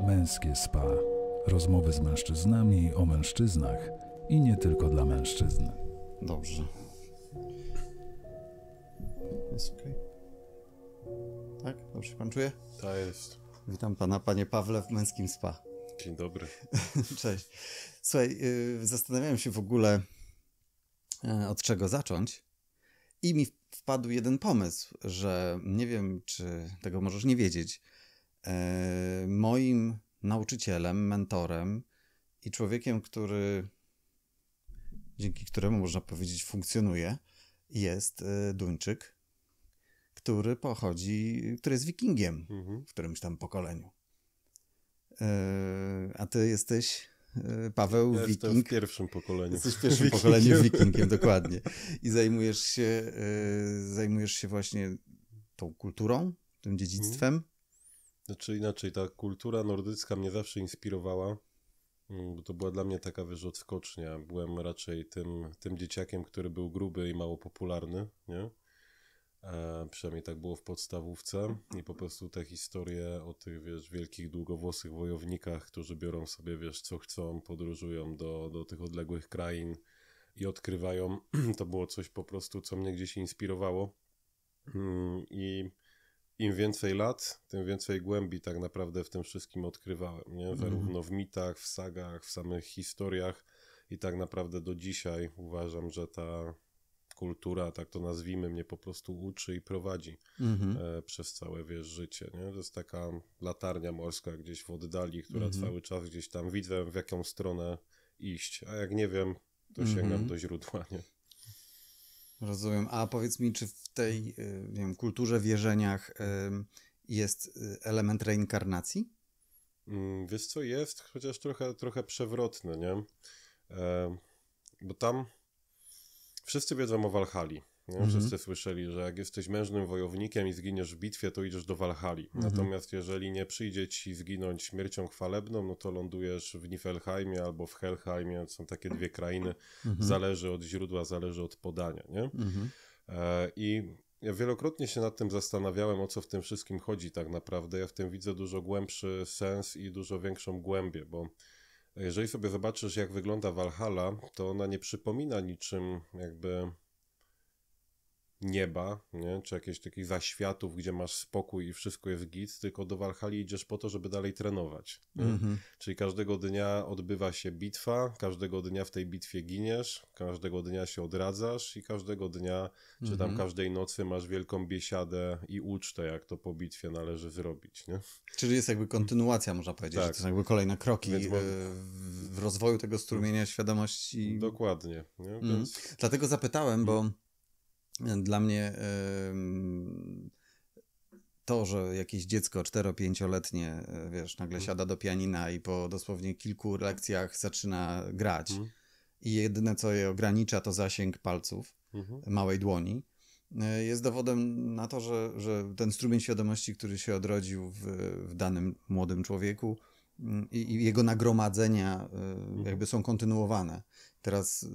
Męskie spa. Rozmowy z mężczyznami o mężczyznach i nie tylko dla mężczyzn. Dobrze. Jest okay. Tak? Dobrze się pan czuje? Tak jest. Witam pana, panie Pawle, w męskim spa. Dzień dobry. Cześć. Słuchaj, yy, zastanawiałem się w ogóle, yy, od czego zacząć. I mi wpadł jeden pomysł, że nie wiem, czy tego możesz nie wiedzieć, E, moim nauczycielem, mentorem i człowiekiem, który dzięki któremu można powiedzieć funkcjonuje, jest e, Duńczyk, który pochodzi, który jest wikingiem mhm. w którymś tam pokoleniu. E, a ty jesteś Paweł ja Wiking. Jestem w pierwszym pokoleniu. Jesteś w pierwszym wikingiem. pokoleniu wikingiem, dokładnie. I zajmujesz się, zajmujesz się właśnie tą kulturą, tym mhm. dziedzictwem. Mhm. Znaczy inaczej, ta kultura nordycka mnie zawsze inspirowała, mm, bo to była dla mnie taka wiesz, odskocznia. Byłem raczej tym, tym dzieciakiem, który był gruby i mało popularny, nie? E, przynajmniej tak było w podstawówce i po prostu te historie o tych, wiesz, wielkich, długowłosych wojownikach, którzy biorą sobie, wiesz, co chcą, podróżują do, do tych odległych krain i odkrywają, to było coś po prostu, co mnie gdzieś inspirowało mm, i im więcej lat, tym więcej głębi tak naprawdę w tym wszystkim odkrywałem, nie? Mhm. Zarówno w mitach, w sagach, w samych historiach i tak naprawdę do dzisiaj uważam, że ta kultura, tak to nazwijmy, mnie po prostu uczy i prowadzi mhm. e, przez całe, wiesz, życie, nie? To jest taka latarnia morska gdzieś w oddali, która mhm. cały czas gdzieś tam widzę, w jaką stronę iść, a jak nie wiem, to sięgam mm -hmm. do źródła, nie? Rozumiem. A powiedz mi, czy w tej y, nie wiem, kulturze, wierzeniach jest y, element reinkarnacji? Mm, wiesz co, jest, chociaż trochę, trochę przewrotny, nie? E, bo tam wszyscy wiedzą o Walhali. Wszyscy mhm. słyszeli, że jak jesteś mężnym wojownikiem i zginiesz w bitwie, to idziesz do Walhali. Mhm. Natomiast jeżeli nie przyjdzie ci zginąć śmiercią chwalebną, no to lądujesz w Nifelheimie albo w Helheimie. Są takie dwie krainy. Mhm. Zależy od źródła, zależy od podania. Nie? E, I ja wielokrotnie się nad tym zastanawiałem, o co w tym wszystkim chodzi tak naprawdę. Ja w tym widzę dużo głębszy sens i dużo większą głębię, bo jeżeli sobie zobaczysz, jak wygląda Valhalla, to ona nie przypomina niczym jakby nieba, nie? czy jakichś takich zaświatów, gdzie masz spokój i wszystko jest git, tylko do Walhali idziesz po to, żeby dalej trenować. Mm -hmm. Czyli każdego dnia odbywa się bitwa, każdego dnia w tej bitwie giniesz, każdego dnia się odradzasz i każdego dnia, czy tam mhm. każdej nocy masz wielką biesiadę i ucztę, jak to po bitwie należy zrobić. Nie? Czyli jest jakby kontynuacja, można powiedzieć, tak. to są jakby kolejne kroki Więc... E, w rozwoju tego strumienia świadomości. Dokładnie. nie? Mhm. Więc... Dlatego zapytałem, bo mhm. Dla mnie to, że jakieś dziecko 4-5-letnie, e, wiesz, nagle siada do pianina i po dosłownie kilku reakcjach zaczyna grać mhm. i jedyne, co je ogranicza, to zasięg palców mhm. małej dłoni, e, jest dowodem na to, że, że ten strumień świadomości, który się odrodził w, w danym młodym człowieku mm, i, i jego nagromadzenia e, mhm. jakby są kontynuowane. Teraz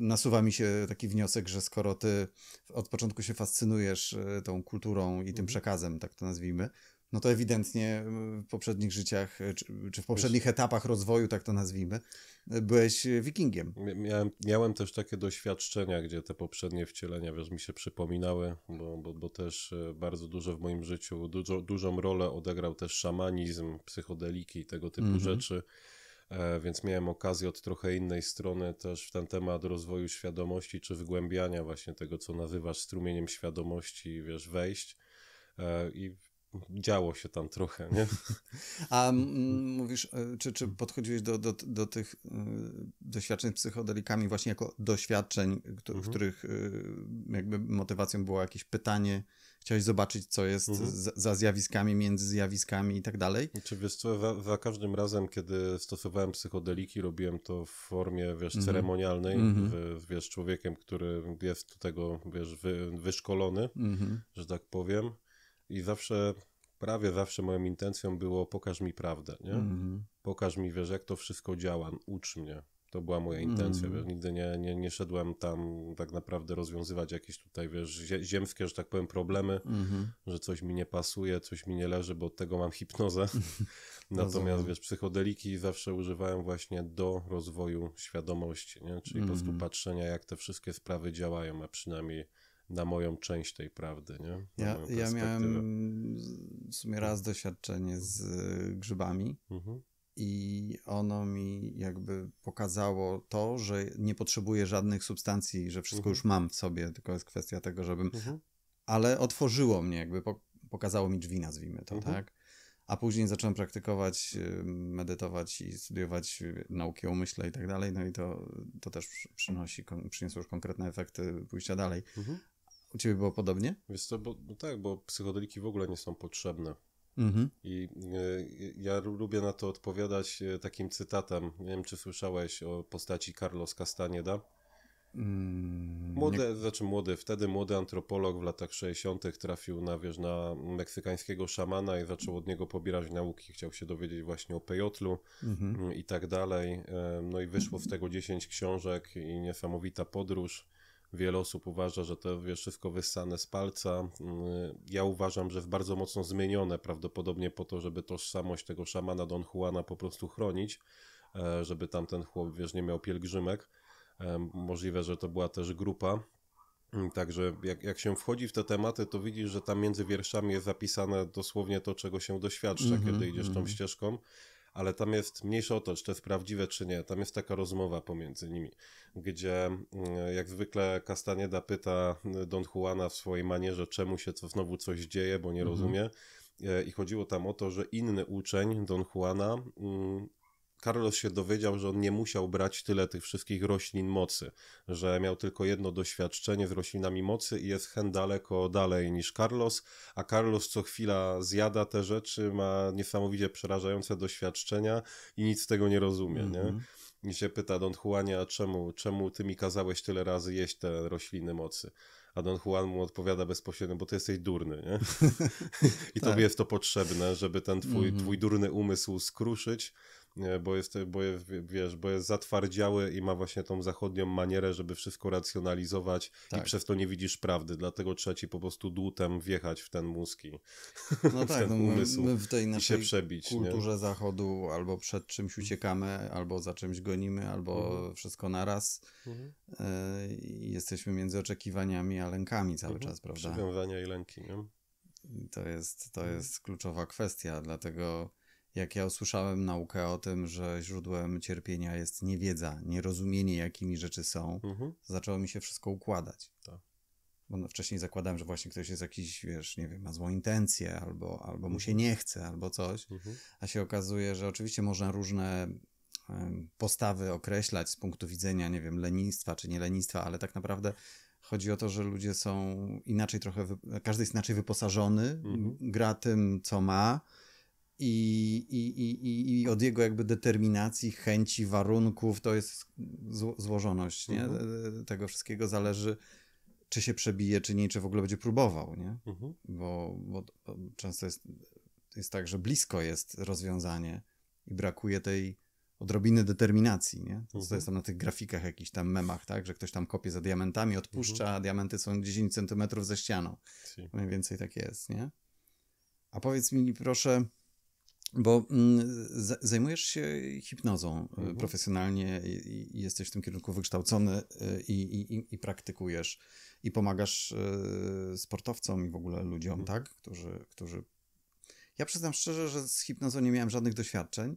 nasuwa mi się taki wniosek, że skoro ty od początku się fascynujesz e, tą kulturą i tym mhm. przekazem, tak to nazwijmy, no to ewidentnie e, w poprzednich życiach, e, czy, w poprzednich etapach rozwoju, tak to nazwijmy, byłeś wikingiem. Miałem, miałem też takie doświadczenia, gdzie te poprzednie wcielenia, wiesz, mi się przypominały, bo, bo, bo też bardzo dużo w moim życiu, dużo, dużą rolę odegrał też szamanizm, psychodeliki i tego typu mhm. rzeczy. E, więc miałem okazję od trochę innej strony też w ten temat rozwoju świadomości czy wygłębiania właśnie tego, co nazywasz strumieniem świadomości, wiesz, wejść. E, I działo się tam trochę, nie? A mówisz, e, czy, czy podchodziłeś do, do, do tych doświadczeń z psychodelikami właśnie jako doświadczeń, w mhm. których jakby motywacją było jakieś pytanie, chciałeś zobaczyć, co jest mhm. za, za, zjawiskami, między zjawiskami i tak dalej. No czy wiesz co, za, każdym razem, kiedy stosowałem psychodeliki, robiłem to w formie, wiesz, mhm. ceremonialnej, mhm. W, wiesz, człowiekiem, który jest do tego, wiesz, wy, wyszkolony, mhm. że tak powiem. I zawsze, prawie zawsze moją intencją było pokaż mi prawdę, nie? Mhm. Pokaż mi, wiesz, jak to wszystko działa, ucz mnie, to była moja intencja, mm. wiesz, nigdy nie, nie, nie szedłem tam tak naprawdę rozwiązywać jakieś tutaj, wiesz, ziemskie, że tak powiem, problemy, mm -hmm. że coś mi nie pasuje, coś mi nie leży, bo od tego mam hipnozę. Natomiast, wiesz, psychodeliki zawsze używałem właśnie do rozwoju świadomości, nie? czyli mm -hmm. po prostu mhm. patrzenia, jak te wszystkie sprawy działają, a przynajmniej na moją część tej prawdy, nie? Ja, ja, miałem w sumie raz doświadczenie z grzybami. Mhm i ono mi jakby pokazało to, że nie potrzebuję żadnych substancji, że wszystko mhm. już mam w sobie, tylko jest kwestia tego, żebym. Mhm. Ale otworzyło mnie, jakby pokazało mi drzwi, nazwijmy to, mhm. tak? A później zacząłem praktykować, y, medytować i studiować y, nauki o umyśle i tak dalej. No i to, to też przynosi, przyniosło już konkretne efekty pójścia dalej. Mhm. U ciebie było podobnie? Wiesz co, bo, no tak, bo psychodeliki w ogóle nie są potrzebne Mhm. I e, ja lubię na to odpowiadać e, takim cytatem. Nie wiem, czy słyszałeś o postaci Carlos Castaneda. Mm, młody, znaczy młody, wtedy młody antropolog w latach 60. trafił na, wiesz, na meksykańskiego szamana i zaczął od niego pobierać nauki. Chciał się dowiedzieć właśnie o pejotlu mhm. Mm, i tak dalej. E, no i wyszło z tego 10 książek i niesamowita podróż. Wiele osób uważa, że to wiesz, wszystko wyssane z palca. Mm, ja uważam, że w bardzo mocno zmienione, prawdopodobnie po to, żeby tożsamość tego szamana Don Juana po prostu chronić, e, żeby tamten chłop wiesz, nie miał pielgrzymek. E, możliwe, że to była też grupa. Mm, także jak, jak się wchodzi w te tematy, to widzisz, że tam między wierszami jest zapisane dosłownie to, czego się doświadcza, mm -hmm, kiedy idziesz tą mm -hmm. ścieżką ale tam jest mniejsze o to, czy to jest prawdziwe, czy nie. Tam jest taka rozmowa pomiędzy nimi, gdzie mm, jak zwykle Castaneda pyta y, Don Juana w swojej manierze, czemu się co, znowu coś dzieje, bo nie mhm. rozumie. E, I chodziło tam o to, że inny uczeń Don Juana mm, Carlos się dowiedział, że on nie musiał brać tyle tych wszystkich roślin mocy, że miał tylko jedno doświadczenie z roślinami mocy i jest hen daleko dalej niż Carlos, a Carlos co chwila zjada te rzeczy, ma niesamowicie przerażające doświadczenia i nic z tego nie rozumie, mm -hmm. nie? Mhm. I się pyta Don Juania, czemu, czemu ty mi kazałeś tyle razy jeść te rośliny mocy? a Don Juan mu odpowiada bezpośrednio, bo ty jesteś durny, nie? I tak. tobie jest to potrzebne, żeby ten twój, mm -hmm. twój durny umysł skruszyć, bo jest, bo jest, wiesz, bo jest zatwardziały i ma właśnie tą zachodnią manierę, żeby wszystko racjonalizować tak. i przez to nie widzisz prawdy, dlatego trzeba ci po prostu dłutem wjechać w ten mózg i no tak, no my, my, w tej naszej przebić, kulturze nie? zachodu albo przed czymś mm. uciekamy, albo za czymś gonimy, albo mhm. wszystko naraz mhm. Y jesteśmy między oczekiwaniami a lękami cały mhm. czas, prawda? Przywiązania i lęki, nie? To jest, to mhm. jest kluczowa kwestia, dlatego jak ja usłyszałem naukę o tym, że źródłem cierpienia jest niewiedza, nierozumienie, jakimi rzeczy są, mhm. zaczęło mi się wszystko układać. Tak. Bo no, wcześniej zakładałem, że właśnie ktoś jest jakiś, wiesz, nie wiem, ma złą intencję, albo, albo mu się mhm. nie chce, albo coś. Mhm. A się okazuje, że oczywiście można różne postawy określać z punktu widzenia, nie wiem, lenistwa czy nie lenistwa, ale tak naprawdę Chodzi o to, że ludzie są inaczej trochę, każdy jest inaczej wyposażony, mhm. gra tym, co ma, i, i, i, i od jego jakby determinacji, chęci, warunków, to jest zło, złożoność nie? Mhm. E, e, tego wszystkiego zależy, czy się przebije, czy nie, czy w ogóle będzie próbował, nie? Mhm. Bo, bo, bo, często jest, jest tak, że blisko jest rozwiązanie i brakuje tej odrobiny determinacji, nie? To, mhm. jest tam na tych grafikach, jakichś tam memach, tak? Że ktoś tam kopie za diamentami, odpuszcza, mhm. a diamenty są 10 centymetrów ze ścianą. Si. Mniej więcej tak jest, nie? A powiedz mi proszę, bo mm, zajmujesz się hipnozą e, mhm. profesjonalnie i, jesteś w tym kierunku wykształcony e, i, i, praktykujesz i pomagasz e, sportowcom i w ogóle ludziom, mhm. tak? Którzy, którzy. Ja przyznam szczerze, że z hipnozą nie miałem żadnych doświadczeń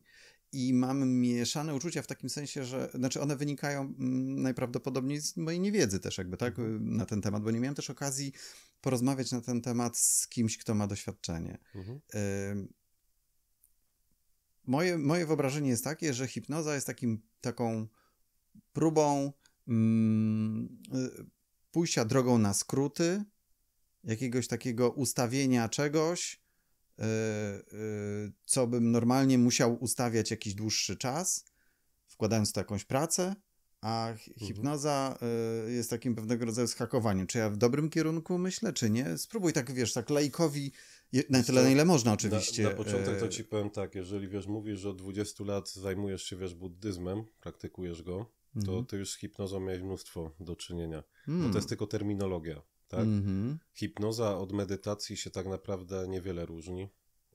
i mam mieszane uczucia w takim sensie, że znaczy one wynikają mm, najprawdopodobniej z mojej niewiedzy też jakby tak mhm. na ten temat, bo nie miałem też okazji porozmawiać na ten temat z kimś, kto ma doświadczenie. Mhm. Y moje, moje wyobrażenie jest takie, że hipnoza jest takim, taką próbą mm, y, pójścia drogą na skróty, jakiegoś takiego ustawienia czegoś, y, y, co bym normalnie musiał ustawiać jakiś dłuższy czas, wkładając w to jakąś pracę, a mhm. hipnoza jest takim pewnego rodzaju schakowaniem. Czy ja w dobrym kierunku myślę, czy nie? Spróbuj tak, wiesz, tak lajkowi na tyle, na ile można oczywiście. Na, na e, początek to ci powiem tak, jeżeli wiesz, mówisz, że od 20 lat zajmujesz się, wiesz, buddyzmem, praktykujesz go, to mm. ty już z hipnozą miałeś mnóstwo do czynienia. Mm. Bo to hmm. jest tylko terminologia, tak? Mm-hmm. Hipnoza od medytacji się tak naprawdę niewiele różni.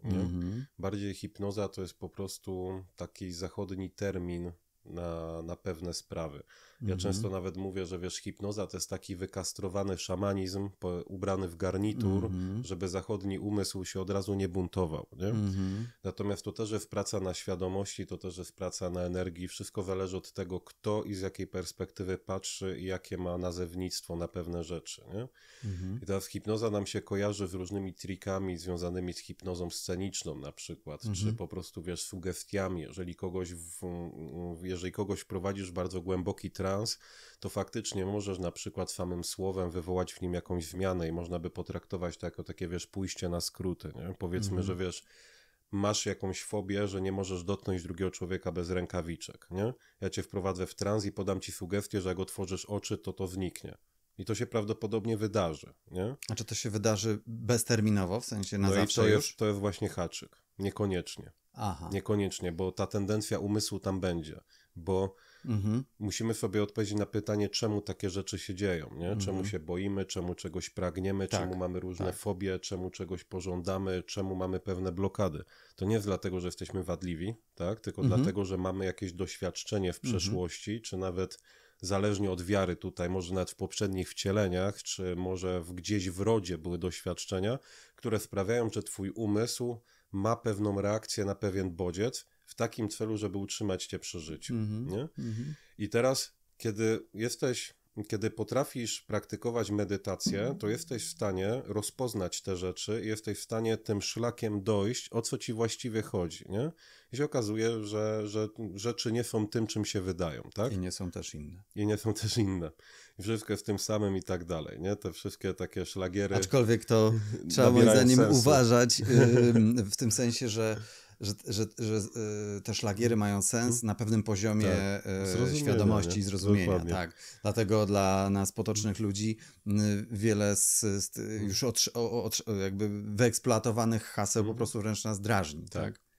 Mm-hmm. Bardziej hipnoza to jest po prostu taki zachodni termin na, na pewne sprawy. Ja mm -hmm. często nawet mówię, że wiesz, hipnoza to jest taki wykastrowany szamanizm ubrany w garnitur, mm -hmm. żeby zachodni umysł się od razu nie buntował. Nie? Mm -hmm. Natomiast to też jest praca na świadomości, to też jest praca na energii. Wszystko zależy od tego, kto i z jakiej perspektywy patrzy i jakie ma nazewnictwo na pewne rzeczy. Nie? Mhm. I teraz hipnoza nam się kojarzy z różnymi trikami związanymi z hipnozą sceniczną na przykład, czy mhm. po prostu wiesz, sugestiami. Jeżeli kogoś, w, jeżeli kogoś prowadzisz bardzo głęboki trans, trans, to faktycznie możesz na przykład samym słowem wywołać w nim jakąś zmianę i można by potraktować to jako takie, wiesz, pójście na skróty. Nie? Powiedzmy, mhm. że wiesz, masz jakąś fobię, że nie możesz dotknąć drugiego człowieka bez rękawiczek, nie? Ja cię wprowadzę w trans i podam ci sugestię, że jak otworzysz oczy, to to zniknie. I to się prawdopodobnie wydarzy, nie? A czy to się wydarzy bezterminowo, w sensie na no zawsze i to już? Jest, to jest właśnie haczyk. Niekoniecznie. Aha. Niekoniecznie, bo ta tendencja umysłu tam będzie, bo Mhm. Musimy sobie odpowiedzieć na pytanie, czemu takie rzeczy się dzieją, nie? czemu mhm. się boimy, czemu czegoś pragniemy, tak, czemu mamy różne tak. fobie, czemu czegoś pożądamy, czemu mamy pewne blokady. To nie jest dlatego, że jesteśmy wadliwi, tak? tylko mhm. dlatego, że mamy jakieś doświadczenie w mhm. przeszłości, czy nawet zależnie od wiary tutaj, może nawet w poprzednich wcieleniach, czy może gdzieś w rodzie były doświadczenia, które sprawiają, że twój umysł ma pewną reakcję na pewien bodziec, w takim celu, żeby utrzymać cię przy życiu. Mm -hmm. Nie? Mm -hmm. I teraz, kiedy jesteś, kiedy potrafisz praktykować medytację, mhm. to jesteś w stanie rozpoznać te rzeczy i jesteś w stanie tym szlakiem dojść, o co ci właściwie chodzi. Nie? I się okazuje, że, że rzeczy nie są tym, czym się wydają. Tak? I nie są też inne. I nie są też inne. I wszystko jest tym samym i tak dalej. Nie? Te wszystkie takie szlagiery. Aczkolwiek to trzeba moim zdaniem sensu. uważać w tym sensie, że że, że, że e, te szlagiery mają sens mhm. na pewnym poziomie tak. E, świadomości i zrozumienia. Tak. Dlatego dla nas potocznych ludzi wiele z, z mhm. już od, od, jakby wyeksploatowanych haseł po mhm. prostu wręcz nas drażni. Tak? tak.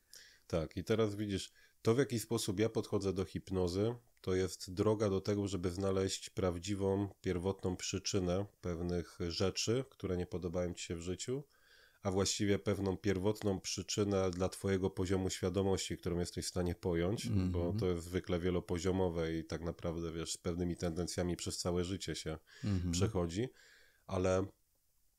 Tak, i teraz widzisz, to w jaki sposób ja podchodzę do hipnozy, to jest droga do tego, żeby znaleźć prawdziwą, pierwotną przyczynę pewnych rzeczy, które nie podobają ci się w życiu a właściwie pewną pierwotną przyczynę dla Twojego poziomu świadomości, którą jesteś w stanie pojąć, mm -hmm. bo mhm. to jest zwykle wielopoziomowe i tak naprawdę wiesz, z pewnymi tendencjami przez całe życie się mm -hmm. przechodzi, ale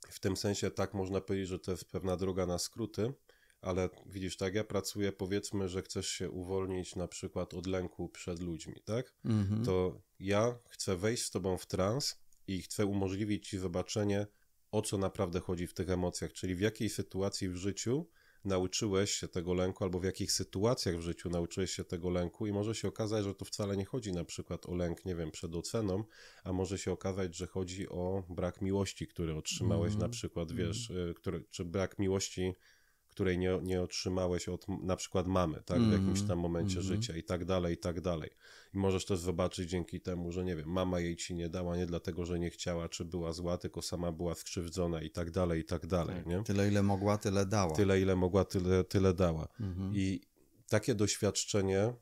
w tym sensie tak można powiedzieć, że to jest pewna droga na skróty. Ale widzisz, tak ja pracuję, powiedzmy, że chcesz się uwolnić na przykład od lęku przed ludźmi, tak? Mm -hmm. To ja chcę wejść z tobą w trans i chcę umożliwić ci zobaczenie o co naprawdę chodzi w tych emocjach, czyli w jakiej sytuacji w życiu nauczyłeś się tego lęku, albo w jakich sytuacjach w życiu nauczyłeś się tego lęku, i może się okazać, że to wcale nie chodzi na przykład o lęk, nie wiem, przed oceną, a może się okazać, że chodzi o brak miłości, który otrzymałeś, mm. na przykład, wiesz, mm. który, czy brak miłości której nie, nie otrzymałeś od na przykład mamy, tak, w jakimś mm, tam momencie mm -hmm. życia i tak dalej, i tak dalej. I możesz też zobaczyć dzięki temu, że nie wiem, mama jej ci nie dała nie dlatego, że nie chciała, czy była zła, tylko sama była skrzywdzona i tak dalej, i tak dalej, tak. nie? Tyle ile mogła, tyle dała. Tyle ile mogła, tyle, tyle dała. Mm -hmm. I takie doświadczenie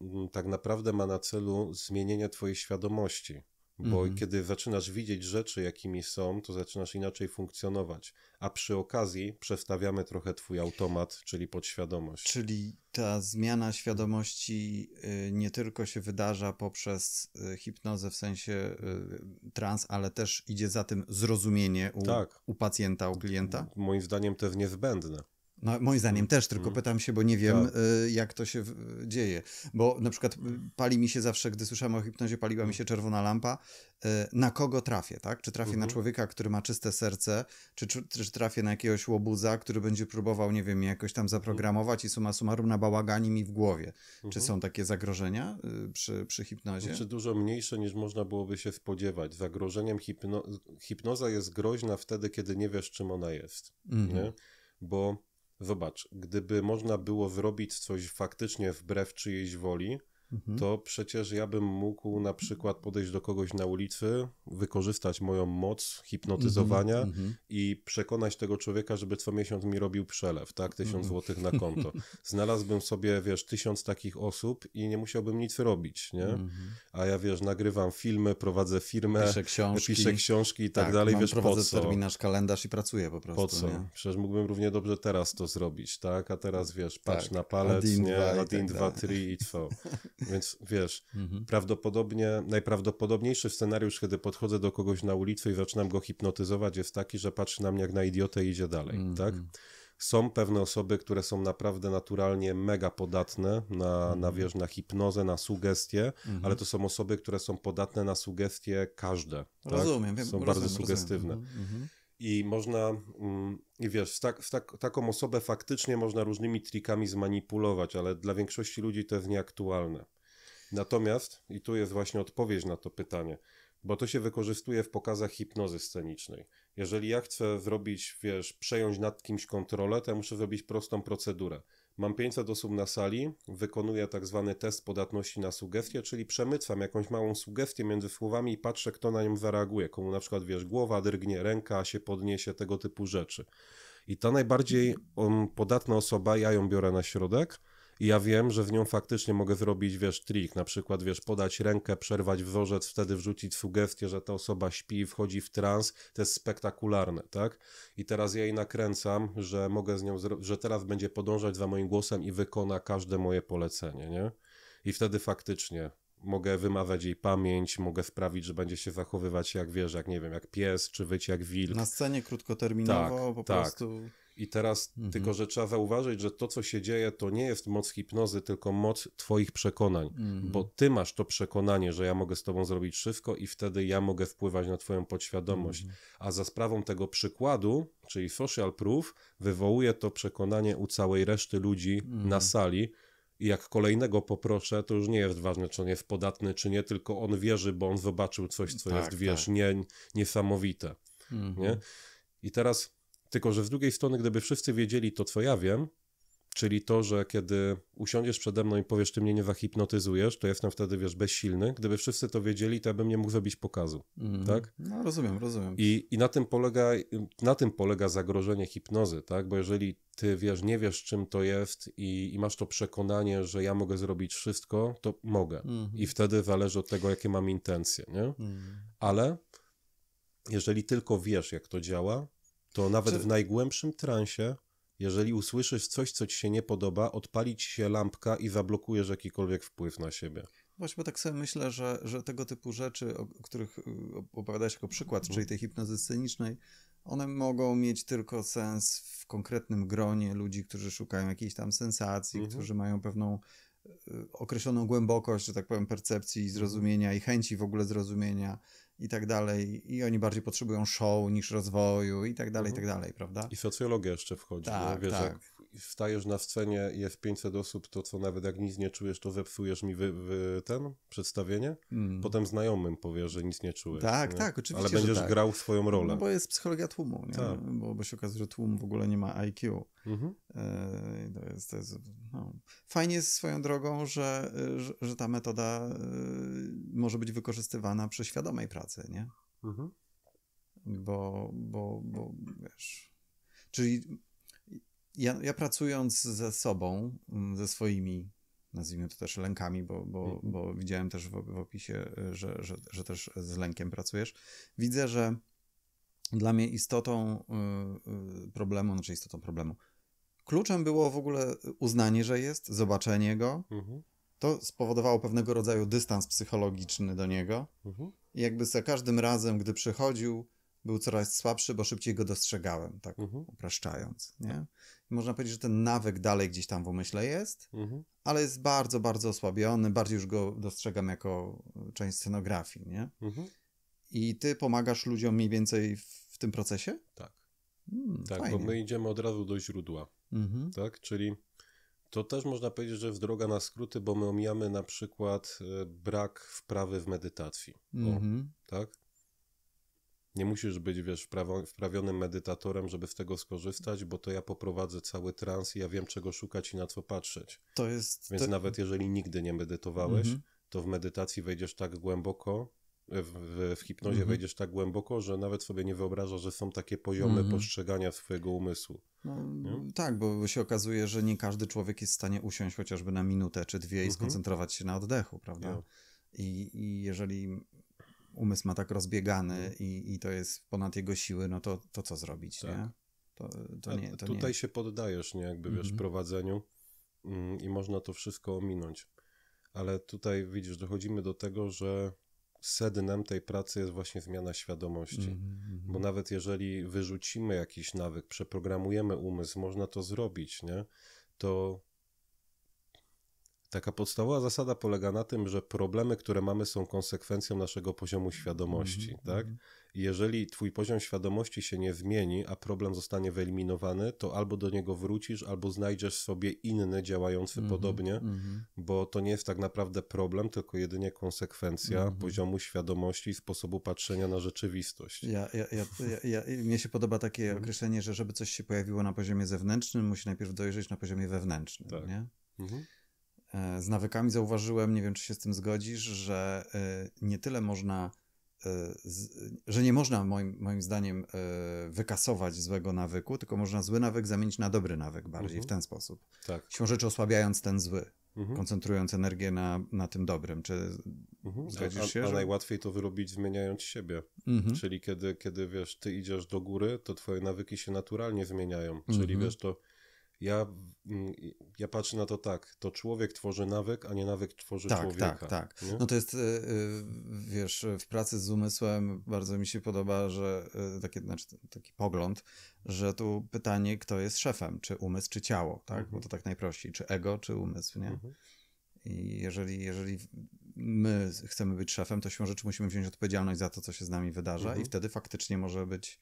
mm, tak naprawdę ma na celu zmienienie twojej świadomości bo mm kiedy zaczynasz widzieć rzeczy, jakimi są, to zaczynasz inaczej funkcjonować. A przy okazji przestawiamy trochę twój automat, czyli podświadomość. Czyli ta zmiana świadomości y, nie tylko się wydarza poprzez y, hipnozę w sensie y, trans, ale też idzie za tym zrozumienie u, tak. u pacjenta, u klienta? Moim zdaniem to jest niezbędne. No, moim zdaniem mm, też, tylko mm. pytam się, bo nie wiem, tak. y, jak to się dzieje. Bo na przykład y, pali mi się zawsze, gdy słyszałem o hipnozie, paliła mi mm. się czerwona lampa. Y, na kogo trafię, tak? Czy trafię na mhm. człowieka, który ma czyste serce, czy, czy trafię na jakiegoś łobudza, który będzie próbował, nie wiem, jakoś tam zaprogramować i suma summarum na bałagani mi w głowie. Czy mhm. są takie zagrożenia przy, przy hipnozie? Czy znaczy, dużo mniejsze niż można byłoby się spodziewać. Zagrożeniem hipno... hipnoza jest groźna wtedy, kiedy nie wiesz, czym ona jest. Mhm. Bo Zobacz, gdyby można było zrobić coś faktycznie wbrew czyjejś woli, Mhm. to przecież ja bym mógł na przykład podejść do kogoś na ulicy, wykorzystać moją moc hipnotyzowania mhm, mhm. i przekonać tego człowieka, żeby co miesiąc mi robił przelew, tak, tysiąc złotych na konto. Znalazłbym sobie, wiesz, tysiąc takich osób i nie musiałbym nic robić, nie? A ja, wiesz, nagrywam filmy, prowadzę firmę, piszę książki, piszę książki i tak, tak dalej, mam, wiesz, prowadzę po co? terminarz, kalendarz i pracuję po prostu. Po co? Nie? Przecież mógłbym równie dobrze teraz to zrobić, tak? A teraz, wiesz, patrz tak, na palec, Adin nie? Adin 2, 3 i co? Więc wiesz, mhm. prawdopodobnie, najprawdopodobniejszy scenariusz, kiedy podchodzę do kogoś na ulicy i zaczynam go hipnotyzować, jest taki, że patrzy na mnie jak na idiotę i idzie dalej, mhm. tak? Są pewne osoby, które są naprawdę naturalnie mega podatne na, mhm. na, wiesz, na hipnozę, na sugestie, ale to są osoby, które są podatne na sugestie każde. Tak? Rozumiem, tak? Są rozumiem, bardzo sugestywne. I można, mm, i wiesz, tak, tak, taką osobę faktycznie można różnymi trikami zmanipulować, ale dla większości ludzi to jest nieaktualne. Natomiast, i tu jest właśnie odpowiedź na to pytanie, bo to się wykorzystuje w pokazach hipnozy scenicznej. Jeżeli ja chcę zrobić, wiesz, przejąć nad kimś kontrolę, to ja muszę zrobić prostą procedurę. Mam 500 osób na sali, wykonuję tak zwany test podatności na sugestie, czyli przemycam jakąś małą sugestię między słowami i patrzę, kto na nią zareaguje. Komu na przykład, wiesz, głowa drgnie, ręka się podniesie, tego typu rzeczy. I ta najbardziej mhm. podatna osoba, ja ją biorę na środek, i ja wiem, że w nią faktycznie mogę zrobić, wiesz, trik, na przykład, wiesz, podać rękę, przerwać wzorzec, wtedy wrzucić sugestię, że ta osoba śpi, wchodzi w trans, to jest spektakularne, tak? I teraz ja jej nakręcam, że mogę z nią, że teraz będzie podążać za moim głosem i wykona każde moje polecenie, nie? I wtedy faktycznie mogę wymazać jej pamięć, mogę sprawić, że będzie się zachowywać jak wiesz, jak nie wiem, jak pies, czy wyć jak wilk. Na scenie krótkoterminowo tak, po tak. prostu. I teraz mhm. tylko, że trzeba zauważyć, że to, co się dzieje, to nie jest moc hipnozy, tylko moc Twoich przekonań, mhm. bo Ty masz to przekonanie, że ja mogę z Tobą zrobić wszystko i wtedy ja mogę wpływać na Twoją podświadomość. Mhm. A za sprawą tego przykładu, czyli social proof, wywołuje to przekonanie u całej reszty ludzi mhm. na sali, i jak kolejnego poproszę, to już nie jest ważne, czy on jest podatny, czy nie, tylko on wierzy, bo on zobaczył coś, co tak, jest, tak. wiesz, tak. nie, niesamowite. Mhm. Nie? I teraz, tylko że z drugiej strony, gdyby wszyscy wiedzieli to, co ja wiem, Czyli to, że kiedy usiądziesz przede mną i powiesz, ty mnie nie zahipnotyzujesz, to jestem wtedy, wiesz, bezsilny. Gdyby wszyscy to wiedzieli, to ja bym nie mógł zrobić pokazu, mm. tak? No rozumiem, rozumiem. I, i na, tym polega, na tym polega zagrożenie hipnozy, tak? Bo jeżeli ty, wiesz, nie wiesz czym to jest i, i masz to przekonanie, że ja mogę zrobić wszystko, to mogę. Mm. I wtedy zależy od tego, jakie mam intencje, nie? Mm. Ale jeżeli tylko wiesz, jak to działa, to nawet Czy... w najgłębszym transie jeżeli usłyszysz coś, co ci się nie podoba, odpalić się lampka i zablokujesz jakikolwiek wpływ na siebie. Właśnie, bo tak sobie myślę, że, że tego typu rzeczy, o których y, opowiadałeś jako przykład, mhm. czyli tej hipnozy scenicznej, one mogą mieć tylko sens w konkretnym gronie ludzi, którzy szukają jakiejś tam sensacji, mhm. którzy mają pewną y, określoną głębokość, że tak powiem, percepcji i zrozumienia i chęci w ogóle zrozumienia i tak dalej. I oni bardziej potrzebują show niż rozwoju i tak dalej, mhm. i tak dalej, prawda? I socjologia jeszcze wchodzi. Tak, wiesz, tak. Jak stajesz na scenie i jest 500 osób, to co nawet jak nic nie czujesz, to zepsujesz mi wy, wy ten przedstawienie? Mm. Potem znajomym powiesz, że nic nie czułeś. Tak, nie? tak, oczywiście. Ale będziesz tak. grał swoją rolę. No bo jest psychologia tłumu, nie? Tak. Bo, bo się okazuje, że tłum w ogóle nie ma IQ. Mhm. E, to jest, to jest no. Fajnie jest swoją drogą, że, że, że ta metoda e, może być wykorzystywana przy świadomej pracy, nie? Mhm. Bo, bo, bo wiesz. Czyli ja, ja pracując ze sobą, mm, ze swoimi nazwijmy to też lękami, bo, bo, mhm. bo widziałem też w, w opisie, y, że, że, że, też z lękiem pracujesz. Widzę, że dla mnie istotą y, y, problemu, znaczy istotą problemu, kluczem było w ogóle uznanie, że jest, zobaczenie go. Mhm. To spowodowało pewnego rodzaju dystans psychologiczny do niego. Mhm. I jakby za każdym razem, gdy przychodził, był coraz słabszy, bo szybciej go dostrzegałem, tak mhm. upraszczając. Nie? Można powiedzieć, że ten nawyk dalej gdzieś tam w umyśle jest, mhm. ale jest bardzo, bardzo osłabiony. Bardziej już go dostrzegam jako e, część scenografii, nie? Mhm. I ty pomagasz ludziom mniej więcej w tym procesie? Tak. Hmm, tak, fajnie. bo my idziemy od razu do źródła. Mhm. Tak, czyli to też można powiedzieć, że w droga na skróty, bo my omijamy na przykład e, brak wprawy w medytacji. O, mhm. tak? Nie musisz być, wiesz, wprawionym medytatorem, żeby z tego skorzystać, bo to ja poprowadzę cały trans i ja wiem, czego szukać i na co patrzeć. To jest... Więc to... nawet jeżeli nigdy nie medytowałeś, mhm. to w medytacji wejdziesz tak głęboko, w, w, hipnozie mhm. wejdziesz tak głęboko, że nawet sobie nie wyobrażasz, że są takie poziomy mhm. postrzegania swojego umysłu. No, tak, bo się okazuje, że nie każdy człowiek jest w stanie usiąść chociażby na minutę czy dwie i mhm. skoncentrować się na oddechu, prawda? Ja. I, I jeżeli umysł ma tak rozbiegany mhm. i, i to jest ponad jego siły, no to, to co zrobić, tak. nie? To, to nie to tutaj nie. się poddajesz, nie? Jakby wiesz, mhm. prowadzeniu mm, i można to wszystko ominąć. Ale tutaj widzisz, dochodzimy do tego, że sednem tej pracy jest właśnie zmiana świadomości. Mhm, mhm. Bo nawet jeżeli wyrzucimy jakiś nawyk, przeprogramujemy umysł, można to zrobić, nie? To Taka podstawowa zasada polega na tym, że problemy, które mamy, są konsekwencją naszego poziomu mhm, świadomości. Mm -hmm. tak? Mhm. Jeżeli twój poziom świadomości się nie zmieni, a problem zostanie wyeliminowany, to albo do niego wrócisz, albo znajdziesz sobie inny działający mm -hmm. podobnie, mm -hmm. bo to nie jest tak naprawdę problem, tylko jedynie konsekwencja mhm. poziomu świadomości i sposobu patrzenia na rzeczywistość. Ja, ja, ja, ja, ja, mnie się podoba takie określenie, że żeby coś się pojawiło na poziomie zewnętrznym, musi najpierw dojrzeć na poziomie wewnętrznym. Tak. Nie? E, z nawykami zauważyłem, nie wiem czy się z tym zgodzisz, że e, nie tyle można, e, że nie można moim, moim zdaniem wykasować złego nawyku, tylko można zły nawyk zamienić na dobry nawyk bardziej mhm. w ten sposób. Tak. Siłą rzeczy osłabiając ten zły. Mhm. koncentrując energię na, na tym dobrym. Czy mhm. zgodzisz się? A, a, że... najłatwiej to wyrobić zmieniając siebie. Mhm. Czyli kiedy, kiedy wiesz, ty idziesz do góry, to twoje nawyki się naturalnie zmieniają. Czyli mhm. wiesz, to ja, mm, ja patrzę na to tak, to człowiek tworzy nawyk, a nie nawyk tworzy tak, człowieka. Tak, tak, nie? No to jest, y, y, wiesz, w pracy z umysłem bardzo mi się podoba, że y, taki, znaczy, taki pogląd, że tu pytanie, kto jest szefem, czy umysł, czy ciało, tak? Mhm. Bo to tak najprościej, czy ego, czy umysł, nie? Mhm. I jeżeli, jeżeli my chcemy być szefem, to siłą rzeczy musimy wziąć odpowiedzialność za to, co się z nami wydarza mhm. i wtedy faktycznie może być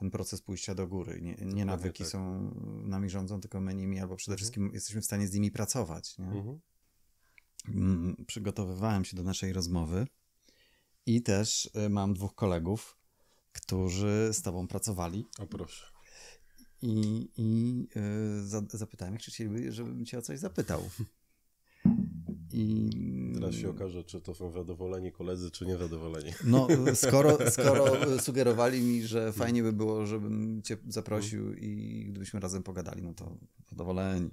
ten proces pójścia do góry. Nie, nie nawyki tak. są nami rządzą, tylko my nimi, albo przede mhm. wszystkim jesteśmy w stanie z nimi pracować. Mhm. Mm, przygotowywałem się do naszej rozmowy i też y, mam dwóch kolegów, którzy z tobą pracowali. O proszę. I, i yy, zapytałem, czy chcieliby, żebym cię o coś zapytał. I... Teraz się okaże, czy to są zadowoleni koledzy, czy niezadowoleni. No, skoro, skoro sugerowali mi, że fajnie by było, żebym cię zaprosił mhm. i gdybyśmy razem pogadali, no to zadowoleni.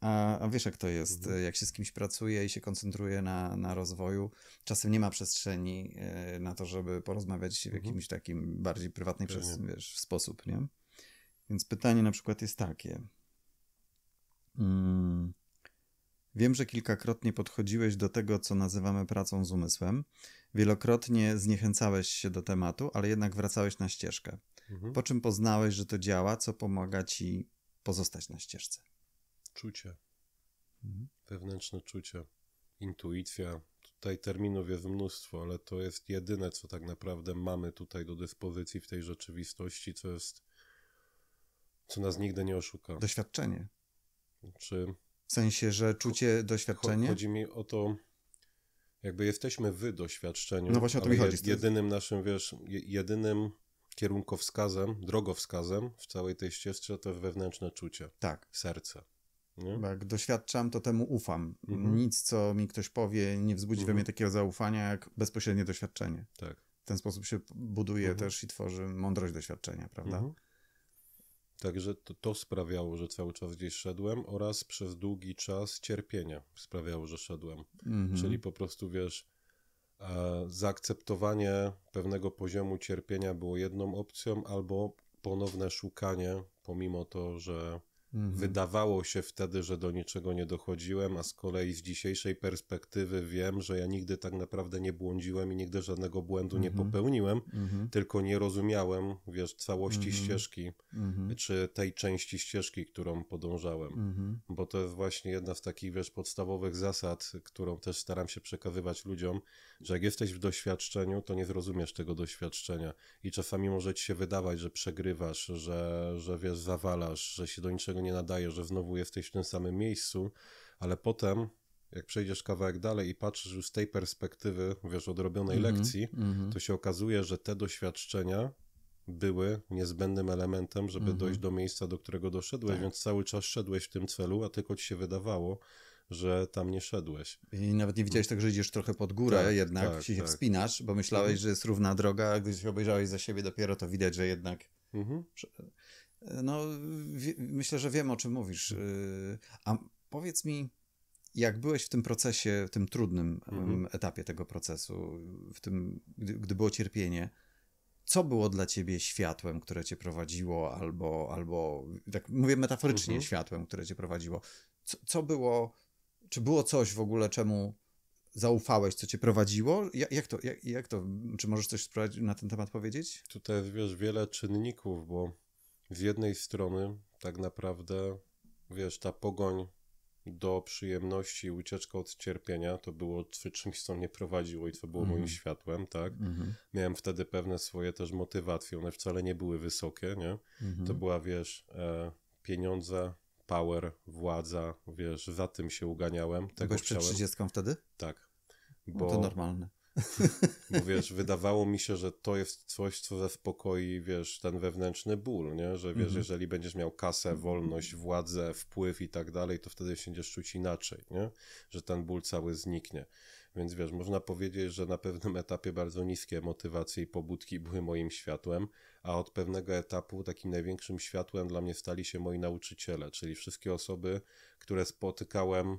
A, a wiesz, jak to jest, mhm. jak się z kimś pracuje i się koncentruje na, na rozwoju, czasem nie ma przestrzeni e, na to, żeby porozmawiać w mhm. jakimś takim bardziej prywatny przez, wiesz, sposób, nie? Więc pytanie na przykład jest takie. Hmm. Wiem, że kilkakrotnie podchodziłeś do tego, co nazywamy pracą z umysłem. Wielokrotnie zniechęcałeś się do tematu, ale jednak wracałeś na ścieżkę. Mhm. Po czym poznałeś, że to działa, co pomaga ci pozostać na ścieżce? Czucie. Mhm. Wewnętrzne czucie. Intuicja. Tutaj terminów jest mnóstwo, ale to jest jedyne, co tak naprawdę mamy tutaj do dyspozycji w tej rzeczywistości, co jest, co nas nigdy nie oszuka. Doświadczenie. Czy w sensie, że czucie doświadczenie? Chodzi mi o to, jakby jesteśmy w doświadczeniu. No właśnie o to mi chodzi. Jedynym naszym, wiesz, jedynym kierunkowskazem, drogowskazem w całej tej ścieżce to wewnętrzne czucie. Tak. Serce. Nie? Jak doświadczam, to temu ufam. Mhm. Nic, co mi ktoś powie, nie wzbudzi mhm. we mnie mhm. takiego zaufania, jak bezpośrednie doświadczenie. Tak. W ten sposób się buduje mhm. też i tworzy mądrość doświadczenia, prawda? Mhm. Także to, to, sprawiało, że cały czas gdzieś szedłem oraz przez długi czas cierpienie sprawiało, że szedłem. Mhm. Czyli po prostu wiesz, e, zaakceptowanie pewnego poziomu cierpienia było jedną opcją, albo ponowne szukanie, pomimo to, że Mhm. Wydawało się wtedy, że do niczego nie dochodziłem, a z kolei z dzisiejszej perspektywy wiem, że ja nigdy tak naprawdę nie błądziłem i nigdy żadnego błędu mhm. nie popełniłem, mhm. tylko nie rozumiałem, wiesz, całości mhm. ścieżki, mhm. czy tej części ścieżki, którą podążałem. Mhm. Bo to jest właśnie jedna z takich, wiesz, podstawowych zasad, którą też staram się przekazywać ludziom, że jak jesteś w doświadczeniu, to nie zrozumiesz tego doświadczenia i czasami może ci się wydawać, że przegrywasz, że, że wiesz, zawalasz, że się do niczego nie nadajesz, że znowu jesteś w tym samym miejscu, ale potem jak przejdziesz kawałek dalej i patrzysz już z tej perspektywy, wiesz, odrobionej mm -hmm, lekcji, mm -hmm. to się okazuje, że te doświadczenia były niezbędnym elementem, żeby mm -hmm. dojść do miejsca, do którego doszedłeś, tak. więc cały czas szedłeś w tym celu, a tylko ci się wydawało, że tam nie szedłeś. I nawet nie widziałeś tego, że idziesz trochę pod górę tak, jednak, tak, się tak. wspinasz, bo myślałeś, mhm. że jest równa droga, a gdy się obejrzałeś za siebie dopiero, to widać, że jednak... Mhm. No, wie, myślę, że wiem, o czym mówisz. Mhm. Y, a powiedz mi, jak byłeś w tym procesie, w tym trudnym mhm. etapie tego procesu, w tym, gdy, gdy było cierpienie, co było dla ciebie światłem, które cię prowadziło, albo, albo tak mówię metaforycznie, mhm. światłem, które cię prowadziło? Co, co było czy było coś w ogóle, czemu zaufałeś, co cię prowadziło? Jak, jak to, jak, jak, to, czy możesz coś na ten temat powiedzieć? Tutaj wiesz, wiele czynników, bo z jednej strony tak naprawdę, wiesz, ta pogoń do przyjemności ucieczka od cierpienia, to było czymś, co mnie prowadziło i to było mm. moim mhm. światłem, tak? Mm -hmm. Miałem wtedy pewne swoje też motywacje, one wcale nie były wysokie, nie? Mm -hmm. To była, wiesz, e, pieniądze, power, władza, wiesz, za tym się uganiałem. Tego Byłeś przed 30 wtedy? Tak. No bo, no to normalne. Bo wiesz, wydawało mi się, że to jest coś, co zaspokoi, wiesz, ten wewnętrzny ból, nie? Że wiesz, mhm. jeżeli będziesz miał kasę, wolność, władzę, wpływ i tak dalej, to wtedy się będziesz czuć inaczej, nie? Że ten ból cały zniknie. Więc wiesz, można powiedzieć, że na pewnym etapie bardzo niskie motywacje i pobudki były moim światłem a od pewnego etapu takim największym światłem dla mnie stali się moi nauczyciele, czyli wszystkie osoby, które spotykałem.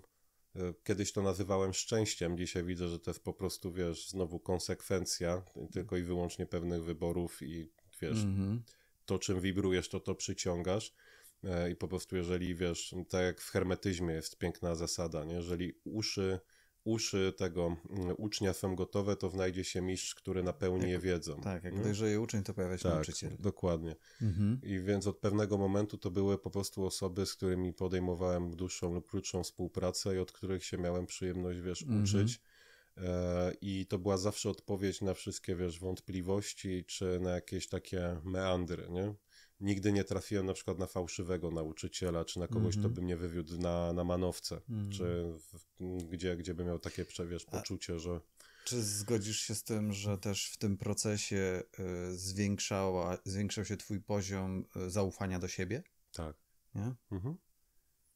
E, kiedyś to nazywałem szczęściem, dzisiaj widzę, że to jest po prostu, wiesz, znowu konsekwencja y, tylko i wyłącznie pewnych wyborów i wiesz, mm-hmm. to czym wibrujesz, to to przyciągasz. E, I po prostu, jeżeli wiesz, tak jak w hermetyzmie jest piękna zasada, nie? jeżeli uszy uszy tego mm, ucznia są gotowe, to znajdzie się mistrz, który napełni jak, je wiedzą. Tak, jak hmm? dojrzeje uczeń, to pojawia się tak, nauczyciel. dokładnie. Mhm. I więc od pewnego momentu to były po prostu osoby, z którymi podejmowałem dłuższą lub krótszą współpracę i od których się miałem przyjemność, wiesz, mhm. uczyć. E, I to była zawsze odpowiedź na wszystkie, wiesz, wątpliwości czy na jakieś takie meandry, nie? nigdy nie trafiłem na przykład na fałszywego nauczyciela, czy na kogoś, mm -hmm. kto mhm. by mnie wywiódł na, na manowce, mm -hmm. czy w, gdzie, gdzie bym miał takie wiesz, poczucie, że... Czy zgodzisz się z tym, że też w tym procesie y, zwiększała, zwiększał się twój poziom y, zaufania do siebie? Tak. Nie? Mhm.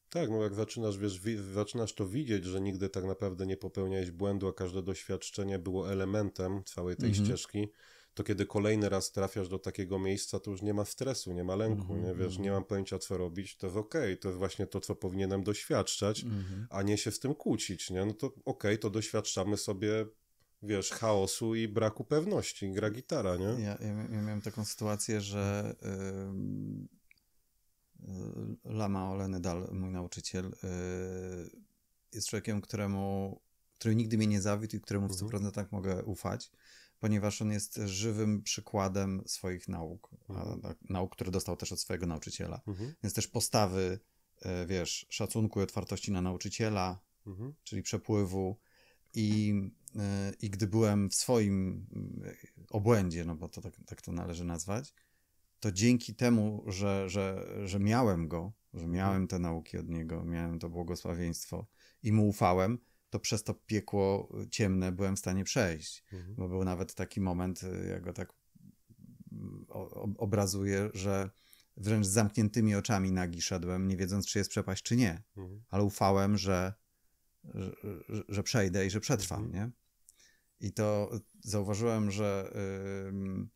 Tak, no jak zaczynasz, wiesz, zaczynasz to widzieć, że nigdy tak naprawdę nie popełniałeś błędu, a każde doświadczenie było elementem całej tej mhm. ścieżki, to kiedy kolejny raz trafiasz do takiego miejsca, to już nie ma stresu, nie ma lęku, mm -hmm. nie wiesz, mhm. nie mam pojęcia co robić, to jest okej, okay, to jest właśnie to, co powinienem doświadczać, mm -hmm. a nie się z tym kłócić, nie? No to okej, okay, to doświadczamy sobie wiesz, chaosu i braku pewności. Gra gitara, nie? Ja, ja, ja miałem taką sytuację, że yy, Lama Oleny Dal, mój nauczyciel, yy, jest człowiekiem, któremu, który nigdy mnie nie zawiódł i któremu w 100% mogę ufać ponieważ on jest żywym przykładem swoich nauk, mhm. a, nauk, które dostał też od swojego nauczyciela. Mhm. Więc też postawy, e, wiesz, szacunku i otwartości na nauczyciela, mhm. czyli przepływu. I, e, I gdy byłem w swoim e, obłędzie, no bo to tak, tak to należy nazwać, to dzięki temu, że, że, że miałem go, że miałem mhm. te nauki od niego, miałem to błogosławieństwo i mu ufałem, to przez to piekło y, ciemne byłem w stanie przejść. Mhm. Bo był nawet taki moment, y, ja go tak mm, obrazuję, że wręcz z zamkniętymi oczami nagi szedłem, nie wiedząc, czy jest przepaść, czy nie. Mhm. Ale ufałem, że, że, że, przejdę i że przetrwam, mhm. nie? I to y, zauważyłem, że, yy,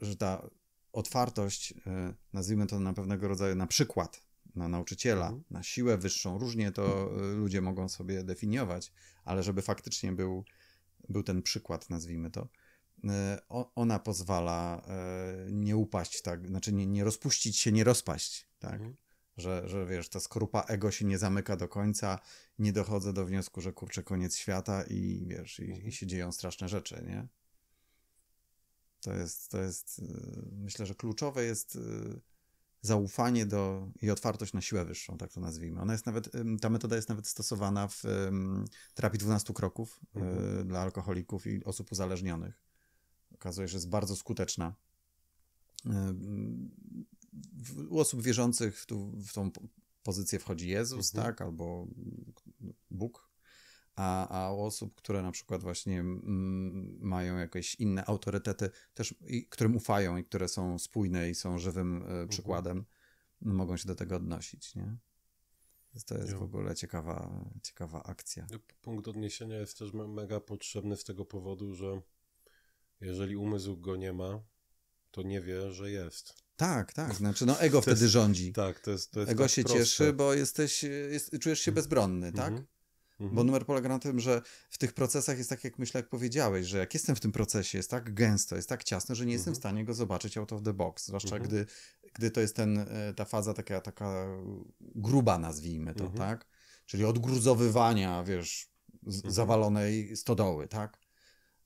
że ta otwartość, yy, nazwijmy to na pewnego rodzaju na przykład na nauczyciela, mhm. na siłę wyższą. Różnie to y, ludzie mogą sobie definiować, ale żeby faktycznie był, był ten przykład, nazwijmy to, y, ona pozwala y, nie upaść, tak, znaczy nie, nie rozpuścić się, nie rozpaść, tak. Mhm. Że, że wiesz, ta skorupa ego się nie zamyka do końca, nie dochodzę do wniosku, że kurczę koniec świata i wiesz, i, i mhm. się dzieją straszne rzeczy, nie? To jest, to jest myślę, że kluczowe jest zaufanie do i otwartość na siłę wyższą, tak to nazwijmy. Ona jest nawet, ta metoda jest nawet stosowana w terapii 12 kroków e, mhm. dla alkoholików i osób uzależnionych. Okazuje się, że jest bardzo skuteczna. E, u osób wierzących w, tu, w tą pozycję wchodzi Jezus, mhm. tak, albo Bóg, a, a osób, które na przykład właśnie mm, mają jakieś inne autorytety, też i, którym ufają i które są spójne i są żywym e, mhm. przykładem, mogą się do tego odnosić, nie? Więc to jest jo. w ogóle ciekawa, ciekawa akcja. Punkt odniesienia jest też mega potrzebny z tego powodu, że jeżeli umysł go nie ma, to nie wie, że jest. Tak, tak. Znaczy, no ego wtedy jest, rządzi. Tak, to jest, to jest Ego tak się proste. cieszy, bo jesteś, jest, czujesz się mhm. bezbronny, tak? Mhm. Mhm. Bo numer polega na tym, że w tych procesach jest tak, jak myślę, jak powiedziałeś, że jak jestem w tym procesie, jest tak gęsto, jest tak ciasno, że nie mhm. jestem w mhm. stanie go zobaczyć out of the box. Zwłaszcza mhm. gdy, gdy to jest ten, e, ta faza taka, taka gruba, nazwijmy to, mhm. tak? Czyli odgruzowywania, wiesz, mhm. zawalonej stodoły, tak?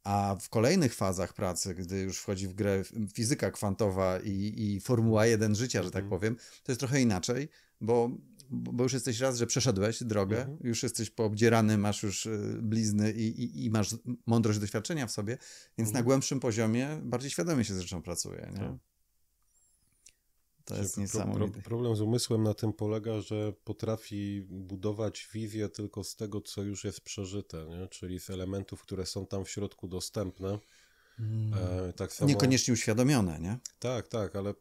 A w kolejnych fazach pracy, gdy już wchodzi w grę fizyka kwantowa i, i Formuła 1 życia, że tak powiem, to jest trochę inaczej, bo bo już jesteś raz, że przeszedłeś drogę, mhm. już jesteś poobdzierany, masz już e, blizny i, i, i masz mądrość doświadczenia w sobie, więc mhm. na głębszym poziomie bardziej świadomie się z rzeczą pracuje. Nie? Tak. To znaczy, jest pro, niesamowite. Pro, problem z umysłem na tym polega, że potrafi budować wizję tylko z tego, co już jest przeżyte, nie? czyli z elementów, które są tam w środku dostępne. Hmm. E, tak samo... Niekoniecznie uświadomione, nie? Tak, tak, ale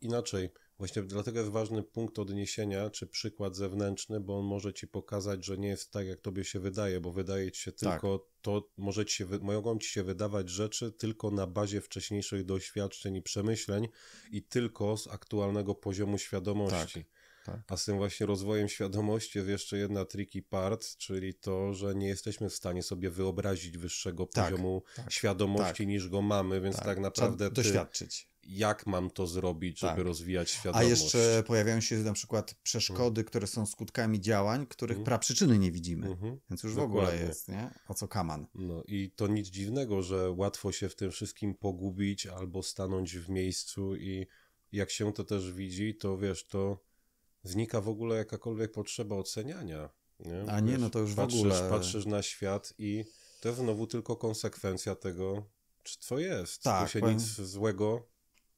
inaczej Właśnie dlatego jest ważny punkt odniesienia, czy przykład zewnętrzny, bo on może ci pokazać, że nie jest tak, jak tobie się wydaje, bo wydaje ci się tak. tylko tak. to, może ci się, mogą ci się wydawać rzeczy tylko na bazie wcześniejszych doświadczeń i przemyśleń i tylko z aktualnego poziomu świadomości. Tak. Tak. A z tym właśnie rozwojem świadomości jest jeszcze jedna tricky part, czyli to, że nie jesteśmy w stanie sobie wyobrazić wyższego tak, poziomu tak, świadomości tak. niż go mamy, więc tak, tak naprawdę. Trzeba doświadczyć jak mam to zrobić, tak. żeby rozwijać świadomość. A jeszcze pojawiają się na przykład przeszkody, które są skutkami działań, których mhm. praprzyczyny nie widzimy. Mhm. Więc już Dokładnie. w ogóle jest, nie? O co kaman. No i to nic dziwnego, że łatwo się w tym wszystkim pogubić albo stanąć w miejscu i jak się to też widzi, to wiesz, to znika w ogóle jakakolwiek potrzeba oceniania. Nie? A nie, no to już patrzysz, w ogóle. Patrzysz na świat i to znowu tylko konsekwencja tego, czy co jest. Tak, tu się powiem... nic złego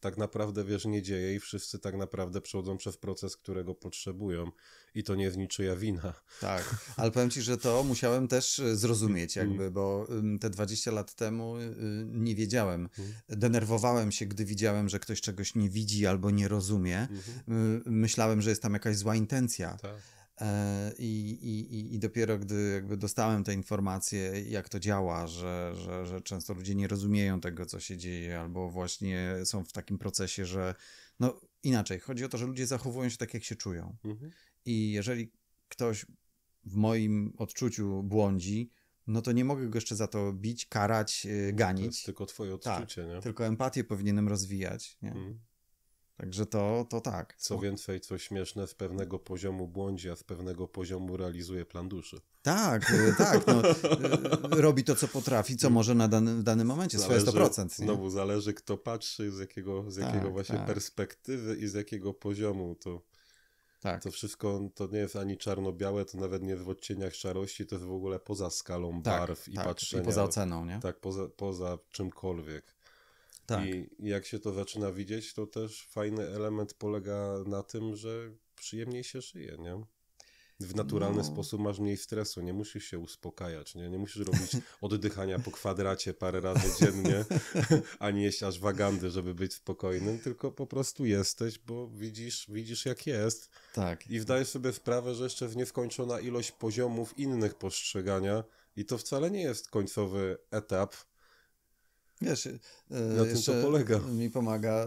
tak naprawdę, wiesz, nie dzieje i wszyscy tak naprawdę przechodzą przez proces, którego potrzebują i to nie jest niczyja wina. Tak, ale powiem ci, że to musiałem też e, zrozumieć mm. jakby, bo te 20 lat temu y, nie wiedziałem. Mm. Denerwowałem się, gdy widziałem, że ktoś czegoś nie widzi albo nie rozumie. Mm-hmm. Y, myślałem, że jest tam jakaś zła intencja. Tak E, I, i, I dopiero gdy jakby dostałem te informacje, jak to działa, że, że, że często ludzie nie rozumieją tego, co się dzieje, albo właśnie są w takim procesie, że no inaczej, chodzi o to, że ludzie zachowują się tak, jak się czują. Mhm. I jeżeli ktoś w moim odczuciu błądzi, no to nie mogę go jeszcze za to bić, karać, y, no, ganić. To jest tylko twoje tak, odczucie, tak, nie? Tylko empatię powinienem rozwijać. Nie? Mhm. Także to, to tak. Co więcej, co śmieszne, z pewnego poziomu błądzi, a z pewnego poziomu realizuje plan duszy. Tak, y, tak. No, y, y, robi to, co potrafi, co może na dany w danym momencie, zależy, swoje 100%. Nie? Znowu zależy, kto patrzy, z jakiego, z jakiego tak, właśnie tak. perspektywy i z jakiego poziomu to. Tak. To wszystko to nie jest ani czarno-białe, to nawet nie w odcieniach szarości, to jest w ogóle poza skalą tak, barw i tak, patrzenia. I poza oceną, nie? Tak, poza, poza czymkolwiek. Tak. I jak się to zaczyna widzieć, to też fajny element polega na tym, że przyjemniej się żyje, nie? w naturalny no. sposób masz mniej stresu, nie musisz się uspokajać, nie, nie musisz robić oddychania po kwadracie parę razy dziennie, ani jeść aż wagandy, żeby być spokojnym, tylko po prostu jesteś, bo widzisz, widzisz jak jest. Tak. I zdajesz sobie sprawę, że jeszcze w nieskończona ilość poziomów innych postrzegania i to wcale nie jest końcowy etap, Wiesz, Na jeszcze tym to polega. mi pomaga e,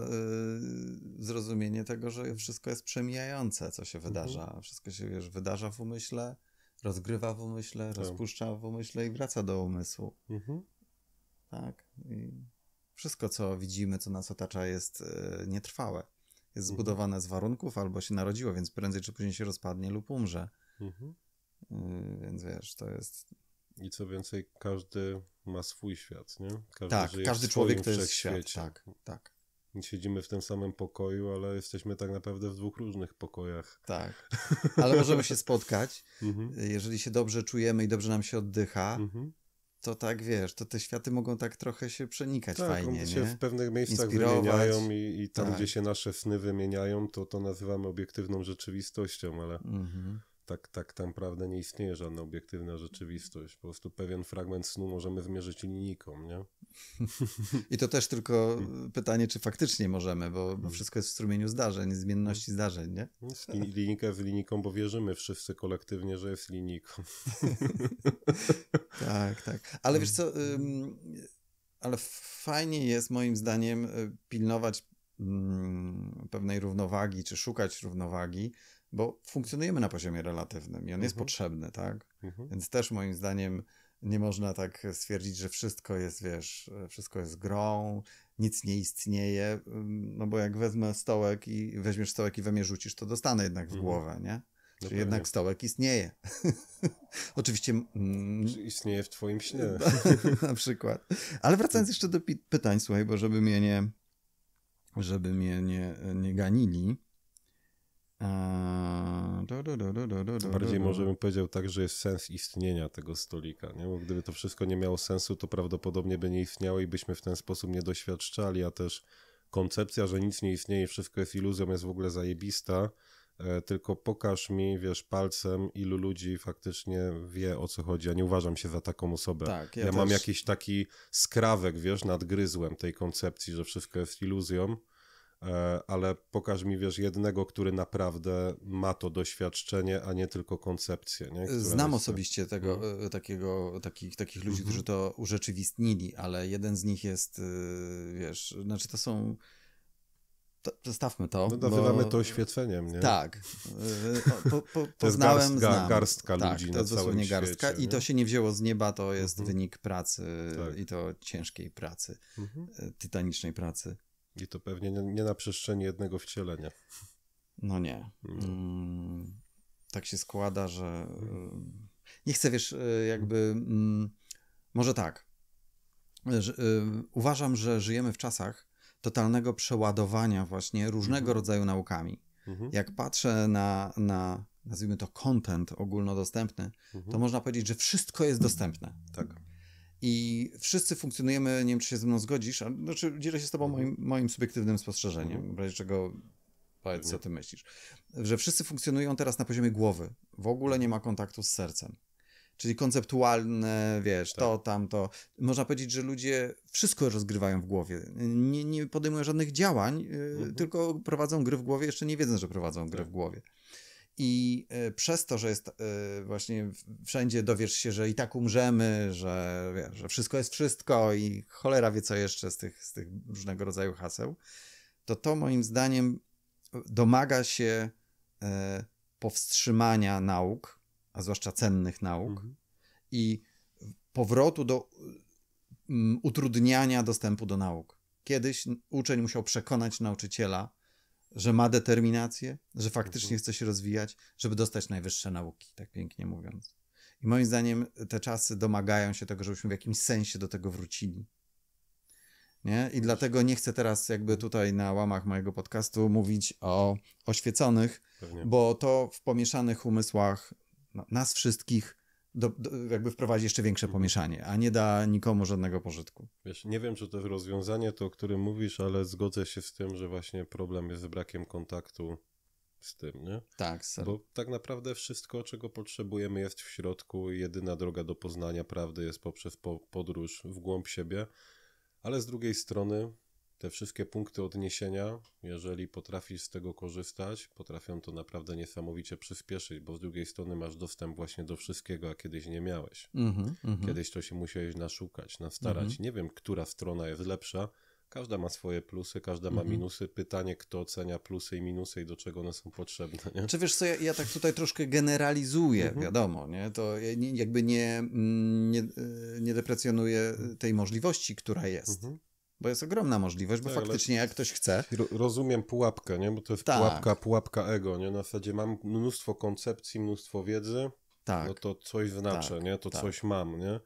zrozumienie tego, że wszystko jest przemijające, co się mhm. wydarza. Mhm. Wszystko się, wiesz, wydarza w umyśle, rozgrywa w umyśle, tak. rozpuszcza w umyśle i wraca do umysłu. Mhm. Tak. I wszystko, co widzimy, co nas otacza, jest e, nietrwałe. Jest mhm. zbudowane z warunków, albo się narodziło, więc prędzej czy później się rozpadnie lub umrze. Mhm. Y, więc wiesz, to jest. I co więcej, każdy ma swój świat, nie? Każdy tak, każdy człowiek to jest świat, tak, tak. Siedzimy w tym samym pokoju, ale jesteśmy tak naprawdę w dwóch różnych pokojach. Tak, ale możemy się spotkać. Mhm. Jeżeli się dobrze czujemy i dobrze nam się oddycha, mhm. to tak wiesz, to te światy mogą tak trochę się przenikać tak, fajnie. się nie? w pewnych miejscach wymieniają i, i tam, tak. gdzie się nasze sny wymieniają, to to nazywamy obiektywną rzeczywistością, ale. Mhm tak, tak tam naprawdę nie istnieje żadna obiektywna rzeczywistość. Po prostu pewien fragment snu możemy zmierzyć linijką, nie? I to też tylko pytanie, czy faktycznie możemy, bo, bo wszystko jest w strumieniu zdarzeń, zmienności zdarzeń, nie? No, linijka z linijką, bo wierzymy wszyscy kolektywnie, że jest linijką. tak, tak. Ale wiesz co, mm. ale fajnie jest moim zdaniem y, pilnować mm, pewnej równowagi, czy szukać równowagi bo funkcjonujemy na poziomie relatywnym i on jest mhm. potrzebny, tak? Mhm. Więc też moim zdaniem nie można tak stwierdzić, że wszystko jest, wiesz, wszystko jest grą, nic nie istnieje, no bo jak wezmę stołek i weźmiesz stołek i we mnie rzucisz, to dostanę jednak w mhm. głowę, nie? Czyli jednak stołek istnieje. Oczywiście. Mm, istnieje w Twoim śnie. na przykład. Ale wracając jeszcze do pytań, słuchaj, bo żeby mnie nie, żeby mnie nie, nie ganili, Bardziej może bym powiedział tak, że jest sens istnienia tego stolika, nie? bo gdyby to wszystko nie miało sensu, to prawdopodobnie by nie istniało i byśmy w ten sposób nie doświadczali, a też koncepcja, że nic nie istnieje, wszystko jest iluzją, jest w ogóle zajebista, eee, tylko pokaż mi, wiesz, palcem, ilu ludzi faktycznie wie o co chodzi. A nie uważam się za taką osobę. Tak, ja, ja też... mam jakiś taki skrawek, wiesz, nadgryzłem tej koncepcji, że wszystko jest iluzją. E, ale pokaż mi, wiesz, jednego, który naprawdę ma to doświadczenie, a nie tylko koncepcję. Nie? Znam jest... osobiście tego, no. e, takiego, takich, takich ludzi, mm -hmm. którzy to urzeczywistnili, ale jeden z nich jest, e, wiesz, znaczy to są zostawmy to. No nazywamy bo... to oświetleniem, nie? Tak. Po, po, poznałem, to garstka, znam. garstka tak, ludzi to na całym garstka. Świecie, I nie? to się nie wzięło z nieba, to jest mhm. wynik pracy tak. i to ciężkiej pracy, mhm. tytanicznej pracy. I to pewnie nie, na przestrzeni jednego wcielenia. No nie. Mhm. Mm. Tak się składa, że. Mhm. Y, nie chcę, wiesz, y, jakby. Mm, może tak. Y, uważam, że żyjemy w czasach totalnego przeładowania właśnie różnego mhm. rodzaju naukami. Jak patrzę na, na, nazwijmy to, content ogólnodostępny, to można powiedzieć, że wszystko jest dostępne. Tak. I wszyscy funkcjonujemy, nie wiem, czy się ze mną zgodzisz, a, znaczy dzielę się z tobą mhm. moim, moim subiektywnym spostrzeżeniem, mhm. w razie czego powiedz, co mhm. ty myślisz. Że wszyscy funkcjonują teraz na poziomie głowy. W ogóle nie ma kontaktu z sercem. Czyli konceptualne, wiesz, tak. to, tamto. Można powiedzieć, że ludzie wszystko rozgrywają w głowie. Nie, nie podejmują żadnych działań, y, mhm. tylko prowadzą gry w głowie, jeszcze nie wiedzą, że prowadzą gry tak. w głowie. I e, przez to, że jest e, właśnie wszędzie dowiesz się, że i tak umrzemy, że, że wszystko jest wszystko i cholera wie co jeszcze z tych, z tych różnego rodzaju haseł, to to moim zdaniem e, domaga się powstrzymania nauk, a zwłaszcza cennych nauk mhm. i powrotu do utrudniania dostępu do nauk. Kiedyś uczeń musiał przekonać nauczyciela, że ma determinację, że faktycznie mhm. chce się rozwijać, żeby dostać najwyższe nauki, tak pięknie mówiąc. I moim zdaniem e, te czasy domagają się tego, żebyśmy w jakimś sensie do tego wrócili. Nie? I dlatego nie chcę teraz jakby mhm. tutaj na łamach mojego podcastu mówić o oświeconych, Pewnie. bo to w pomieszanych umysłach nas wszystkich do, do, jakby wprowadzi jeszcze większe mhm. pomieszanie, a nie da nikomu żadnego pożytku. Wiesz, nie wiem, czy to rozwiązanie to, o którym mówisz, ale zgodzę się z tym, że właśnie problem jest z brakiem kontaktu z tym, nie? Tak, sir. Bo tak naprawdę wszystko, czego potrzebujemy, jest w środku. Jedyna droga do poznania prawdy jest poprzez po podróż w głąb siebie, ale z drugiej strony te wszystkie punkty odniesienia, jeżeli potrafisz z tego korzystać, potrafią to naprawdę niesamowicie przyspieszyć, bo z drugiej strony masz dostęp właśnie do wszystkiego, a kiedyś nie miałeś. Mm -hmm. Kiedyś to się musiałeś naszukać, nastarać. Mm -hmm. Nie wiem, która strona jest lepsza. Każda ma swoje plusy, każda ma mhm. minusy. Pytanie, kto ocenia plusy i minusy i do czego one są potrzebne. Nie? Czy wiesz co, ja, ja tak tutaj troszkę generalizuję, mhm. wiadomo, nie? To jakby nie, mm, nie, y, nie deprecjonuję tej możliwości, która jest mhm. Bo jest ogromna możliwość, bo tak, faktycznie jak ktoś chce. Rozumiem pułapkę, nie? Bo to jest tak. pułapka, pułapka ego, nie? Na zasadzie mam mnóstwo koncepcji, mnóstwo wiedzy. Tak. No to coś znaczy, tak, nie? To tak. coś mam, nie?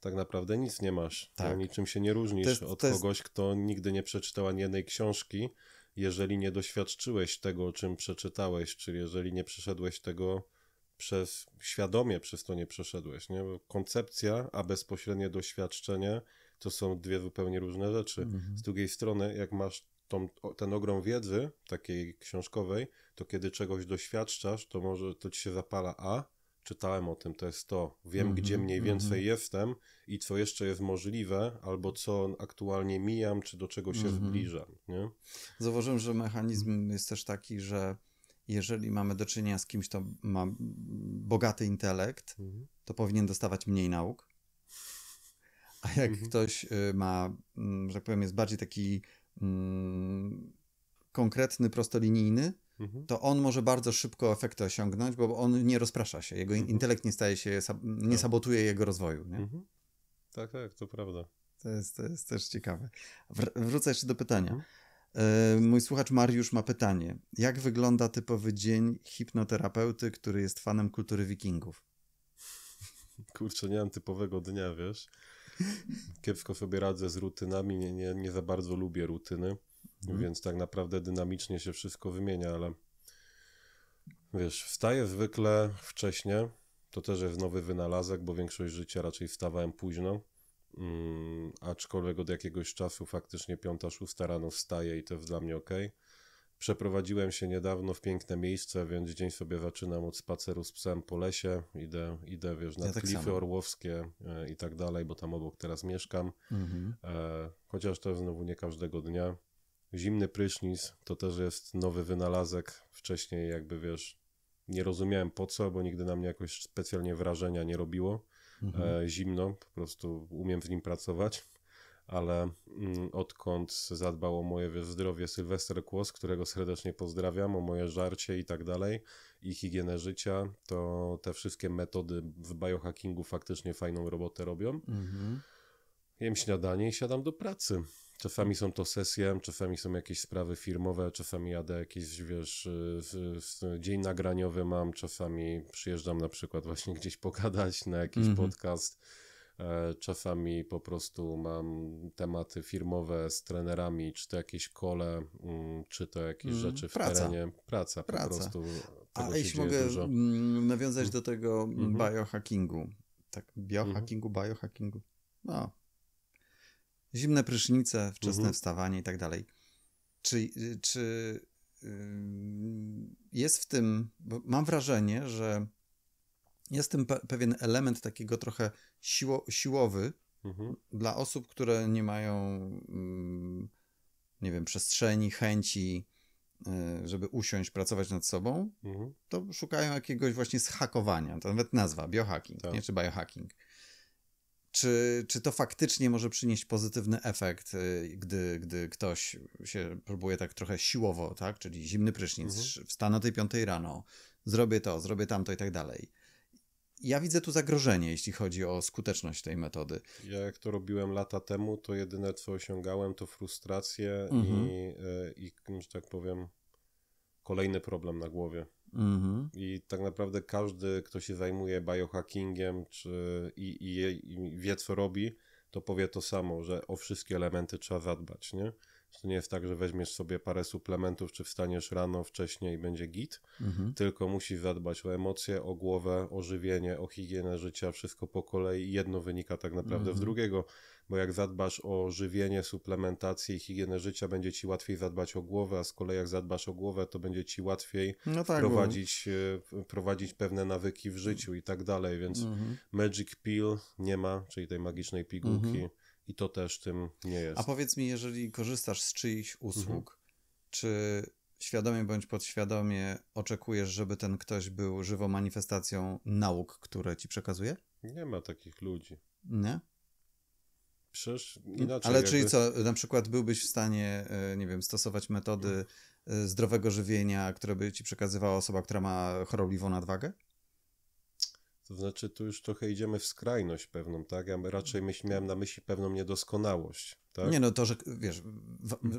Tak naprawdę nic nie masz. Tak. No, niczym się nie różnisz to jest, to od kogoś, kto nigdy nie przeczytał ani jednej książki, jeżeli nie doświadczyłeś tego, o czym przeczytałeś, czyli jeżeli nie przeszedłeś tego przez świadomie przez to nie przeszedłeś, nie? Bo koncepcja, a bezpośrednie doświadczenie to są dwie zupełnie różne rzeczy. Mhm. Z drugiej strony, jak masz tą, ten ogrom wiedzy, takiej książkowej, to kiedy czegoś doświadczasz, to może to ci się zapala A, czytałem o tym, to jest to, wiem mm -hmm, gdzie mhm, mniej mhm. więcej mm -hmm. jestem i co jeszcze jest możliwe, albo co aktualnie mijam, czy do czego się mm -hmm. zbliżam. Nie? Zauważyłem, że mechanizm jest też taki, że jeżeli mamy do czynienia z kimś, kto ma bogaty intelekt, mhm. to powinien dostawać mniej nauk a jak mhm. ktoś y, ma, mm, że tak powiem, jest bardziej taki mm, konkretny, prostolinijny, mhm. to on może bardzo szybko efekty osiągnąć, bo on nie rozprasza się, jego mhm. intelekt nie staje się, nie tak. sabotuje jego rozwoju. Nie? Mhm. Tak, tak, to prawda. To jest, to jest też ciekawe. Wr wrócę jeszcze do pytania. Mhm. Y, mój słuchacz Mariusz ma pytanie. Jak wygląda typowy dzień hipnoterapeuty, który jest fanem kultury wikingów? Kurczę, nie mam typowego dnia, wiesz kiepsko sobie radzę z rutynami, nie, nie, nie za bardzo lubię rutyny, mhm. więc tak naprawdę dynamicznie się wszystko wymienia, ale wiesz, wstaję zwykle wcześnie, to też jest nowy wynalazek, bo większość życia raczej wstawałem późno, mm, aczkolwiek od jakiegoś czasu faktycznie piąta, szósta rano wstaję i to jest dla mnie ok. Przeprowadziłem się niedawno w piękne miejsce, więc dzień sobie zaczynam od spaceru z psem po lesie. Idę, idę wiesz, na ja tak klify samo. orłowskie e, i tak dalej, bo tam obok teraz mieszkam. Mhm. E, chociaż to znowu nie każdego dnia. Zimny prysznic to też jest nowy wynalazek. Wcześniej jakby wiesz, nie rozumiałem po co, bo nigdy na mnie jakoś specjalnie wrażenia nie robiło. Mhm. E, zimno, po prostu umiem w nim pracować ale mm, odkąd zadbał o moje wiesz, zdrowie Sylwester Kłos, którego serdecznie pozdrawiam, o moje żarcie i tak dalej, i higienę życia, to te wszystkie metody w biohackingu faktycznie fajną robotę robią. Mhm. Jem śniadanie i siadam do pracy. Czasami są to sesje, czasami są jakieś sprawy firmowe, czasami jadę jakiś, wiesz, y, dzień nagraniowy mam, czasami przyjeżdżam na przykład właśnie gdzieś pogadać na jakiś mhm. podcast E, czasami po prostu mam tematy firmowe z trenerami, czy to jakieś kole, mm, czy to jakieś mm, rzeczy w praca. terenie. Praca, praca. po prostu. Ale jeśli mogę dużo. Mm, nawiązać do tego mm -hmm. biohackingu. Tak, biohackingu, mm -hmm. biohackingu. No. Zimne prysznice, wczesne mm -hmm. wstawanie i tak dalej. Czy, czy jest w tym, bo mam wrażenie, że jest tym pe pewien element takiego trochę siło siłowy mhm. dla osób, które nie mają, mm, nie wiem, przestrzeni, chęci, y, żeby usiąść, pracować nad sobą, mhm. to szukają jakiegoś właśnie zhakowania. To nawet nazwa, biohacking, tak. nie? czy biohacking. Czy, czy to faktycznie może przynieść pozytywny efekt, y, gdy, gdy ktoś się próbuje tak trochę siłowo, tak? Czyli zimny prysznic, mhm. wstanę o tej piątej rano, zrobię to, zrobię tamto i tak dalej ja widzę tu zagrożenie, jeśli chodzi o skuteczność tej metody. Ja jak to robiłem lata temu, to jedyne co osiągałem to frustrację mhm. i, e, i, że tak powiem, kolejny problem na głowie. Mhm. I tak naprawdę każdy, kto się zajmuje biohackingiem czy, i, i, i wie co robi, to powie to samo, że o wszystkie elementy trzeba zadbać, nie? to nie jest tak, że weźmiesz sobie parę suplementów, czy wstaniesz rano wcześniej i będzie git, mhm. tylko musisz zadbać o emocje, o głowę, o żywienie, o higienę życia, wszystko po kolei. Jedno wynika tak naprawdę mhm. z drugiego, bo jak zadbasz o żywienie, suplementację i higienę życia, będzie ci łatwiej zadbać o głowę, a z kolei jak zadbasz o głowę, to będzie ci łatwiej no tak, prowadzić, bo... prowadzić e, pewne nawyki w życiu i tak dalej, więc mhm. Magic Pill nie ma, czyli tej magicznej pigułki mhm i to też tym nie jest. A powiedz mi, jeżeli korzystasz z czyichś usług, mhm. czy świadomie bądź podświadomie oczekujesz, żeby ten ktoś był żywą manifestacją nauk, które ci przekazuje? Nie ma takich ludzi. Nie? Przecież inaczej. Ale jakby... czyli co, na przykład byłbyś w stanie, e, nie wiem, stosować metody mhm. e, zdrowego żywienia, które by ci przekazywała osoba, która ma chorobliwą nadwagę? To znaczy, tu już trochę idziemy w skrajność pewną, tak? Ja raczej myśl, miałem na myśli pewną niedoskonałość. Tak? Nie, no to, że wiesz,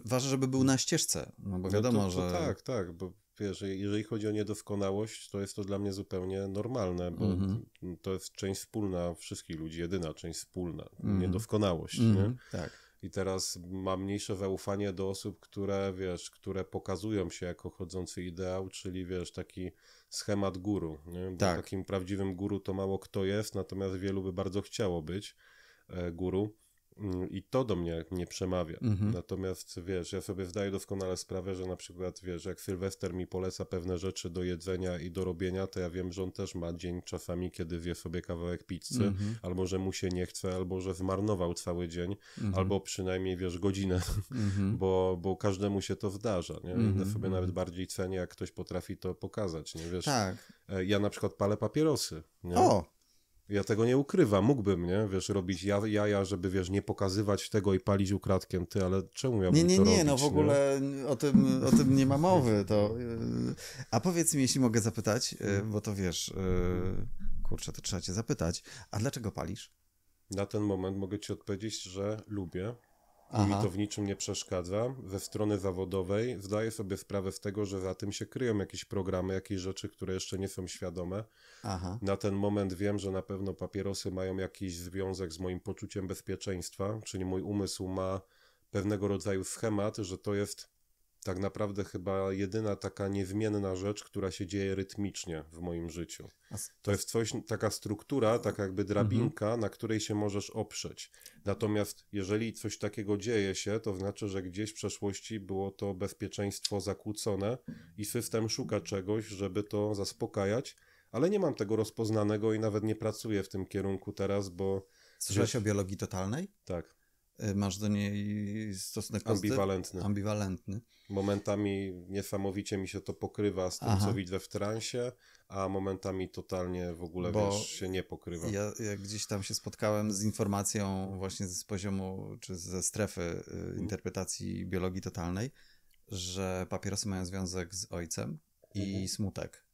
ważne, żeby był na ścieżce, no bo no wiadomo, no to, to że. Tak, tak, bo wiesz, jeżeli chodzi o niedoskonałość, to jest to dla mnie zupełnie normalne, bo mm -hmm. to jest część wspólna wszystkich ludzi, jedyna część wspólna, mm -hmm. niedoskonałość. Mm -hmm. nie? Mhm, tak i teraz ma mniejsze zaufanie do osób, które, wiesz, które pokazują się jako chodzący ideał, czyli, wiesz, taki schemat guru, nie? Bo tak. takim prawdziwym guru to mało kto jest, natomiast wielu by bardzo chciało być e, guru. Mm, i to do mnie nie przemawia. Mhm. Natomiast wiesz, ja sobie zdaję doskonale sprawę, że na przykład wiesz, jak Sylwester mi poleca pewne rzeczy do jedzenia i do robienia, to ja wiem, że on też ma dzień czasami, kiedy wie sobie kawałek pizzy, mhm. albo że mu się nie chce, albo że zmarnował cały dzień, mhm. albo przynajmniej wiesz, godzinę, mhm. bo, bo każdemu się to zdarza. Nie? Ja mhm. sobie nawet mhm. bardziej cenię, jak ktoś potrafi to pokazać. Nie wiesz, tak. E, ja na przykład palę papierosy. Nie? O! Ja tego nie ukrywam, mógłbym, nie? Wiesz, robić jaja, żeby, wiesz, nie pokazywać tego i palić ukradkiem, ty, ale czemu ja bym nie, to Nie, no nie, no w ogóle O, tym, o tym nie ma mowy, to... Y, a powiedz mi, jeśli mogę zapytać, y, mhm. bo to wiesz, y, kurczę, to trzeba cię zapytać, a dlaczego palisz? Na ten moment mogę ci odpowiedzieć, że lubię, Aha. mi to w niczym nie przeszkadza. Ze strony zawodowej zdaję sobie sprawę z tego, że za tym się kryją jakieś programy, jakieś rzeczy, które jeszcze nie są świadome. Aha. Na ten moment wiem, że na pewno papierosy mają jakiś związek z moim poczuciem bezpieczeństwa, czyli mój umysł ma pewnego rodzaju schemat, że to jest tak naprawdę chyba jedyna taka niezmienna rzecz, która się dzieje rytmicznie w moim życiu. To jest coś, taka struktura, taka jakby mhm. drabinka, mhm. na której się możesz oprzeć. Natomiast jeżeli coś takiego dzieje się, to znaczy, że gdzieś w przeszłości było to bezpieczeństwo zakłócone i system szuka czegoś, żeby to zaspokajać, ale nie mam tego rozpoznanego i nawet nie pracuję w tym kierunku teraz, bo... Słyszałeś o biologii totalnej? Tak. E, masz do niej stosunek ambiwalentny. ambiwalentny. Momentami niesamowicie mi się to pokrywa z tym, Aha. co widzę w transie, a momentami totalnie w ogóle Bo wiesz, się nie pokrywa. Ja, ja, gdzieś tam się spotkałem z informacją właśnie z poziomu czy ze strefy y, mhm. interpretacji biologii totalnej, że papierosy mają związek z ojcem i mhm. smutek.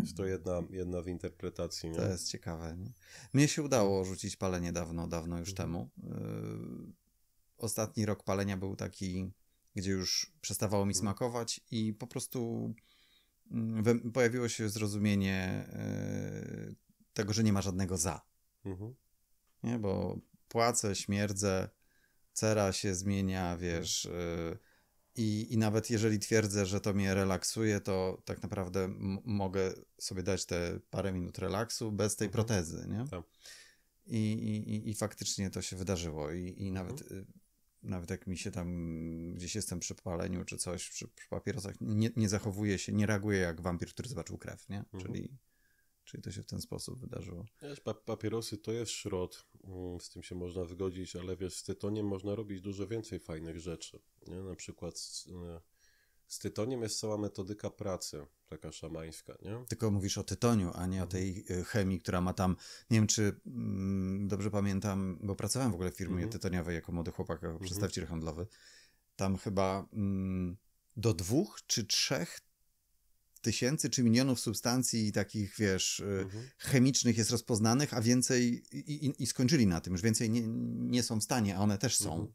Jest to jedna, jedna w interpretacji. Nie? To jest ciekawe. Nie? Mnie się udało rzucić palenie dawno, dawno już mhm. temu. Yy, ostatni rok palenia był taki, gdzie już przestawało mi mhm. smakować i po prostu mm, we, pojawiło się zrozumienie yy, tego, że nie ma żadnego za. Mhm. Nie, bo płacę, śmierdzę, cera się zmienia, wiesz... Yy, i, I nawet jeżeli twierdzę, że to mnie relaksuje, to tak naprawdę mogę sobie dać te parę minut relaksu bez tej mhm. protezy, nie? Tak. I, i, I faktycznie to się wydarzyło. I, i mhm. nawet, mhm. nawet jak mi się tam gdzieś jestem przy paleniu czy coś, przy, przy papierosach, nie, nie zachowuję się, nie reaguję jak wampir, który zobaczył krew, nie? Mhm. Czyli Czyli to się w ten sposób wydarzyło. Wiesz, papierosy to jest środ, mm, z tym się można zgodzić ale wiesz, z tytoniem można robić dużo więcej fajnych rzeczy. Nie? Na przykład z, e, z tytoniem jest cała metodyka pracy, taka szamańska, nie? Tylko mówisz o tytoniu, a nie o mhm. tej e, chemii, która ma tam, nie wiem czy mm, dobrze pamiętam, bo pracowałem w ogóle w firmie mm -hmm. tytoniowej jako młody chłopak, mhm. przedstawiciel mm -hmm. handlowy. Tam chyba mm, do dwóch czy trzech tysięcy czy milionów substancji takich, wiesz, y, mhm. chemicznych jest rozpoznanych, a więcej i, i, i, skończyli na tym, już więcej nie, nie są w stanie, a one też są. Mhm.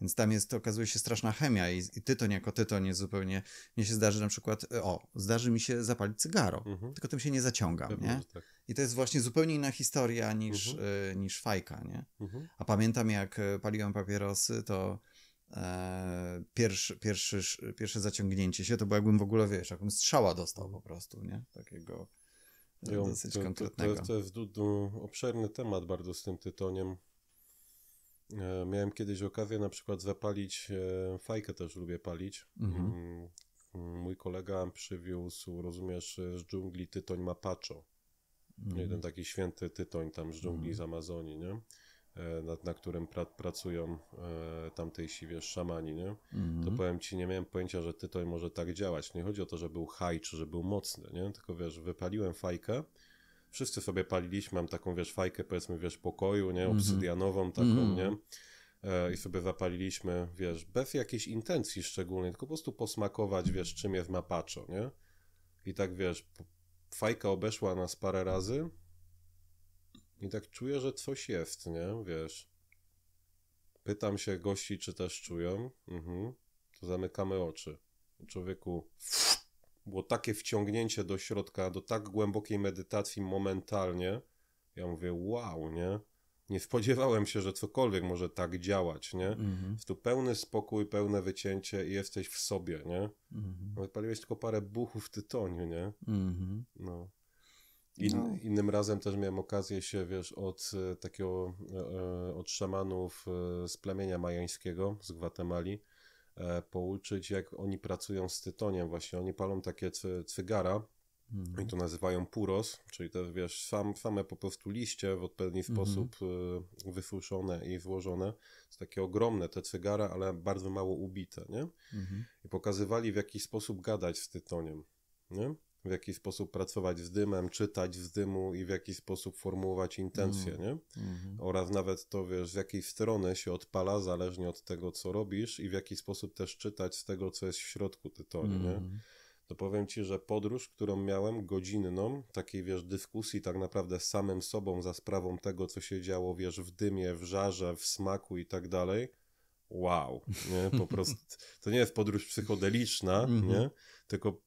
Więc tam jest, okazuje się, straszna chemia i, i tytoń jako tytoń jest zupełnie... Mnie się zdarzy na przykład, y, o, zdarzy mi się zapalić cygaro, mhm. tylko tym się nie zaciągam, nie? Tak. I to jest właśnie zupełnie inna historia niż, mhm. y, niż fajka, nie? Mhm. A pamiętam, jak y, paliłem papierosy, to E, pierwszy, pierwszy, pierwsze zaciągnięcie się, to bo jakbym w ogóle, wiesz, jakbym strzała dostał po prostu, nie? Takiego e, jo, dosyć to, konkretnego. To, to, to jest du, du, obszerny temat bardzo z tym tytoniem. E, miałem kiedyś okazję na przykład zapalić, e, fajkę też lubię palić. Mhm. Mm, mm mój kolega przywiózł, rozumiesz, z dżungli tytoń mapacho. Mhm. Jeden taki święty tytoń tam z dżungli mhm. z Amazonii, nie? E, na na którym pra, pracują e, tamtejsi, wiesz, szamani, nie? Mm -hmm. to powiem ci, nie miałem pojęcia, że tytoń może tak działać. Nie chodzi o to, że był haj, czy że był mocny, nie? tylko wiesz, wypaliłem fajkę, wszyscy sobie paliliśmy, mam taką, wiesz, fajkę, powiedzmy, wiesz, pokoju, nie? Mhm. Obsydianową taką, mm -hmm. nie? E, I sobie zapaliliśmy, wiesz, bez jakiejś intencji szczególnej, tylko po prostu posmakować, wiesz, czym jest mapacho, nie? I tak, wiesz, fajka obeszła nas parę razy, i tak czuję, że coś jest, nie? Wiesz. Pytam się gości, czy też czują. Mhm. To zamykamy oczy. Człowieku, było takie wciągnięcie do środka, do tak głębokiej medytacji momentalnie. Ja mówię, wow, nie? Nie spodziewałem się, że cokolwiek może tak działać, nie? Mhm. Tu pełny spokój, pełne wycięcie i jesteś w sobie, nie? Mhm. Wypaliłeś tylko parę buchów tytoniu, nie? Mhm. No. In, no. Innym razem też miałem okazję się, wiesz, od e, takiego, e, e, od szamanów z plemienia majańskiego, z Gwatemali, pouczyć, jak oni pracują z tytoniem. Właśnie oni palą takie cygara mm. i mhm. to nazywają puros, czyli to, wiesz, sam, same po prostu liście w odpowiedni mhm. sposób wysuszone i włożone. To takie ogromne te cygara, ale bardzo mało ubite, nie? Mhm. I pokazywali, w jaki sposób gadać z tytoniem, nie? w jaki sposób pracować z dymem, czytać z dymu i w jaki sposób formułować intencje, mm. nie? Mm -hmm. Oraz nawet to, wiesz, z jakiej strony się odpala, zależnie od tego, co robisz i w jaki sposób też czytać z tego, co jest w środku tytoni, mm. nie? Mhm. To powiem ci, że podróż, którą miałem godzinną, takiej, wiesz, dyskusji tak naprawdę z samym sobą za sprawą tego, co się działo, wiesz, w dymie, w żarze, w smaku i tak dalej, wow, nie? Po prostu, to nie jest podróż psychodeliczna, nie? Mhm. Tylko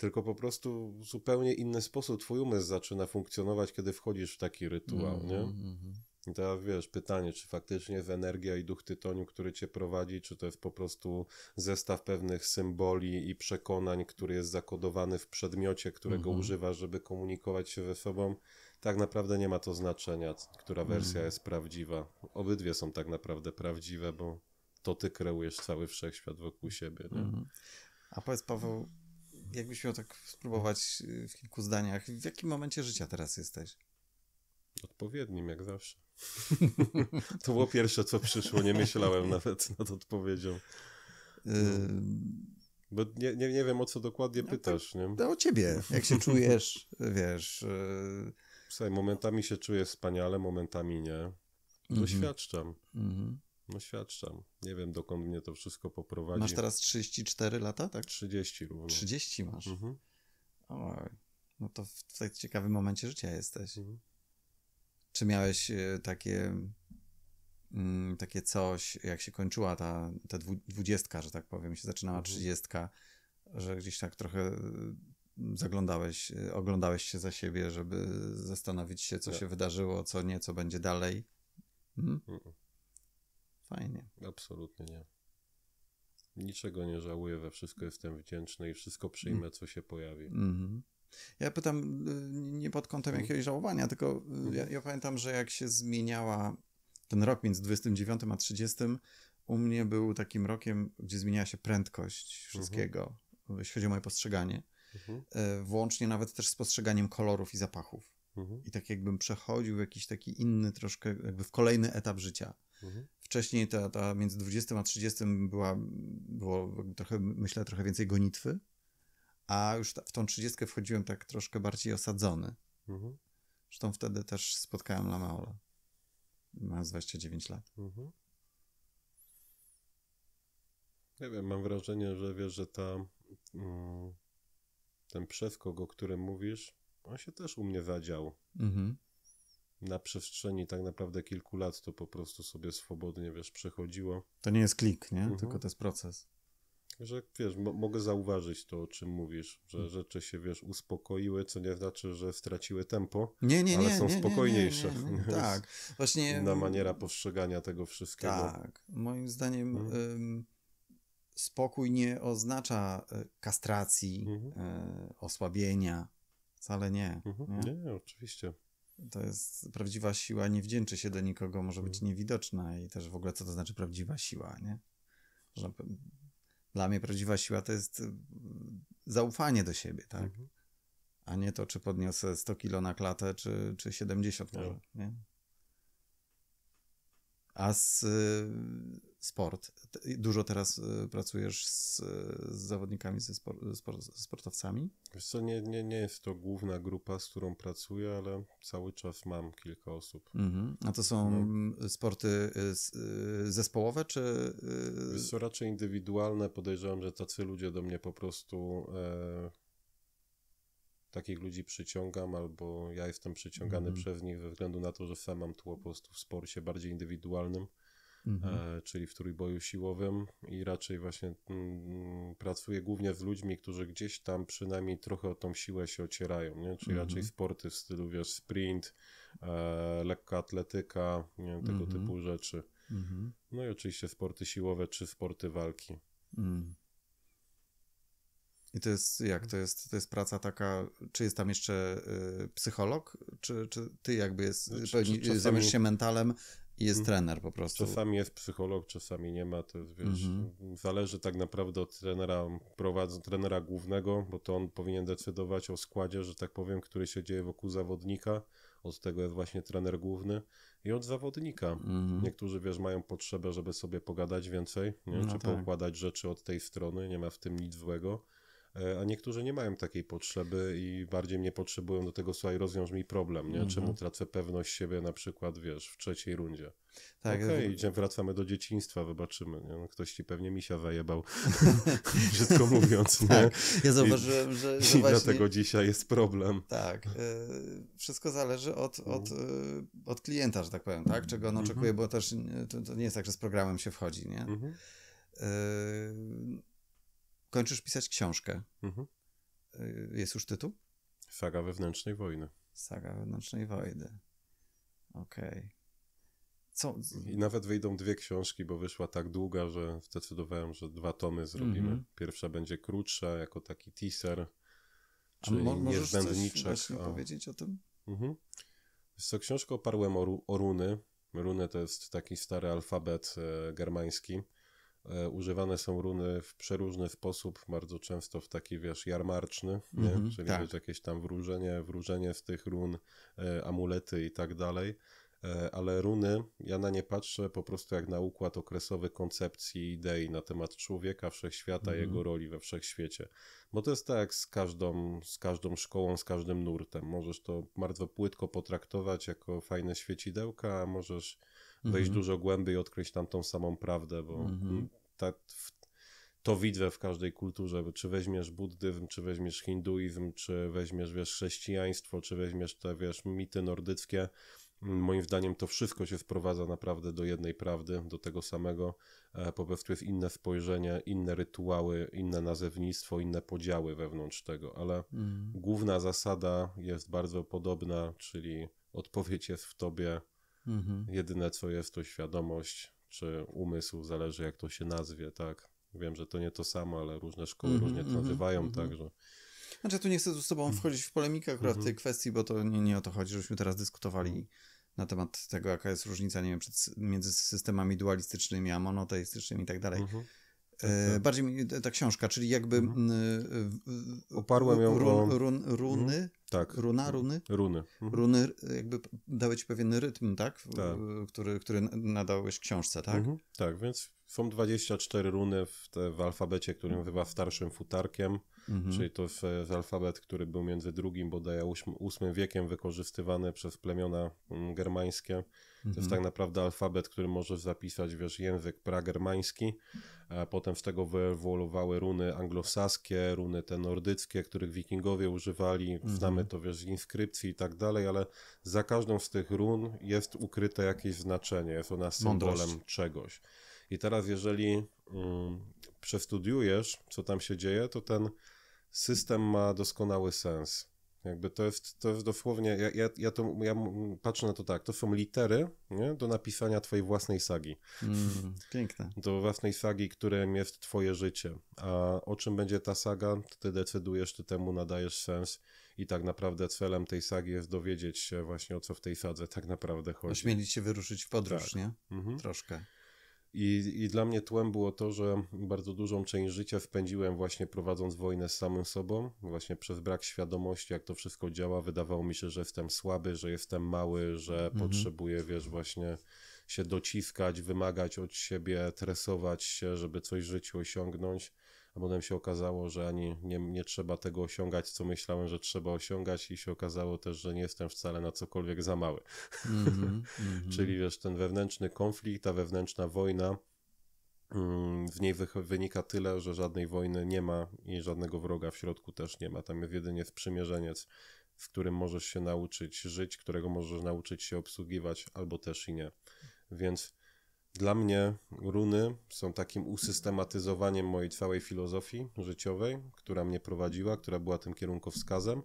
tylko po prostu w zupełnie inny sposób twój umysł zaczyna funkcjonować, kiedy wchodzisz w taki rytuał, mm -hmm, nie? Mm -hmm. I teraz wiesz, pytanie, czy faktycznie w energia i duch tytoniu, który cię prowadzi, czy to jest po prostu zestaw pewnych symboli i przekonań, który jest zakodowany w przedmiocie, którego mm -hmm. używasz, żeby komunikować się ze sobą, tak naprawdę nie ma to znaczenia, która wersja mhm. jest prawdziwa. Obydwie są tak naprawdę prawdziwe, bo to ty kreujesz cały wszechświat wokół siebie, nie? Mhm. A powiedz Paweł, jakbyś miał tak spróbować y, w kilku zdaniach, w jakim momencie życia teraz jesteś? Odpowiednim, jak zawsze. to było pierwsze, co przyszło. Nie myślałem nawet nad odpowiedzią. Y, no. Bo nie, nie, nie wiem, o co dokładnie no, pytasz. nie? No o ciebie. Jak się czujesz, wiesz. Y, Słuchaj, momentami się czuję wspaniale, momentami nie. Mhm. Doświadczam. Mhm. No świadczam. Nie wiem, dokąd mnie to wszystko poprowadzi. Masz teraz 34 lata, tak? 30 równo. 30 masz? Mhm. Oj, no to w tak ciekawym momencie życia jesteś. Mhm. Czy miałeś e, takie, mm, takie coś, jak się kończyła ta, ta dwudziestka, że tak powiem, się zaczynała mhm. trzydziestka, że gdzieś tak trochę e, zaglądałeś, e, oglądałeś się za siebie, żeby zastanowić się, co się wydarzyło, co nie, co będzie dalej? Mhm fajnie. Absolutnie nie. Niczego nie żałuję, we wszystko jestem wdzięczny i wszystko przyjmę, co się pojawi. Mhm. Ja pytam y, nie pod kątem mhm. jakiegoś żałowania, tylko y, ja, mhm. ja, pamiętam, że jak się zmieniała ten rok między 29 a 30, u mnie był takim rokiem, gdzie zmieniała się prędkość wszystkiego, jeśli chodzi o moje postrzeganie. E, włącznie nawet też z postrzeganiem kolorów i zapachów. I tak jakbym przechodził jakiś taki inny troszkę, jakby w kolejny etap życia. Mhm. Wcześniej ta, ta między 20 a 30 była, było trochę, myślę, trochę więcej gonitwy, a już ta, w tą 30 wchodziłem tak troszkę bardziej osadzony. Mhm. Zresztą wtedy też spotkałem Lamaola. Mam 29 lat. Mhm. Nie wiem, mam wrażenie, że wiesz, że ta, mm, ten przeskok, o którym mówisz, on się też u mnie zadział. Mhm na przestrzeni tak naprawdę kilku lat to po prostu sobie swobodnie, wiesz, przechodziło. To nie jest klik, nie? Mhm. Tylko to jest proces. Że wiesz, mogę zauważyć to, o czym mówisz, że mhm. rzeczy się, wiesz, uspokoiły, co nie znaczy, że straciły tempo, nie, nie, ale nie, są nie, spokojniejsze. Nie, tak, właśnie. Inna mm, maniera postrzegania tego wszystkiego. Tak, moim zdaniem mhm. spokój nie oznacza e, kastracji, mhm. E, osłabienia, wcale nie. Mhm. nie, oczywiście. To jest prawdziwa siła, nie wdzięczy się do nikogo, może być mhm. niewidoczna i też w ogóle co to znaczy prawdziwa siła, nie? Można, mm, dla mnie prawdziwa siła to jest y, zaufanie do siebie, tak? Mhm. A nie to, czy podniosę 100 kilo na klatę, czy, czy 70 może, tak. nie? A z, y, sport. Dużo teraz y, pracujesz z, z zawodnikami, ze spor, sportowcami? Wiesz co, nie, nie, nie jest to główna grupa, z którą pracuję, ale cały czas mam kilka osób. Mhm. A to są no. sporty y, y, zespołowe, czy... Wiesz co, raczej indywidualne. Podejrzewam, że tacy ludzie do mnie po prostu... E, takich ludzi przyciągam, albo ja jestem przyciągany mm. przez nich ze względu na to, że sam mam tło po prostu w sporcie bardziej indywidualnym mhm. E, czyli w trójboju siłowym i raczej właśnie m, mm, pracuję głównie z ludźmi, którzy gdzieś tam przynajmniej trochę o tą siłę się ocierają, nie? czyli mhm. raczej sporty w stylu wiesz, sprint, e, lekka atletyka, nie? tego mhm. typu rzeczy. Mhm. No i oczywiście sporty siłowe czy sporty walki. Mhm. I to jest jak? To jest, to jest praca taka, czy jest tam jeszcze y, psycholog, czy, czy ty jakby jest, znaczy, czasami... się mentalem i jest mhm. trener po prostu. Czasami jest psycholog, czasami nie ma. To jest, wiesz, mhm. zależy tak naprawdę od trenera, prowadzą, trenera głównego, bo to on powinien decydować o składzie, że tak powiem, który się dzieje wokół zawodnika. Od tego jest właśnie trener główny i od zawodnika. Mhm. Niektórzy, wiesz, mają potrzebę, żeby sobie pogadać więcej, nie? No czy tak. poukładać rzeczy od tej strony, nie ma w tym nic złego E, a niektórzy nie mają takiej potrzeby i bardziej mnie potrzebują do tego, słuchaj, rozwiąż mi problem, nie? Mhm. Czemu tracę pewność siebie na przykład, wiesz, w trzeciej rundzie? Tak. Okej, okay, wracamy do dzieciństwa, wybaczymy, nie? No, ktoś ci pewnie misia wejebał, brzydko mówiąc, nie? Tak. Ja zauważyłem, I, że, że I dlatego dzisiaj jest problem. Tak. Yy, wszystko zależy od, no. od, yy, od klienta, że tak powiem, tak? Czego on oczekuje, mhm. bo też to, to, nie jest tak, że z programem się wchodzi, nie? Yy kończysz pisać książkę. Mhm. Y, jest już tytuł? Saga wewnętrznej wojny. Saga wewnętrznej wojny. Okej. Okay. I nawet wyjdą dwie książki, bo wyszła tak długa, że zdecydowałem, że dwa tomy zrobimy. Mhm. Pierwsza będzie krótsza, jako taki teaser. Czy możesz coś właśnie a... powiedzieć o tym? Mhm. Jest to książkę oparłem o, ru o runy. Runy to jest taki stary alfabet e, germański E, używane są runy w przeróżny sposób, bardzo często w taki, wiesz, jarmarczny, mm -hmm, czyli tak. jakieś tam wróżenie, wróżenie z tych run, e, amulety i tak dalej, e, ale runy, ja na nie patrzę po prostu jak na układ okresowy koncepcji idei na temat człowieka, wszechświata, mm jego roli we wszechświecie. Bo to jest tak z każdą, z każdą szkołą, z każdym nurtem. Możesz to bardzo płytko potraktować jako fajne świecidełka, a możesz wejść mhm. dużo głębiej i odkryć tam tą samą prawdę, bo mhm. ta, to widzę w każdej kulturze, czy weźmiesz buddyzm, czy weźmiesz hinduizm, czy weźmiesz wiesz, chrześcijaństwo, czy weźmiesz te wiesz, mity nordyckie, mm, Moim zdaniem to wszystko się sprowadza naprawdę do jednej prawdy, do tego samego. E, po prostu jest inne spojrzenie, inne rytuały, inne nazewnictwo, inne podziały wewnątrz tego, ale mhm. główna zasada jest bardzo podobna, czyli odpowiedź jest w tobie, Mhm. Jedyne co jest to świadomość czy umysł, zależy jak to się nazwie, tak. Wiem, że to nie to samo, ale różne szkoły mhm, różnie to mhm, nazywają, mhm. także. Znaczy, tu nie chcę z Tobą wchodzić w polemikę akurat tej kwestii, bo to nie, nie o to chodzi, żebyśmy teraz dyskutowali na temat tego, jaka jest różnica, nie wiem, między systemami dualistycznymi a monoteistycznymi i tak dalej. Mhm. Mhm. E, bardziej mi ta książka, czyli jakby. Mhm. E, Oparłem ją run, o. Run, runy. Mhm. Tak. Runa, runy? Runy. Mhm. Runy jakby dały ci pewien rytm, tak? tak. Który, który nadałeś książce, tak? Mhm. Tak, więc są 24 runy w, te, w alfabecie, którym mhm. chyba starszym futarkiem, mhm. czyli to jest alfabet, który był między drugim bodaj a ósmym wiekiem wykorzystywany przez plemiona mm, germańskie. To jest mhm. tak naprawdę alfabet, który możesz zapisać, wiesz, język pragermański, potem z tego wyewoluowały runy anglosaskie, runy te nordyckie, których wikingowie używali, znamy mhm. to, wiesz, z inskrypcji i tak dalej, ale za każdą z tych run jest ukryte jakieś znaczenie, jest ona symbolem Mądrość. czegoś. I teraz, jeżeli mm, przestudiujesz, co tam się dzieje, to ten system ma doskonały sens. Jakby to jest, to jest dosłownie, ja, ja, ja, to, ja patrzę na to tak, to są litery nie? do napisania twojej własnej sagi. Mm, piękne. Do własnej sagi, którym jest twoje życie. A o czym będzie ta saga, ty decydujesz, ty temu nadajesz sens i tak naprawdę celem tej sagi jest dowiedzieć się właśnie o co w tej sadze tak naprawdę chodzi. Ośmielić się wyruszyć w podróż, tak. nie? Mhm. Troszkę. I, I dla mnie tłem było to, że bardzo dużą część życia spędziłem właśnie prowadząc wojnę z samym sobą, właśnie przez brak świadomości, jak to wszystko działa. Wydawało mi się, że jestem słaby, że jestem mały, że mhm. potrzebuję, wiesz, właśnie się dociskać, wymagać od siebie, tresować się, żeby coś w życiu osiągnąć a potem się okazało, że ani nie, nie trzeba tego osiągać, co myślałem, że trzeba osiągać i się okazało też, że nie jestem wcale na cokolwiek za mały. Mm -hmm, mm -hmm. Czyli wiesz, ten wewnętrzny konflikt, ta wewnętrzna wojna, mm, w niej wynika tyle, że żadnej wojny nie ma i żadnego wroga w środku też nie ma. Tam jest jedynie sprzymierzeniec, w którym możesz się nauczyć żyć, którego możesz nauczyć się obsługiwać, albo też i nie. Więc dla mnie runy są takim usystematyzowaniem mojej całej filozofii życiowej, która mnie prowadziła, która była tym kierunkowskazem.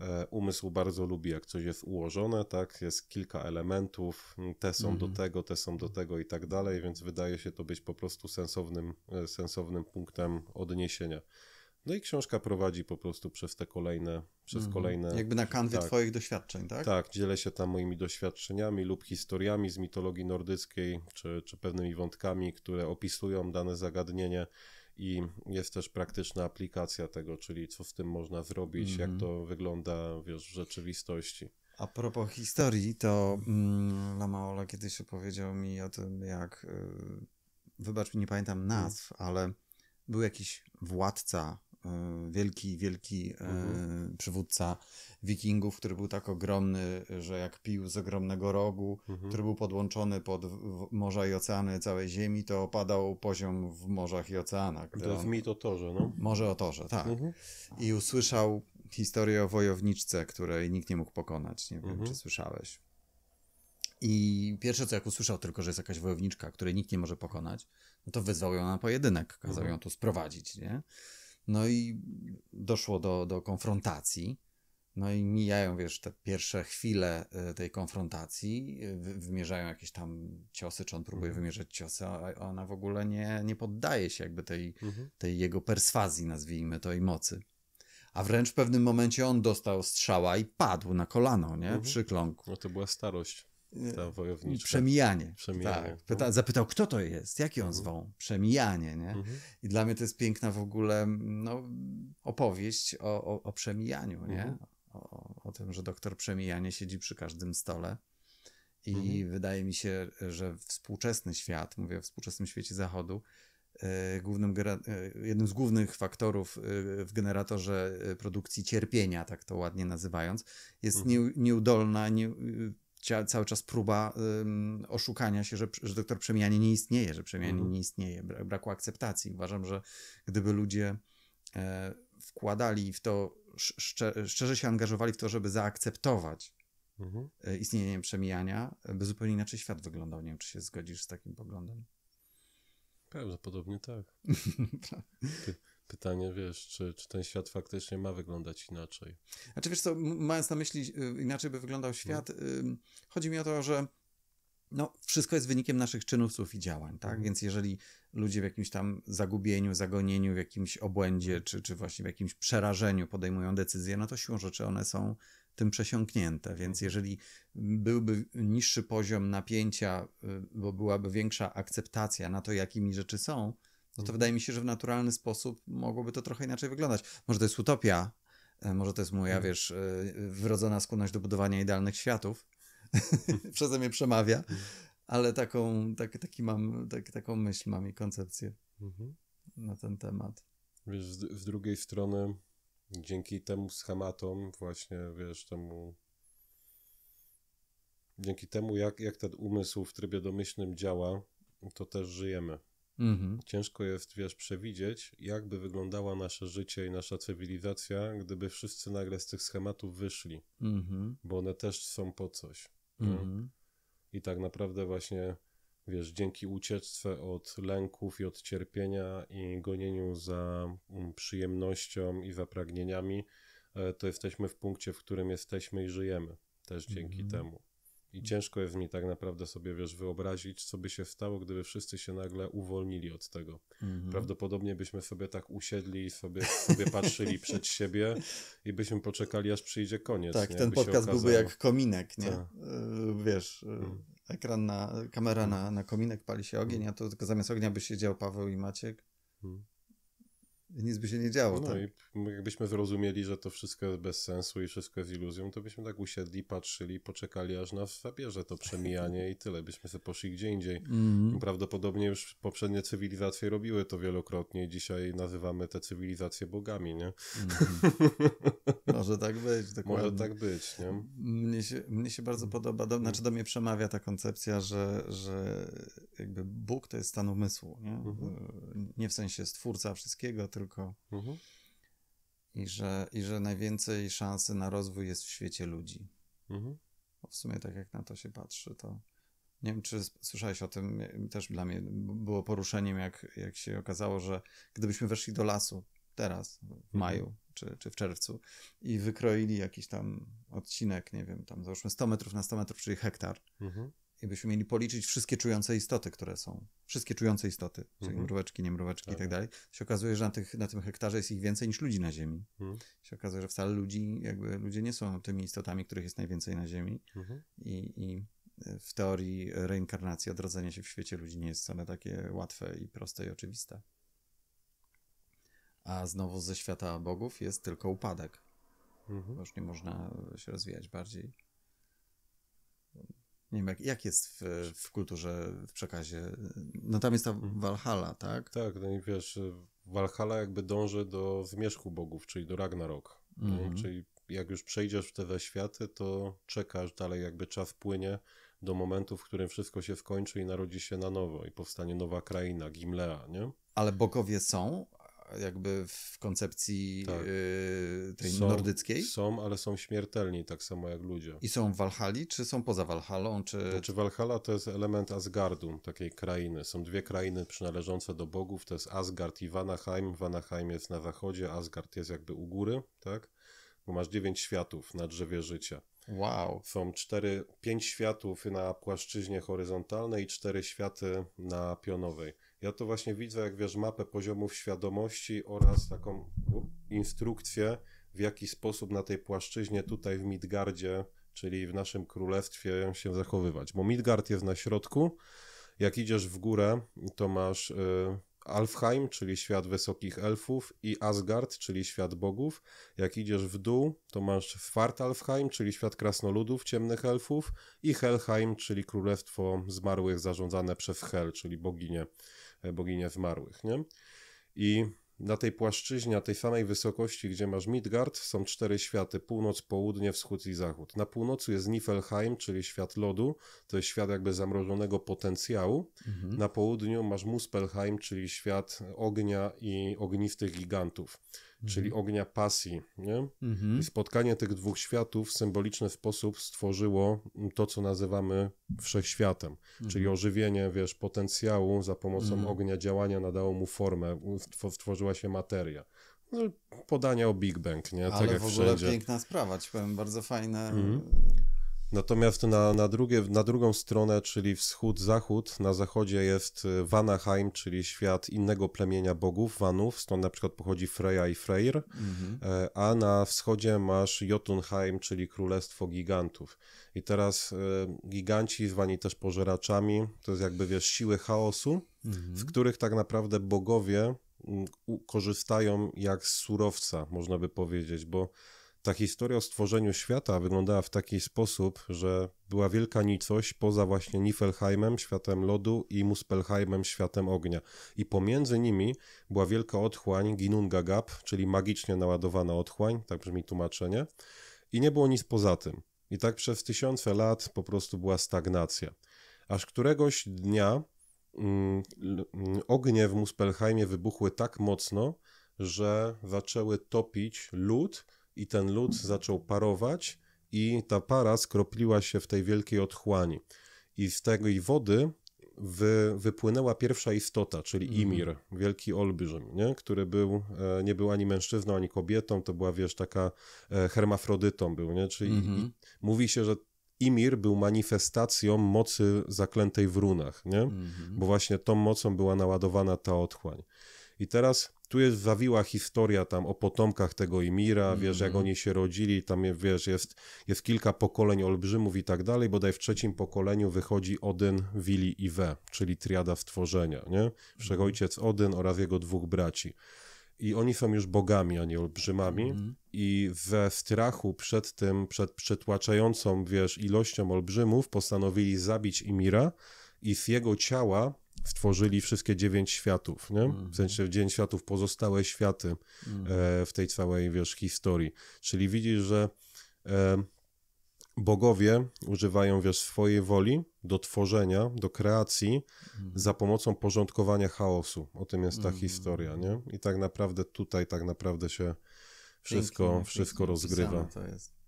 E, umysł bardzo lubi, jak coś jest ułożone, tak? Jest kilka elementów, te są mhm. do tego, te są do tego i tak dalej, więc wydaje się to być po prostu sensownym, e, sensownym punktem odniesienia. No i książka prowadzi po prostu przez te kolejne, przez mhm. kolejne... Jakby na kanwie tak, twoich doświadczeń, tak? Tak, dzielę się tam moimi doświadczeniami lub historiami z mitologii nordyckiej, czy, czy pewnymi wątkami, które opisują dane zagadnienie i jest też praktyczna aplikacja tego, czyli co z tym można zrobić, mhm. jak to wygląda wiesz, w rzeczywistości. A propos historii, to mm, Lamaola kiedyś opowiedział mi o tym, jak, y, wybacz mi, nie pamiętam nazw, ale był jakiś władca E, wielki, wielki e, mhm. przywódca wikingów, który był tak ogromny, że jak pił z ogromnego rogu, mhm. który był podłączony pod morza i oceany całej ziemi, to opadał poziom w morzach i oceanach. To w mit o torze, no? Morze o torze, tak. Mhm. I usłyszał historię o wojowniczce, której nikt nie mógł pokonać. Nie wiem, mhm. czy słyszałeś. I pierwsze co jak usłyszał tylko, że jest jakaś wojowniczka, której nikt nie może pokonać, no to wyzwał ją na pojedynek, kazał mhm. ją tu sprowadzić, nie? No i doszło do, do konfrontacji. No i mijają, wiesz, te pierwsze chwile y, tej konfrontacji, wymierzają jakieś tam ciosy, czy on próbuje mhm. wymierzać ciosy, a ona w ogóle nie, nie poddaje się jakby tej, mhm. tej jego perswazji, nazwijmy to, i mocy. A wręcz w pewnym momencie on dostał strzała i padł na kolano, nie? Mhm. Przykląkł. No to była starość. Y, przemijanie. Przemijanie. Tak. Pyta, zapytał, kto to jest, jak on mhm. zwą? Przemijanie, nie? Mhm. I dla mnie to jest piękna w ogóle mm, no, opowieść o, o, o przemijaniu, nie? Mhm. O, o, tym, że doktor przemijanie siedzi przy każdym stole. I mhm. wydaje mi się, że współczesny świat, mówię o współczesnym świecie zachodu, y, głównym, y, jednym z głównych faktorów w generatorze produkcji cierpienia, tak to ładnie nazywając, jest mhm. nieudolna, nie, cały czas próba um, oszukania się, że, że doktor przemijanie nie istnieje, że przemianie mhm. nie istnieje, braku akceptacji. Uważam, że gdyby ludzie e, wkładali w to, szczerze, szczerze się angażowali w to, żeby zaakceptować mhm. E, istnienie przemijania, e, by zupełnie inaczej świat wyglądał. Nie wiem, czy się zgodzisz z takim poglądem. Prawdopodobnie tak. Pytanie, wiesz, czy, czy ten świat faktycznie ma wyglądać inaczej? Znaczy, wiesz co, mając na myśli, y, inaczej by wyglądał no. świat, chodzi mi o to, że no, wszystko jest wynikiem naszych czynów, i działań, tak? Mhm. Więc jeżeli ludzie w jakimś tam zagubieniu, zagonieniu, w jakimś obłędzie, czy, czy właśnie w jakimś przerażeniu podejmują decyzje, no to siłą rzeczy one są tym przesiąknięte. Więc mhm. jeżeli byłby niższy poziom napięcia, y, bo byłaby większa akceptacja na to, jakimi rzeczy są, no to wydaje mi się, że w naturalny sposób mogłoby to trochę inaczej wyglądać. Może to jest utopia, e, może to jest moja, mhm. wiesz, e, wrodzona skłonność do budowania idealnych światów, przeze mnie przemawia, mhm. ale taką, tak, taki mam, tak, taką myśl mam i koncepcję mhm. na ten temat. Wiesz, z, z, drugiej strony, dzięki temu schematom, właśnie, wiesz, temu. Dzięki temu, jak, jak ten umysł w trybie domyślnym działa, to też żyjemy. Mhm. Ciężko jest, wiesz, przewidzieć, jakby wyglądała nasze życie i nasza cywilizacja, gdyby wszyscy nagle z tych schematów wyszli, mhm. bo one też są po coś. Mhm. I tak naprawdę właśnie, wiesz, dzięki ucieczce od lęków i od cierpienia i gonieniu za mm, przyjemnością i za pragnieniami, e, to jesteśmy w punkcie, w którym jesteśmy i żyjemy. Też dzięki mhm. temu. I ciężko jest mi tak naprawdę sobie, wiesz, wyobrazić, co by się stało, gdyby wszyscy się nagle uwolnili od tego. Mhm. Prawdopodobnie byśmy sobie tak usiedli i sobie, sobie patrzyli przed siebie i byśmy poczekali, aż przyjdzie koniec. Tak, nie? ten Jakby podcast okazało... byłby jak kominek, nie? Tak. E, wiesz, e, mm. ekran na, kamera mm. na, na kominek, pali się ogień, mm. a to tylko zamiast ognia by siedział Paweł i Maciek nic by się nie działo. No tak? i jakbyśmy zrozumieli, że to wszystko jest bez sensu i wszystko jest iluzją, to byśmy tak usiedli, patrzyli, poczekali aż nas zabierze to przemijanie i tyle, byśmy sobie poszli gdzie indziej. Mm -hmm. Prawdopodobnie już poprzednie cywilizacje robiły to wielokrotnie i dzisiaj nazywamy te cywilizacje bogami, nie? Mm -hmm. Może tak być, dokładnie. Może tak być, nie? Mnie się, mnie się bardzo podoba, do, znaczy do mnie przemawia ta koncepcja, że, że jakby Bóg to jest stan umysłu, nie? Mm -hmm. Nie w sensie stwórca wszystkiego, tylko. Mhm. I, że, I że najwięcej szansy na rozwój jest w świecie ludzi. Mhm. Bo w sumie tak jak na to się patrzy, to nie wiem, czy słyszałeś o tym, też dla mnie było poruszeniem, jak, jak się okazało, że gdybyśmy weszli do lasu teraz, w mhm. maju czy, czy w czerwcu i wykroili jakiś tam odcinek, nie wiem, tam załóżmy 100 metrów na 100 metrów, czyli hektar, mhm jakbyśmy mieli policzyć wszystkie czujące istoty, które są. Wszystkie czujące istoty, czyli mhm. mróweczki, niemróweczki tak. i tak, tak dalej, się okazuje, że na, tych, na tym hektarze jest ich więcej niż ludzi na Ziemi. Mhm. Się okazuje, że wcale ludzi, jakby ludzie nie są tymi istotami, których jest najwięcej na Ziemi. Mhm. I, I w teorii reinkarnacji, odrodzenie się w świecie ludzi nie jest wcale takie łatwe i proste i oczywiste. A znowu ze świata bogów jest tylko upadek. Mhm. Bo już nie można się rozwijać bardziej. Nie wiem, jak, jak jest w, w kulturze, w przekazie. No tam jest ta mhm. Walhalla, tak? Tak, no i wiesz, Walhalla jakby dąży do zmierzchu bogów, czyli do Ragnarok. Mhm. Czyli jak już przejdziesz w te światy, to czekasz dalej, jakby czas płynie do momentu, w którym wszystko się skończy i narodzi się na nowo i powstanie nowa kraina, Gimlea, nie? Ale bogowie są, jakby w koncepcji tak. y, tej są, nordyckiej? Są, ale są śmiertelni, tak samo jak ludzie. I są w Walhali, czy są poza Walhalą? Czy... Znaczy Walhala to jest element Asgardu, takiej krainy. Są dwie krainy przynależące do bogów, to jest Asgard i Vanaheim. Vanaheim jest na zachodzie, Asgard jest jakby u góry, tak? Bo masz dziewięć światów na drzewie życia. Wow. Są cztery, pięć światów na płaszczyźnie horyzontalnej i cztery światy na pionowej. Ja to właśnie widzę, jak wiesz, mapę poziomów świadomości oraz taką instrukcję, w jaki sposób na tej płaszczyźnie tutaj w Midgardzie, czyli w naszym królestwie się zachowywać. Bo Midgard jest na środku. Jak idziesz w górę, to masz y, Alfheim, czyli świat wysokich elfów, i Asgard, czyli świat bogów. Jak idziesz w dół, to masz Svartalfheim, czyli świat krasnoludów, ciemnych elfów, i Helheim, czyli królestwo zmarłych zarządzane przez Hel, czyli boginie. E, Bogini zmarłych, nie? I na tej płaszczyźnie, na tej samej wysokości, gdzie masz Midgard, są cztery światy: północ, południe, wschód i zachód. Na północy jest Nifelheim, czyli świat lodu, to jest świat jakby zamrożonego potencjału. Mhm. Na południu masz Muspelheim, czyli świat ognia i ognistych gigantów czyli mhm. ognia pasji. Nie? Mhm. I spotkanie tych dwóch światów w symboliczny sposób stworzyło to, co nazywamy wszechświatem, mhm. czyli ożywienie wiesz, potencjału za pomocą mhm. ognia działania nadało mu formę, stworzyła się materia. No, podania o Big Bang, nie? Tak Ale tak w ogóle wszędzie. piękna sprawa, ci powiem, bardzo fajne. Mhm. Natomiast na, na, drugie, na drugą stronę, czyli wschód-zachód, na zachodzie jest y, Vanaheim, czyli świat innego plemienia bogów, Vanów, stąd na przykład pochodzi Freya i Freyr, mhm. e, a na wschodzie masz Jotunheim, czyli królestwo gigantów. I teraz y, giganci zwani też pożeraczami, to jest jakby wiesz, siły chaosu, w z mhm. których tak naprawdę bogowie mm, korzystają jak z surowca, można by powiedzieć, bo ta historia o stworzeniu świata wyglądała w taki sposób, że była wielka nicość poza właśnie Nifelheimem, światem lodu i Muspelheimem, światem ognia. I pomiędzy nimi była wielka otchłań Ginungagap, czyli magicznie naładowana otchłań, tak brzmi tłumaczenie. I nie było nic poza tym. I tak przez tysiące lat po prostu była stagnacja. Aż któregoś dnia mm, ognie w Muspelheimie wybuchły tak mocno, że zaczęły topić lód, i ten lód zaczął parować i ta para skropliła się w tej wielkiej otchłani. I z tej wody wy, wypłynęła pierwsza istota, czyli mhm. Imir, wielki olbrzym, nie? który był, e, nie był ani mężczyzną, ani kobietą, to była, wiesz, taka e, hermafrodytą był, nie? Czyli mhm. i, mówi się, że Imir był manifestacją mocy zaklętej w runach, nie? Mhm. Bo właśnie tą mocą była naładowana ta otchłań. I teraz tu jest zawiła historia tam o potomkach tego Imira, mm -hmm. wiesz, jak oni się rodzili, tam wiesz, jest, jest kilka pokoleń olbrzymów i tak dalej, bodaj w trzecim pokoleniu wychodzi Odyn, Wili i We, czyli triada stworzenia, nie? Mhm. Wszechojciec Odyn oraz jego dwóch braci. I oni są już bogami, a nie olbrzymami. Mm -hmm. I ze strachu przed tym, przed przetłaczającą, wiesz, ilością olbrzymów postanowili zabić Imira i z jego ciała stworzyli wszystkie dziewięć światów, nie? w mhm. sensie dziewięć światów, pozostałe światy mhm. e, w tej całej, wiesz, historii. Czyli widzisz, że e, bogowie używają, wiesz, swojej woli do tworzenia, do kreacji mhm. za pomocą porządkowania chaosu. O tym jest ta historia, nie? I tak naprawdę tutaj tak naprawdę się wszystko, pięknie, wszystko pięknie rozgrywa. To jest.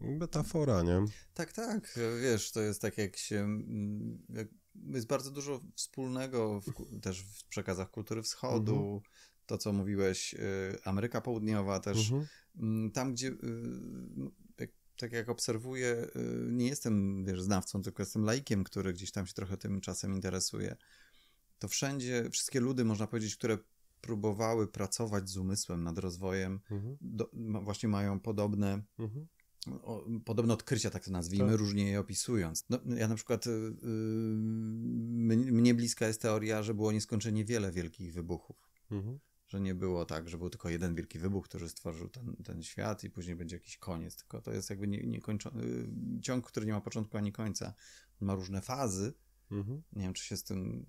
Metafora, nie? Tak, tak. Wiesz, to jest tak jak się... Mm, jak jest bardzo dużo wspólnego w, też w przekazach kultury wschodu, mhm. to, co mówiłeś, y, Ameryka Południowa też. Mhm. Mm, tam, gdzie y, tak jak obserwuję, y, nie jestem wiesz, znawcą, tylko jestem laikiem, który gdzieś tam się trochę tym czasem interesuje. To wszędzie, wszystkie ludy, można powiedzieć, które próbowały pracować z umysłem nad rozwojem, mhm. do, właśnie mają podobne mhm podobne odkrycia, tak to nazwijmy, tak. różnie je opisując. No, ja na przykład, yy, mnie bliska jest teoria, że było nieskończenie wiele wielkich wybuchów. Mhm że nie było tak, że był tylko jeden wielki wybuch, który stworzył ten, ten świat i później będzie jakiś koniec, tylko to jest jakby niekończony nie y, ciąg, który nie ma początku ani końca. Ma różne fazy. Mhm. Nie wiem, czy się z tym...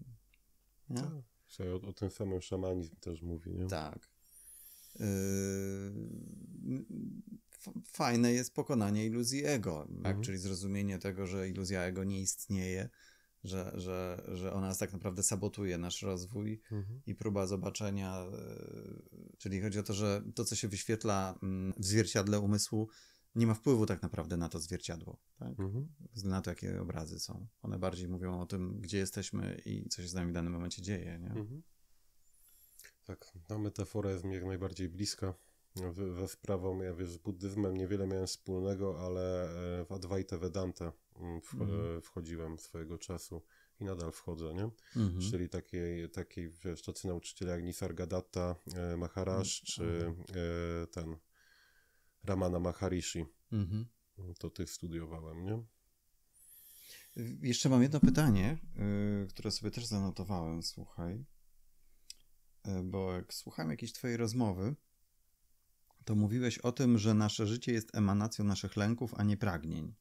Nie? Tak. o, o tym samym szamanizm też mówi, nie? Tak. Yy fajne jest pokonanie iluzji ego, tak? mhm. tak? czyli zrozumienie tego, że iluzja ego nie istnieje, że, że, że ona tak naprawdę sabotuje nasz rozwój mhm. i próba zobaczenia, e, czyli chodzi o to, że to, co się wyświetla mm, w zwierciadle umysłu, nie ma wpływu tak naprawdę na to zwierciadło, tak? mhm. na to, jakie obrazy są. One bardziej mówią o tym, gdzie jesteśmy i co się z nami w danym momencie dzieje. Nie? Mhm. Tak, ta metafora jest mi jak najbardziej bliska ze sprawą, ja wiesz, z buddyzmem niewiele miałem wspólnego, ale e, w Advaita Vedanta mm, w, mhm. E, wchodziłem swojego czasu i nadal wchodzę, nie? Mhm. Czyli takiej, takiej wiesz, tacy nauczyciele jak Nisargadatta e, Maharaj, mhm. czy mhm. e, ten Ramana Maharishi. Mhm. To tych studiowałem, nie? Jeszcze mam jedno pytanie, e, które sobie też zanotowałem, słuchaj. Bo jak słucham jakiejś twojej rozmowy, to mówiłeś o tym, że nasze życie jest emanacją naszych lęków, a nie pragnień.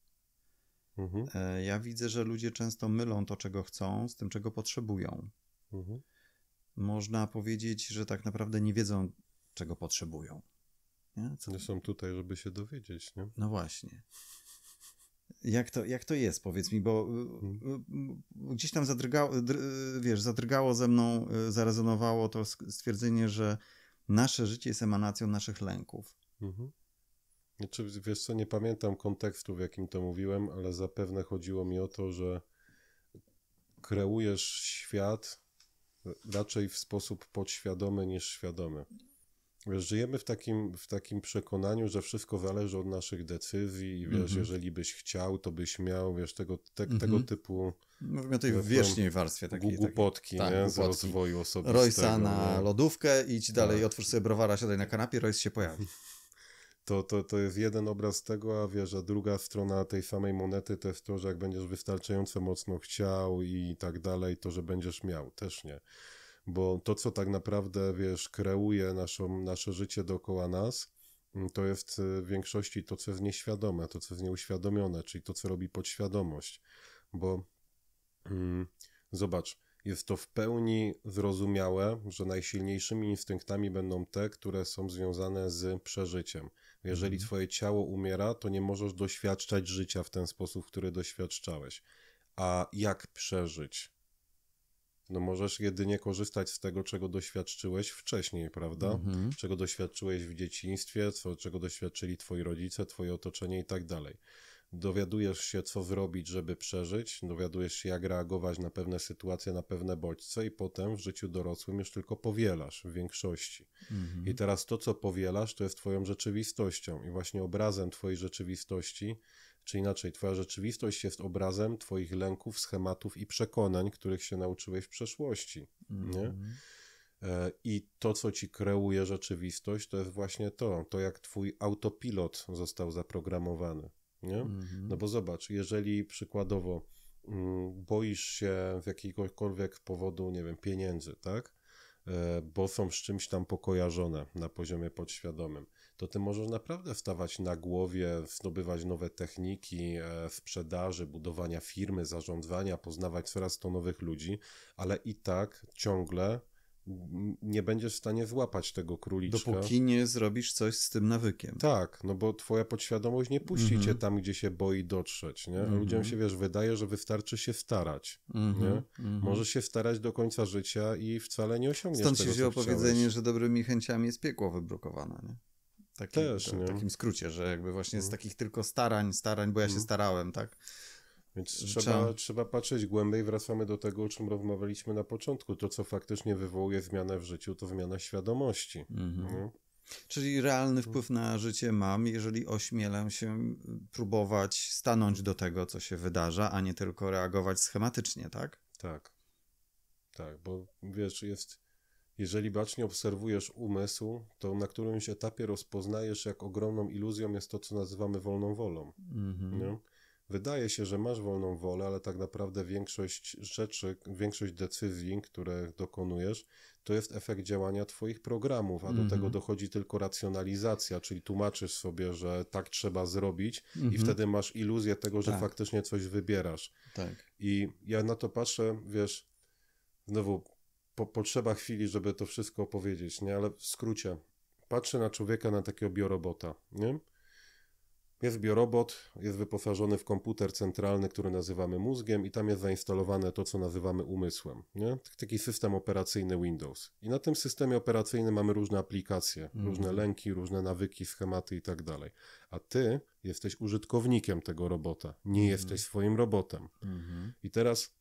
Mhm. E, ja widzę, że ludzie często mylą to, czego chcą, z tym, czego potrzebują. Mhm. Można powiedzieć, że tak naprawdę nie wiedzą, czego potrzebują. Nie? Co... nie są tutaj, żeby się dowiedzieć, nie? No właśnie. Jak to, jak to jest, powiedz mi, bo hmm. gdzieś tam zadrgało, dr, wiesz, zadrgało ze mną, zarezonowało to stwierdzenie, że nasze życie jest emanacją naszych lęków. Mhm. Znaczy, wiesz co, nie pamiętam kontekstu, w jakim to mówiłem, ale zapewne chodziło mi o to, że kreujesz świat raczej w sposób podświadomy niż świadomy. Żyjemy w takim, w takim przekonaniu, że wszystko zależy od naszych decyzji i wiesz, mm -hmm. jeżeli byś chciał, to byś miał, wiesz, tego, te, mm -hmm. tego mhm. typu... Mówimy o tej wierzchniej warstwie takiej. Głupotki, tak, nie? Z rozwoju osobistego. Roysa na nie? lodówkę, idź tak. dalej, tak. otwórz sobie browara, siadaj na kanapie, Royce się pojawi. To, to, to jest jeden obraz tego, a wiesz, a druga strona tej samej monety to jest to, że jak będziesz wystarczająco mocno chciał i tak dalej, to że będziesz miał, też nie bo to, co tak naprawdę, wiesz, kreuje naszą, nasze życie dookoła nas, mm, to jest y, w większości to, co jest nieświadome, to, co jest nieuświadomione, czyli to, co robi podświadomość, bo mm, zobacz, jest to w pełni zrozumiałe, że najsilniejszymi instynktami będą te, które są związane z przeżyciem. Jeżeli mhm. twoje ciało umiera, to nie możesz doświadczać życia w ten sposób, który doświadczałeś. A jak przeżyć? no możesz jedynie korzystać z tego, czego doświadczyłeś wcześniej, prawda? Mhm. Czego doświadczyłeś w dzieciństwie, co, czego doświadczyli twoi rodzice, twoje otoczenie i tak dalej. Dowiadujesz się, co zrobić, żeby przeżyć, dowiadujesz się, jak reagować na pewne sytuacje, na pewne bodźce, i potem w życiu dorosłym już tylko powielasz w większości. Mhm. I teraz to, co powielasz, to jest Twoją rzeczywistością, i właśnie obrazem Twojej rzeczywistości czy inaczej, twoja rzeczywistość jest obrazem twoich lęków, schematów i przekonań, których się nauczyłeś w przeszłości. Mm Nie? Mhm. E, I to, co ci kreuje rzeczywistość, to jest właśnie to, to jak twój autopilot został zaprogramowany. Nie? Mm -hmm. No bo zobacz, jeżeli przykładowo mm, boisz się w jakiegokolwiek powodu, nie wiem, pieniędzy, tak? E, bo są z czymś tam pokojarzone na poziomie podświadomym to ty możesz naprawdę wstawać na głowie, zdobywać nowe techniki e, sprzedaży, budowania firmy, zarządzania, poznawać coraz to nowych ludzi, ale i tak ciągle nie będziesz w stanie złapać tego króliczka. Dopóki nie zrobisz coś z tym nawykiem. Tak, no bo twoja podświadomość nie puści mm -hmm. cię tam, gdzie się boi dotrzeć, nie? Mm -hmm. Ludziom się, wiesz, wydaje, że wystarczy się starać, mm -hmm. nie? Mhm. Możesz się starać do końca życia i wcale nie osiągniesz Stąd tego, się wzięło powiedzenie, że dobrymi chęciami jest piekło wybrukowane, nie? Taki, Też, to, W takim skrócie, że jakby właśnie z no. takich tylko starań, starań, bo ja się no. starałem, tak? Więc trzeba, trzeba, patrzeć głębiej, wracamy do tego, o czym rozmawialiśmy na początku. To, co faktycznie wywołuje zmianę w życiu, to zmiana świadomości. Mhm. No. Czyli realny wpływ na życie mam, jeżeli ośmielam się próbować stanąć do tego, co się wydarza, a nie tylko reagować schematycznie, tak? Tak. Tak, bo wiesz, jest jeżeli bacznie obserwujesz umysł, to na którymś etapie rozpoznajesz, jak ogromną iluzją jest to, co nazywamy wolną wolą. Mhm. Wydaje się, że masz wolną wolę, ale tak naprawdę większość rzeczy, większość decyzji, które dokonujesz, to jest efekt działania Twoich programów, a mm -hmm. do mhm. tego dochodzi tylko racjonalizacja, czyli tłumaczysz sobie, że tak trzeba zrobić, mm -hmm. i mhm. wtedy masz iluzję tego, że tak. faktycznie coś wybierasz. Tak. I ja na to patrzę, wiesz, znowu po, potrzeba chwili, żeby to wszystko opowiedzieć, nie? Ale w skrócie, patrzę na człowieka, na takiego biorobota, nie? Jest biorobot, jest wyposażony w komputer centralny, który nazywamy mózgiem, i tam jest zainstalowane to, co nazywamy umysłem. Nie? Taki system operacyjny Windows. I na tym systemie operacyjnym mamy różne aplikacje, mm różne lęki, różne nawyki, schematy i tak dalej. A ty jesteś użytkownikiem tego robota, nie mm jesteś swoim robotem. Mm -hmm. I teraz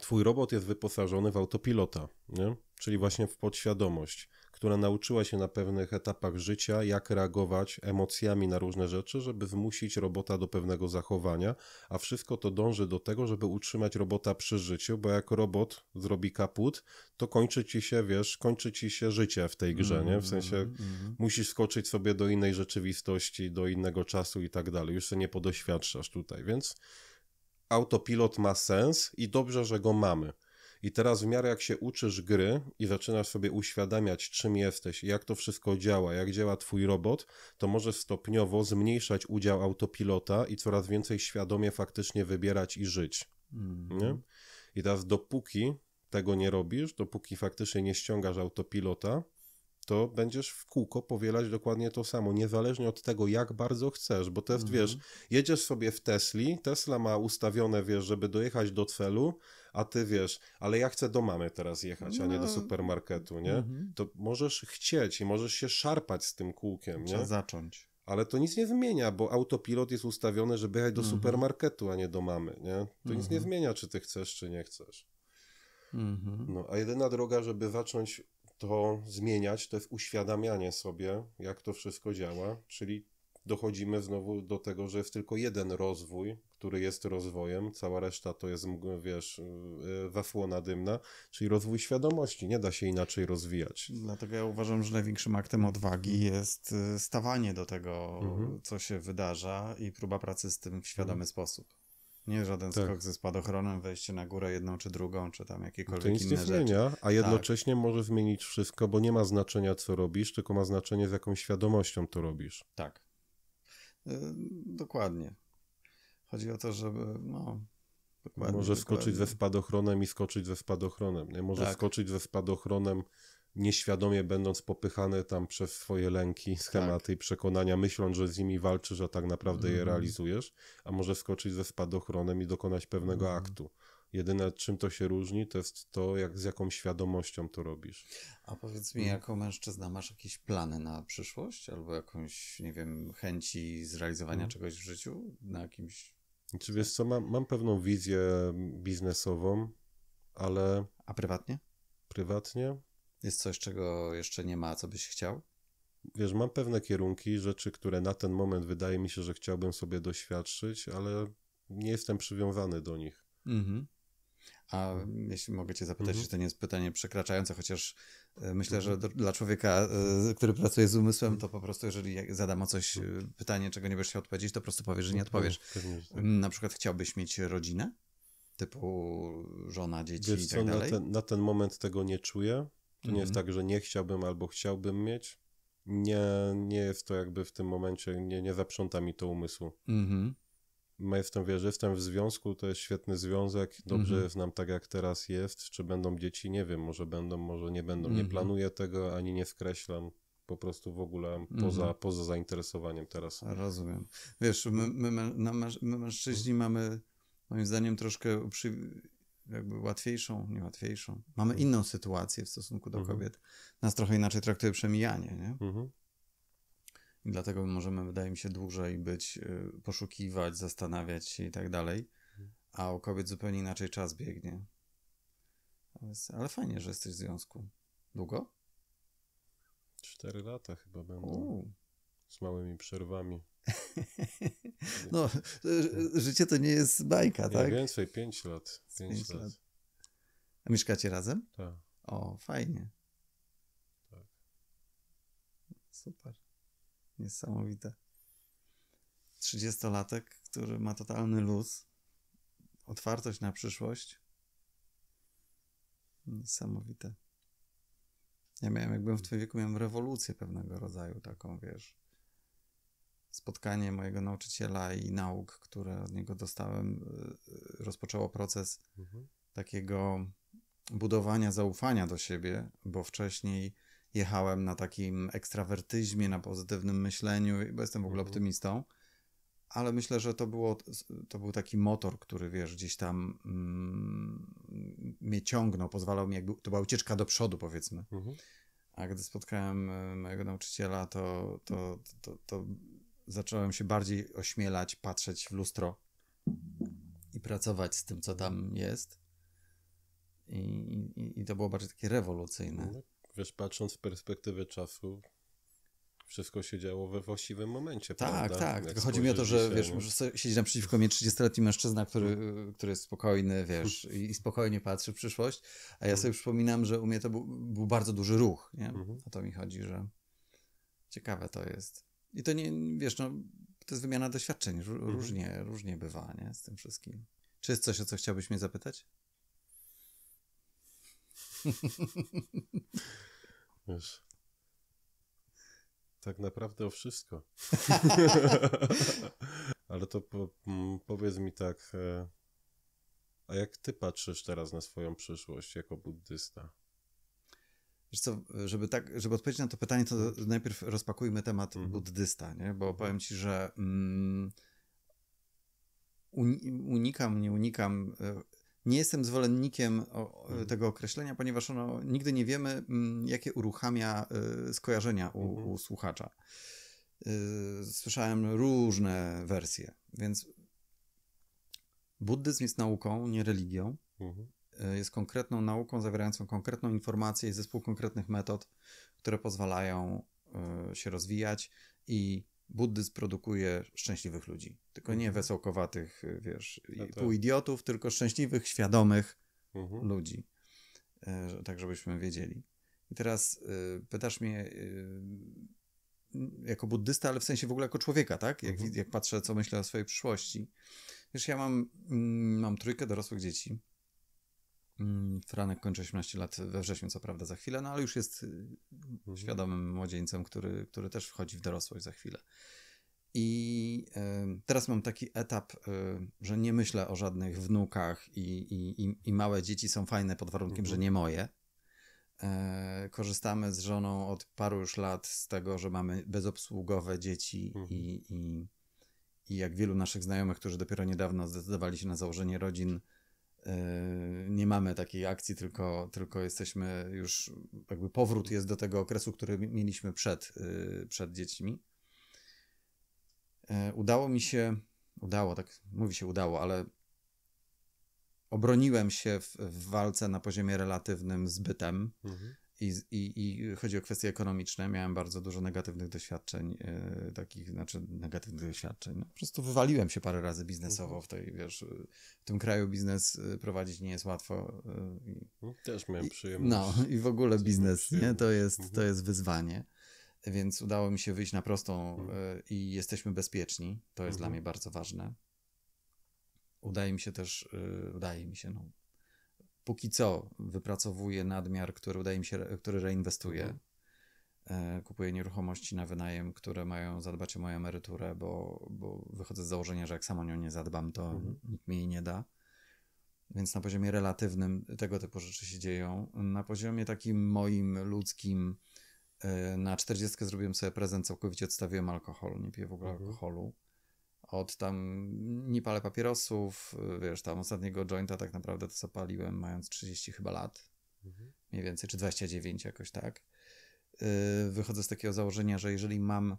twój robot jest wyposażony w autopilota, nie? czyli właśnie w podświadomość, która nauczyła się na pewnych etapach życia, jak reagować emocjami na różne rzeczy, żeby zmusić robota do pewnego zachowania, a wszystko to dąży do tego, żeby utrzymać robota przy życiu, bo jak robot zrobi kaput, to kończy ci się, wiesz, kończy ci się życie w tej grze, nie? W mm, sensie mm -hmm. musisz skoczyć sobie do innej rzeczywistości, do innego czasu i tak dalej, już się nie podoświadczasz tutaj, więc autopilot ma sens i dobrze, że go mamy. I teraz w miarę jak się uczysz gry i zaczynasz sobie uświadamiać, czym jesteś, jak to wszystko działa, jak działa twój robot, to możesz stopniowo zmniejszać udział autopilota i coraz więcej świadomie faktycznie wybierać i żyć. Mm. Nie? Mhm. I teraz dopóki tego nie robisz, dopóki faktycznie nie ściągasz autopilota, to będziesz w kółko powielać dokładnie to samo, niezależnie od tego, jak bardzo chcesz, bo test, mhm. wiesz, jedziesz sobie w Tesli, Tesla ma ustawione, wiesz, żeby dojechać do celu, a ty wiesz, ale ja chcę do mamy teraz jechać, no. a nie do no. supermarketu, nie? Mhm. To możesz chcieć i możesz się szarpać z tym kółkiem, Trzeba nie? zacząć. Ale to nic nie zmienia, bo autopilot jest ustawiony, żeby jechać do mhm. supermarketu, a nie do mamy, nie? To nic nie mhm. zmienia, czy ty chcesz, czy nie chcesz. Mhm. No, a jedyna droga, żeby zacząć to zmieniać, to jest uświadamianie sobie, jak to wszystko działa, czyli dochodzimy znowu do tego, że jest tylko jeden rozwój, który jest rozwojem, cała reszta to jest, wiesz, y, y, wefłona dymna, czyli rozwój świadomości, nie da się inaczej rozwijać. Dlatego ja uważam, że największym aktem odwagi mhm. jest y, stawanie do tego, mhm. co się wydarza i próba pracy z tym w świadomy mhm. sposób. Nie żaden tak. skok ze spadochronem, wejście na górę jedną czy drugą, czy tam jakiekolwiek no to nic inne nie rzeczy. zmienia, a tak. jednocześnie tak. może zmienić wszystko, bo nie ma znaczenia co robisz, tylko ma znaczenie z jaką świadomością to robisz. Tak. Yy, dokładnie. Chodzi o to, żeby no, Dokładnie, Może skoczyć dokładnie. ze spadochronem i skoczyć ze spadochronem. Nie? Może tak. skoczyć ze spadochronem nieświadomie będąc popychane tam przez swoje lęki, tak. schematy tak. i przekonania, myśląc, że z nimi walczysz, a tak naprawdę mm. je mhm. realizujesz, a może skoczyć ze spadochronem i dokonać pewnego mm. aktu. Jedyne, czym to się różni, to jest to, jak, z jaką świadomością to robisz. A powiedz mi, mhm. jako mężczyzna masz jakieś plany na przyszłość albo jakąś, nie wiem, chęci zrealizowania mm. czegoś w życiu na jakimś... Czy znaczy, wiesz co, mam, mam pewną wizję biznesową, ale... A prywatnie? Prywatnie? Jest coś, czego jeszcze nie ma, co byś chciał? Wiesz, mam pewne kierunki, rzeczy, które na ten moment wydaje mi się, że chciałbym sobie doświadczyć, ale nie jestem przywiązany do nich. Mhm. A mhm. jeśli mogę Cię zapytać, mhm. czy to nie jest pytanie przekraczające, chociaż e, myślę, że mhm. do, dla człowieka, e, który pracuje z umysłem, to po prostu, jeżeli zadam o coś e, mhm. pytanie, czego nie będziesz chciał odpowiedzieć, to po prostu powiesz, że nie odpowiesz. Tak. Mm, na przykład chciałbyś mieć rodzinę? Typu żona, dzieci Wiesz i tak co, dalej? Na ten, na ten moment tego nie czuję. To nie jest mhm. tak, że nie chciałbym albo chciałbym mieć. Nie, nie jest to jakby w tym momencie, nie, nie zaprząta mi to umysłu. Mhm. Ja jestem, wiesz, w związku, to jest świetny związek, dobrze mhm. znam tak jak teraz jest, czy będą dzieci, nie wiem, może będą, może nie będą, nie mhm. planuję tego, ani nie skreślam, po prostu w ogóle poza, mhm. poza zainteresowaniem teraz. Rozumiem. Wiesz, my, my, my, my mężczyźni mamy, moim zdaniem, troszkę uprzy jakby łatwiejszą, niełatwiejszą. Mamy mhm. inną sytuację w stosunku do mhm. kobiet. Nas trochę inaczej traktuje przemijanie, nie? Mhm. I dlatego możemy, wydaje mi się, dłużej być, y, poszukiwać, zastanawiać się i tak dalej. A u kobiet zupełnie inaczej czas biegnie. Ale fajnie, że jesteś w związku. Długo? Cztery lata chyba będą. Z małymi przerwami. No, e, życie to nie jest bajka, nie, tak? więcej, 5 lat. 5 lat. A mieszkacie razem? Tak. O, fajnie. Tak. Super. Niesamowite. 30-latek, który ma totalny luz, otwartość na przyszłość. Niesamowite. Ja miałem, jak byłem w twoim wieku, miałem rewolucję pewnego rodzaju, taką, wiesz, spotkanie mojego nauczyciela i nauk, które od niego dostałem, y, y, rozpoczęło proces mhm. takiego budowania zaufania do siebie, bo wcześniej jechałem na takim ekstrawertyzmie, na pozytywnym myśleniu, bo jestem w ogóle mhm. optymistą, ale myślę, że to, było, to był taki motor, który wiesz, gdzieś tam mm, mnie ciągnął, pozwalał mi, jakby to była ucieczka do przodu, powiedzmy. Mhm. A gdy spotkałem y, mojego nauczyciela, to, to, to, to zacząłem się bardziej ośmielać, patrzeć w lustro i pracować z tym, co tam jest. I, i, i to było bardziej takie rewolucyjne. No, wiesz, patrząc w perspektywę czasu, wszystko się działo we właściwym momencie, tak, prawda? Tak, Chodzi mi o to, że się, wiesz, może no. siedzieć naprzeciwko mnie 30-letni mężczyzna, który, który jest spokojny, wiesz, i, spokojnie patrzy w przyszłość, a ja mhm. sobie przypominam, że u mnie to był, był bardzo duży ruch, nie? Hmm. O to mi chodzi, że ciekawe to jest. I to nie, wiesz, no, to jest wymiana doświadczeń. Mhm. Różnie, mhm. różnie bywa, nie? Z tym wszystkim. Czy jest coś, o co chciałbyś mnie zapytać? Wiesz, tak naprawdę o wszystko. Ale to po, mm, powiedz mi tak, e, a jak ty patrzysz teraz na swoją przyszłość jako buddysta? Wiesz co, żeby, tak, żeby odpowiedzieć na to pytanie, to mhm. najpierw rozpakujmy temat mhm. buddysta, nie? bo mhm. powiem ci, że mm, unikam, nie unikam, e, nie jestem zwolennikiem o, mhm. tego określenia, ponieważ ono, nigdy nie wiemy, mm, jakie uruchamia e, skojarzenia u, mhm. u słuchacza. E, słyszałem różne wersje, więc buddyzm jest nauką, nie religią. Mhm. E, jest konkretną nauką zawierającą konkretną informację i zespół konkretnych metod, które pozwalają e, się rozwijać i buddyzm produkuje szczęśliwych ludzi. Tylko nie mhm. wesołkowatych, e, wiesz, pół no tak. półidiotów, tylko szczęśliwych, świadomych mhm. ludzi. Tak, żebyśmy wiedzieli. I teraz pytasz mnie jako buddysta, ale w sensie w ogóle jako człowieka, tak? Jak, mhm. jak patrzę, co myślę o swojej przyszłości. Wiesz, ja mam, mm, mam trójkę dorosłych dzieci. Mm, franek kończy 18 lat we wrześniu, co prawda za chwilę, no ale już jest y, mhm. świadomym młodzieńcem, który, który też wchodzi w dorosłość za chwilę. I y, teraz mam taki etap, y, że nie myślę o żadnych wnukach i, i, i małe dzieci są fajne pod warunkiem, mhm. że nie moje. Y, korzystamy z żoną od paru już lat z tego, że mamy bezobsługowe dzieci mhm. i, i, i jak wielu naszych znajomych, którzy dopiero niedawno zdecydowali się na założenie rodzin, Yy, nie mamy takiej akcji, tylko, tylko jesteśmy już, jakby powrót jest do tego okresu, który mieliśmy przed, yy, przed dziećmi. Yy, udało mi się, udało, tak mówi się udało, ale obroniłem się w, w walce na poziomie relatywnym z bytem. Mhm. I, i, I chodzi o kwestie ekonomiczne. Miałem bardzo dużo negatywnych doświadczeń, yy, takich, znaczy negatywnych doświadczeń. No, po prostu wywaliłem się parę razy biznesowo mhm. w tej, wiesz, w tym kraju biznes e, prowadzić nie jest łatwo. Yy, Też miałem i, przyjemność. No i w ogóle biznes, nie? To jest, to mhm. jest wyzwanie. Więc udało mi się wyjść na prostą yy, i jesteśmy bezpieczni. To jest dla mnie bardzo ważne. Udaje mi się też, udaje mi się, no, póki co wypracowuję nadmiar, który udaje mi się, który reinwestuję. Mhm. E, kupuję nieruchomości na wynajem, które mają zadbać o moją emeryturę, bo, bo wychodzę z założenia, że jak sam o nią nie zadbam, to mhm. nikt mi jej nie da. Więc na poziomie relatywnym tego typu rzeczy się dzieją. Na poziomie takim moim ludzkim, e, na 40 zrobiłem sobie prezent, całkowicie odstawiłem alkohol, nie piję w ogóle mhm. alkoholu od tam palę papierosów, wiesz, tam ostatniego jointa tak naprawdę to zapaliłem mając 30 chyba lat, mhm. mniej więcej, czy 29 jakoś tak. Y, wychodzę z takiego założenia, że jeżeli mam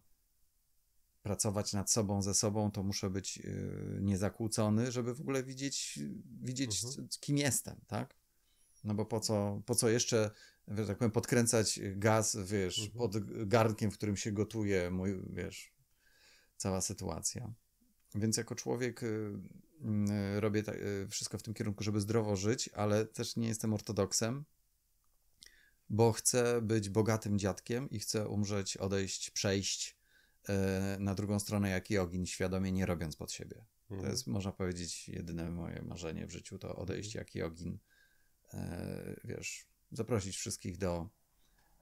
pracować nad sobą, ze sobą, to muszę być y, niezakłócony, żeby w ogóle widzieć, widzieć mhm. kim jestem, tak? No bo po co, po co jeszcze, że tak powiem, podkręcać gaz, wiesz, mhm. pod garnkiem, w którym się gotuje mój, wiesz, cała sytuacja. Więc jako człowiek y, mm, y, robię y, wszystko w tym kierunku, żeby zdrowo żyć, ale też nie jestem ortodoksem, bo chcę być bogatym dziadkiem i chcę umrzeć, odejść, przejść na drugą stronę jak i ogień, świadomie nie robiąc pod siebie. To mhm. jest, można powiedzieć, jedyne moje marzenie w życiu, to odejść jak i ogień. Wiesz, zaprosić wszystkich do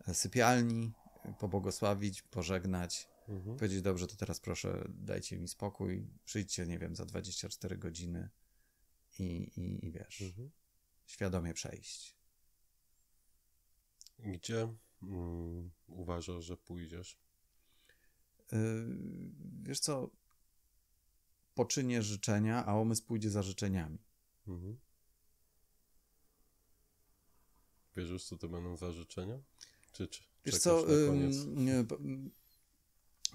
e, sypialni, pobłogosławić, pożegnać, Mhm. Powiedzieć, dobrze, to teraz proszę, dajcie mi spokój, przyjdźcie, nie wiem, za 24 godziny i, i, i wiesz, mhm. świadomie przejść. Gdzie mm, uważasz, że pójdziesz? Yy, wiesz co, poczynię życzenia, a umysł pójdzie za życzeniami. Mhm. Wierzysz, co to będą za życzenia? Czy, czy Wiesz co,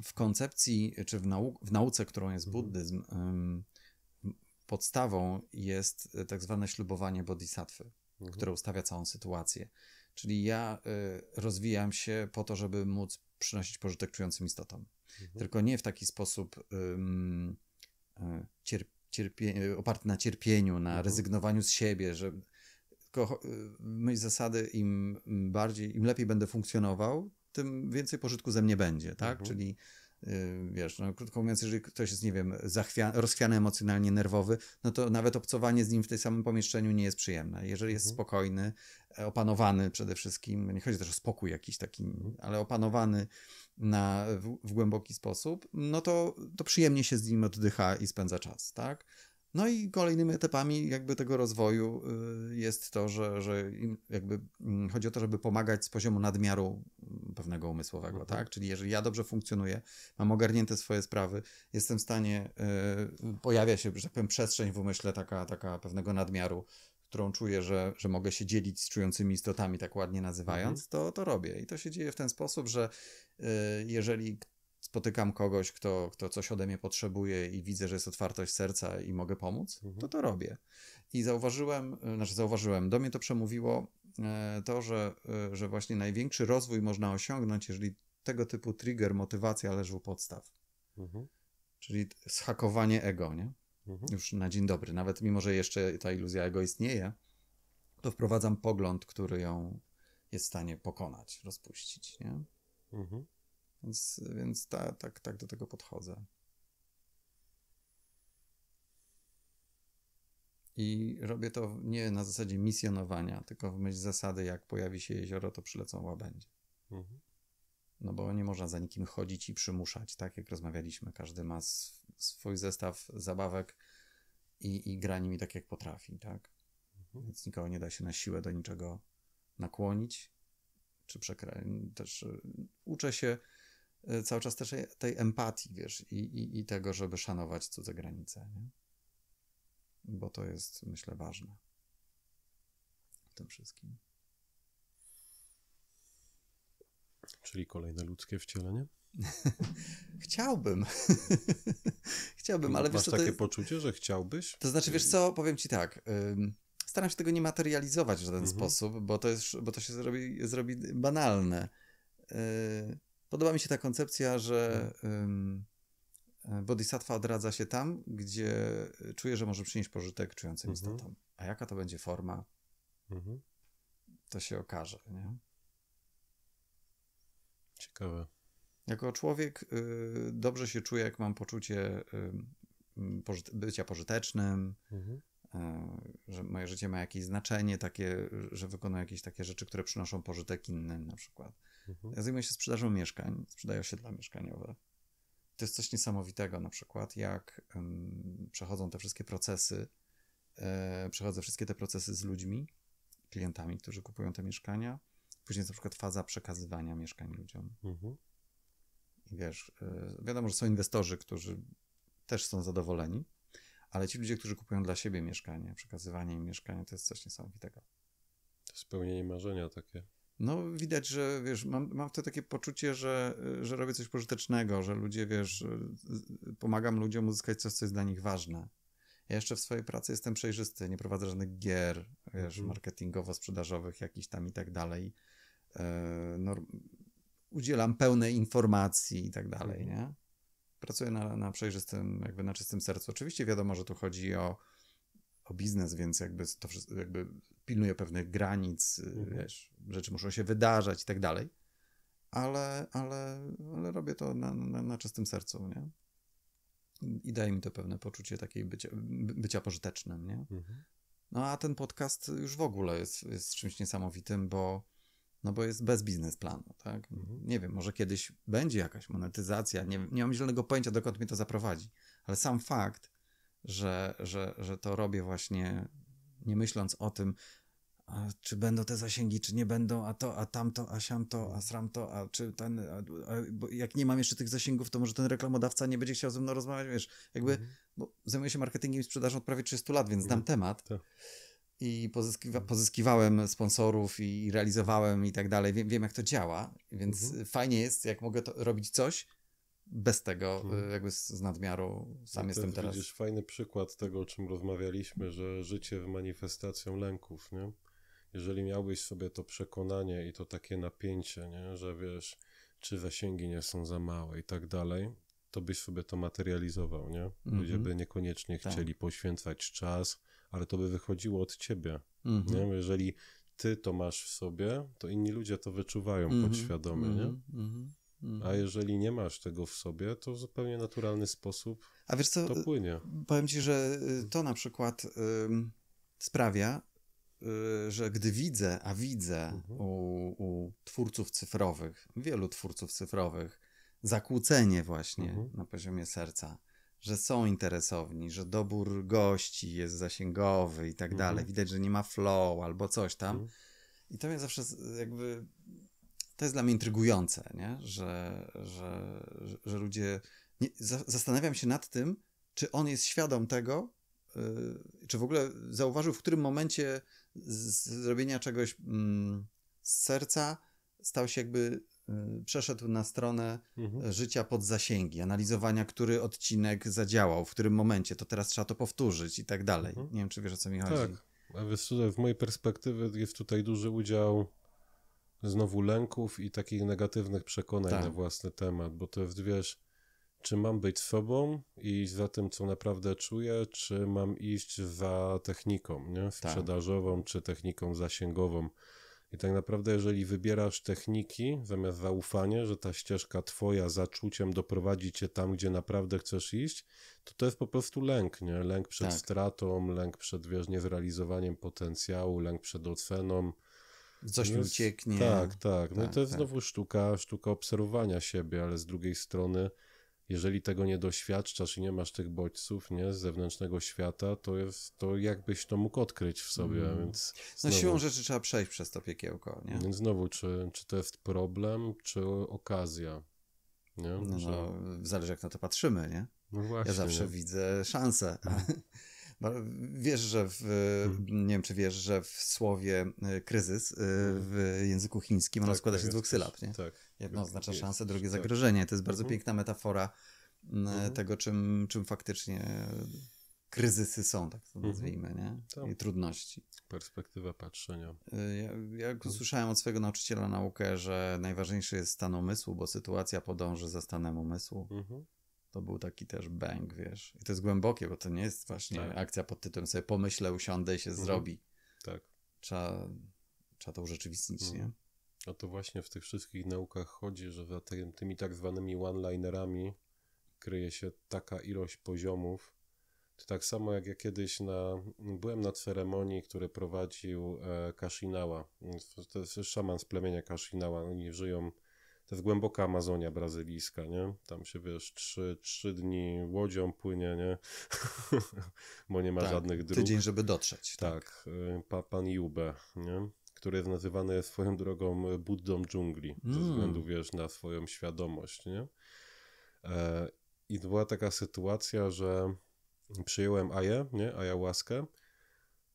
w koncepcji czy w, nau w nauce, którą jest mhm. buddyzm, podstawą jest e, tak zwane ślubowanie bodhisattwy, mhm. które ustawia całą sytuację. Czyli ja e, rozwijam się po to, żeby móc przynosić pożytek czującym istotom. Mhm. Tylko nie w taki sposób um, oparty na cierpieniu, na mhm. rezygnowaniu z siebie, że tylko myśl zasady, im bardziej, im lepiej będę funkcjonował, tym więcej pożytku ze mnie będzie, tak? Mhm. Czyli y, wiesz, no, krótko mówiąc, jeżeli ktoś jest, nie wiem, rozchwiany emocjonalnie, nerwowy, no to nawet obcowanie z nim w tej samym pomieszczeniu nie jest przyjemne. Jeżeli jest mhm. spokojny, opanowany przede wszystkim, nie chodzi też o spokój jakiś taki, mhm. ale opanowany na, w, w, głęboki sposób, no to, to przyjemnie się z nim oddycha i spędza czas, tak? No i kolejnymi etapami jakby tego rozwoju y, jest to, że, że jakby mm, chodzi o to, żeby pomagać z poziomu nadmiaru mm, pewnego umysłowego, mhm. tak? Czyli jeżeli ja dobrze funkcjonuję, mam ogarnięte swoje sprawy, jestem w stanie, y, y, pojawia się, że tak powiem, przestrzeń w umyśle taka, taka pewnego nadmiaru, którą czuję, że, że mogę się dzielić z czującymi istotami, tak ładnie nazywając, mhm. to, to robię. I to się dzieje w ten sposób, że jeżeli spotykam kogoś, kto, kto coś ode mnie potrzebuje i widzę, że jest otwartość serca i mogę pomóc, mhm. to to robię. I zauważyłem, y, znaczy zauważyłem, do mnie to przemówiło e, to, że, e, że właśnie największy rozwój można osiągnąć, jeżeli tego typu trigger, motywacja leży u podstaw. Mhm. Czyli schakowanie ego, nie? Mhm. Już na dzień dobry. Nawet mimo, że jeszcze ta iluzja ego istnieje, to wprowadzam pogląd, który ją jest w stanie pokonać, rozpuścić, nie? Mhm. Więc, więc ta, tak, tak do tego podchodzę. I robię to nie na zasadzie misjonowania, tylko w myśl zasady, jak pojawi się jezioro, to przylecą łabędzie. Mhm. No bo nie można za nikim chodzić i przymuszać, tak jak rozmawialiśmy. Każdy ma swój zestaw zabawek i, i gra nimi tak, jak potrafi, tak? Mhm. Więc nikogo nie da się na siłę do niczego nakłonić, czy przekręcić. Też y, uczę się Y, cały czas też tej empatii, wiesz, i, i, i tego, żeby szanować cudze granice, nie? Bo to jest, myślę, ważne w tym wszystkim. Czyli kolejne ludzkie wcielenie? chciałbym. chciałbym, ale Masz wiesz Masz takie jest... poczucie, że chciałbyś? To znaczy, wiesz co, powiem ci tak. Ym, staram się tego nie materializować w żaden mhm. sposób, bo to, jest, bo to się zrobi, zrobi banalne. Yy, Podoba mi się ta koncepcja, że um, mhm. e, bodhisattva odradza się tam, gdzie e, czuje, że może przynieść pożytek czującym mhm. istotom. A jaka to będzie forma, mhm. to się okaże. Nie? Ciekawe. Jako człowiek y, dobrze się czuję, jak mam poczucie y, pożyte bycia pożytecznym, mhm. y, że moje życie ma jakieś znaczenie, takie, że wykonuję jakieś takie rzeczy, które przynoszą pożytek innym na przykład Mhm. Ja zajmuję się sprzedażą mieszkań, sprzedaję osiedla mieszkaniowe. To jest coś niesamowitego, na przykład jak um, przechodzą te wszystkie procesy, e, przechodzę wszystkie te procesy z ludźmi, klientami, którzy kupują te mieszkania. Później jest na przykład faza przekazywania mieszkań ludziom. Mhm. I wiesz, e, wiadomo, że są inwestorzy, którzy też są zadowoleni, ale ci ludzie, którzy kupują dla siebie mieszkanie, przekazywanie im mieszkania, to jest coś niesamowitego. To spełnienie marzenia takie. No, widać, że wiesz, mam, mam to takie poczucie, że, y, że robię coś pożytecznego, że ludzie, wiesz, y, y, pomagam ludziom uzyskać coś, co jest dla nich ważne. Ja jeszcze w swojej pracy jestem przejrzysty, nie prowadzę żadnych gier, wiesz, mm. marketingowo-sprzedażowych jakichś tam i tak dalej. No, udzielam pełnej informacji i tak dalej, mhm. nie? Pracuję na, na przejrzystym, jakby na czystym sercu. Oczywiście wiadomo, że tu chodzi o, o biznes, więc jakby to jakby pilnuje pewnych granic, y, mhm. wiesz, rzeczy muszą się wydarzać i tak dalej. Ale, ale, ale robię to na, na, na czystym sercu, nie? I daje mi to pewne poczucie takiej bycia, bycia pożytecznym, nie? Mhm. No a ten podcast już w ogóle jest, jest czymś niesamowitym, bo, no bo jest bez biznesplanu, tak? Mhm. Nie wiem, może kiedyś będzie jakaś monetyzacja, nie, nie mam zielonego pojęcia, dokąd mnie to zaprowadzi, ale sam fakt, że, że, że to robię właśnie nie myśląc o tym, a czy będą te zasięgi, czy nie będą, a to, a tamto, a siamto, a sramto, a czy ten, a, a, bo jak nie mam jeszcze tych zasięgów, to może ten reklamodawca nie będzie chciał ze mną rozmawiać, wiesz, jakby, mhm. bo zajmuję się marketingiem i sprzedażą od prawie 30 lat, więc znam mhm. temat. To. Tak. I pozyskiwa, mhm. pozyskiwałem sponsorów i realizowałem i tak dalej. Wiem, wiem jak to działa, więc fajnie jest, jak mogę robić coś, bez tego, y, mhm. jakby z, nadmiaru, sam ja no, jestem teraz. jest fajny przykład tego, o czym rozmawialiśmy, że życie manifestacją lęków, nie? Jeżeli miałbyś sobie to przekonanie i to takie napięcie, nie? że wiesz, czy zasięgi nie są za małe i tak dalej, to byś sobie to materializował, nie? Ludzie mhm. by niekoniecznie tak. chcieli tak. poświęcać czas, ale to by wychodziło od ciebie, nie? Mhm. Jeżeli ty to masz w sobie, to inni ludzie to wyczuwają podświadomie, nie? A mhm. jeżeli nie masz tego w sobie, to w zupełnie naturalny sposób A wiesz co, to płynie. Powiem ci, że y, mhm. to na przykład y, sprawia, y, że gdy widzę, a widzę mhm. u, u, twórców cyfrowych, wielu twórców cyfrowych, zakłócenie właśnie mhm. na poziomie serca, że są interesowni, że dobór gości jest zasięgowy i tak mhm. dalej, widać, że nie ma flow albo coś tam. Mhm. I to mnie zawsze jakby to jest dla mnie intrygujące, nie? Że, że, że ludzie. Nie, zastanawiam się nad tym, czy on jest świadom tego, yy, czy w ogóle zauważył, w którym momencie z, zrobienia czegoś mm, z serca stał się jakby y, przeszedł na stronę mhm. E, życia pod zasięgi, analizowania, który odcinek zadziałał, w którym momencie, to teraz trzeba to powtórzyć i tak dalej. Mhm. Nie wiem, czy wiesz o co mi chodzi. Tak, a więc tutaj w mojej perspektywie jest tutaj duży udział znowu lęków i takich negatywnych przekonań tak. na własny temat, bo to jest, wiesz, czy mam być sobą i za tym, co naprawdę czuję, czy mam iść za techniką nie? Tak. sprzedażową, tak. czy techniką zasięgową. I tak naprawdę, jeżeli wybierasz techniki zamiast zaufanie, że ta ścieżka twoja za czuciem doprowadzi cię tam, gdzie naprawdę chcesz iść, to to jest po prostu lęk, nie? Lęk przed tak. stratą, lęk przed, wiesz, niezrealizowaniem potencjału, lęk przed oceną, coś mi ucieknie. Tak, tak. No tak, i to tak, jest tak. znowu sztuka, sztuka obserwowania siebie, ale z drugiej strony, jeżeli tego nie doświadczasz i nie masz tych bodźców nie, z zewnętrznego świata, to jest to jakbyś to mógł odkryć w sobie. Mm. Więc no, znowu, no siłą rzeczy trzeba przejść przez to piekiełko. Nie? Więc znowu, czy, czy to jest problem, czy okazja? Nie? No, no, zależy jak na to patrzymy, nie? No właśnie, ja zawsze nie? widzę szansę. No. No, wiesz, że w, hmm. nie wiem czy wiesz, że w słowie y, kryzys y, mhm. w języku chińskim ono tak, składa tak, się z dwóch sylab, nie? Tak. Jedno oznacza szansę, drugie tak. zagrożenie. To jest bardzo hmm. piękna metafora hmm. tego, czym, czym faktycznie kryzysy są, tak to mhm. nazwijmy, nie? Tam. I trudności. Perspektywa patrzenia. Ja, słyszałem mhm. usłyszałem od swojego nauczyciela naukę, że najważniejszy jest stan umysłu, bo sytuacja podąży za stanem umysłu. To był taki też bang, wiesz. I to jest głębokie, bo to nie jest właśnie tak. akcja pod tytułem sobie pomyślę, usiądę i się mhm. zrobi. Tak. Trzeba, trzeba to urzeczywistnić, mhm. nie? A to właśnie w tych wszystkich naukach chodzi, że za tymi tak zwanymi one-linerami kryje się taka ilość poziomów. To tak samo jak ja kiedyś na, byłem na ceremonii, które prowadził e, To jest szaman z plemienia Kashinawa. Oni żyją to jest głęboka Amazonia brazylijska, nie? Tam się wiesz, trzy, trzy dni łodzią płynie, nie? Bo nie ma tak, żadnych dróg. Tydzień, żeby dotrzeć. Tak, tak. Y, pa, pan Jube, nie? który jest nazywany swoją drogą Buddą dżungli, mm. ze względu wiesz, na swoją świadomość, nie? E, I była taka sytuacja, że przyjąłem aję, nie? Ayahuaskę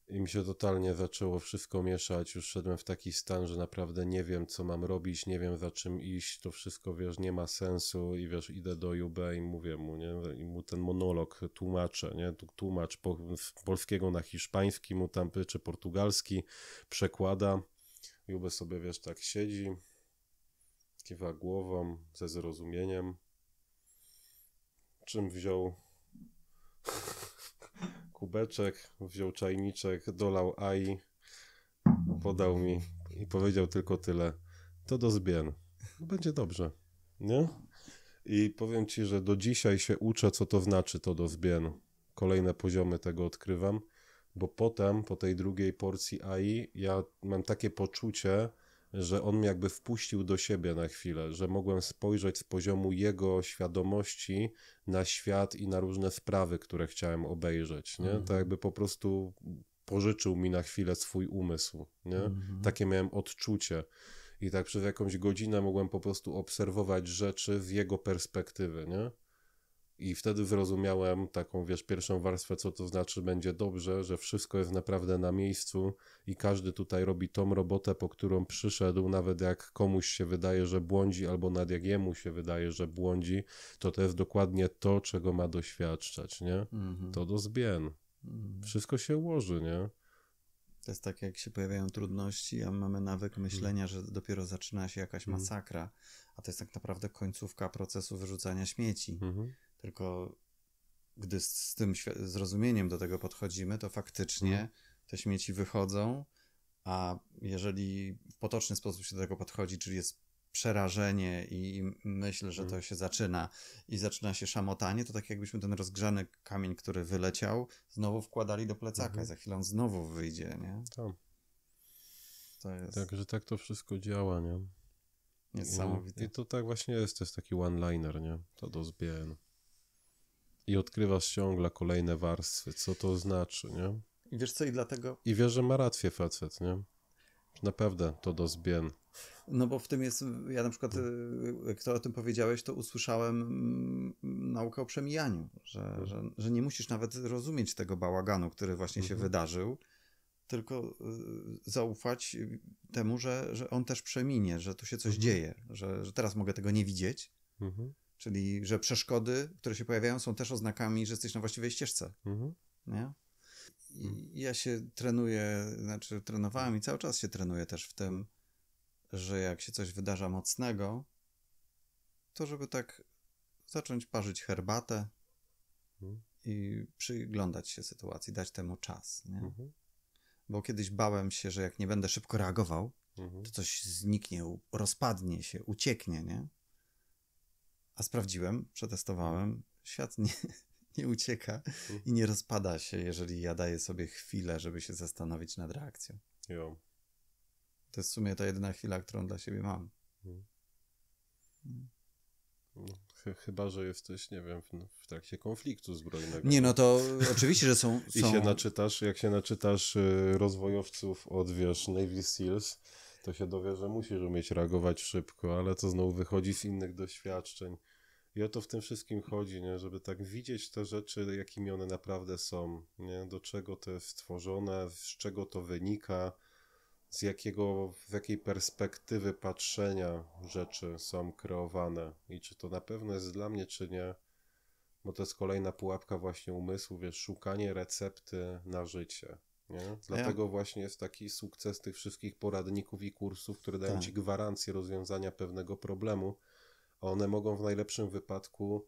i mi się totalnie zaczęło wszystko mieszać. Już szedłem w taki stan, że naprawdę nie wiem, co mam robić, nie wiem za czym iść, to wszystko, wiesz, nie ma sensu i wiesz, idę do UB i mówię mu, nie, i mu ten monolog tłumaczę, nie, tłumacz po, z polskiego na hiszpański mu tam, czy portugalski, przekłada. Jube sobie, wiesz, tak siedzi, kiwa głową ze zrozumieniem, czym wziął kubeczek, wziął czajniczek, dolał AI, podał mi i powiedział tylko tyle. To do zmian. No, będzie dobrze. Nie? I powiem ci, że do dzisiaj się uczę, co to znaczy to do zmian. Kolejne poziomy tego odkrywam, bo potem, po tej drugiej porcji AI, ja mam takie poczucie, że on mnie jakby wpuścił do siebie na chwilę, że mogłem spojrzeć z poziomu jego świadomości na świat i na różne sprawy, które chciałem obejrzeć. Nie? Mhm. To jakby po prostu pożyczył mi na chwilę swój umysł. Nie? Mhm. Takie miałem odczucie. I tak przez jakąś godzinę mogłem po prostu obserwować rzeczy w jego perspektywy. Nie? I wtedy zrozumiałem taką, wiesz, pierwszą warstwę, co to znaczy będzie dobrze, że wszystko jest naprawdę na miejscu i każdy tutaj robi tą robotę, po którą przyszedł, nawet jak komuś się wydaje, że błądzi, albo nad jak jemu się wydaje, że błądzi, to to jest dokładnie to, czego ma doświadczać, nie? Mhm. To do zmian. Mhm. Wszystko się ułoży, nie? To jest tak, jak się pojawiają trudności, a mamy nawyk mhm. myślenia, że dopiero zaczyna się jakaś masakra, a to jest tak naprawdę końcówka procesu wyrzucania śmieci. Mhm. Tylko gdy z tym zrozumieniem do tego podchodzimy, to faktycznie mhm. te śmieci wychodzą, a jeżeli w potoczny sposób się do tego podchodzi, czyli jest przerażenie i myśl, że mhm. to się zaczyna i zaczyna się szamotanie, to tak jakbyśmy ten rozgrzany kamień, który wyleciał, znowu wkładali do plecaka mhm. i za chwilę on znowu wyjdzie, nie? Tak. To jest... Także tak to wszystko działa, nie? No, Niesamowite. I, I to tak właśnie jest, to jest taki one-liner, nie? To do zbien. I odkrywasz ciągle kolejne warstwy, co to znaczy, nie? I wiesz co, i dlatego... I wiesz, że ma rację facet, nie? Naprawdę to do zmian. No bo w tym jest, ja na przykład, y, jak to o tym powiedziałeś, to usłyszałem mm, naukę o przemijaniu, że, mhm. że, że nie musisz nawet rozumieć tego bałaganu, który właśnie mhm. się wydarzył, tylko y, zaufać y, temu, że, że on też przeminie, że tu się coś mhm. dzieje, że, że teraz mogę tego nie widzieć, mhm. Czyli, że przeszkody, które się pojawiają, są też oznakami, że jesteś na właściwej ścieżce. Mhm. Nie? I ja się trenuję, znaczy trenowałem i cały czas się trenuję też w tym, że jak się coś wydarza mocnego, to żeby tak zacząć parzyć herbatę mhm. i przyglądać się sytuacji, dać temu czas. Nie? Mhm. Bo kiedyś bałem się, że jak nie będę szybko reagował, mhm. to coś zniknie, rozpadnie się, ucieknie, nie? A sprawdziłem, przetestowałem, świat nie, nie ucieka mhm. i nie rozpada się, jeżeli ja daję sobie chwilę, żeby się zastanowić nad reakcją. Jo. To jest w sumie ta jedyna chwila, którą dla siebie mam. Mhm. Mm. chyba, że jesteś, nie wiem, w, trakcie konfliktu zbrojnego. Nie, no to oczywiście, że są, są... I się naczytasz, jak się naczytasz y, rozwojowców od, wiesz, Navy Seals, to się dowie, że musisz umieć reagować szybko, ale to znowu wychodzi z innych doświadczeń. I o to w tym wszystkim chodzi, nie? żeby tak widzieć te rzeczy, jakimi one naprawdę są, nie? do czego to jest stworzone, z czego to wynika, z jakiego, w jakiej perspektywy patrzenia rzeczy są kreowane i czy to na pewno jest dla mnie, czy nie, bo to jest kolejna pułapka właśnie umysłu, wiesz, szukanie recepty na życie. Nie? Dlatego ja. właśnie jest taki sukces tych wszystkich poradników i kursów, które dają tak. ci gwarancję rozwiązania pewnego problemu, a one mogą w najlepszym wypadku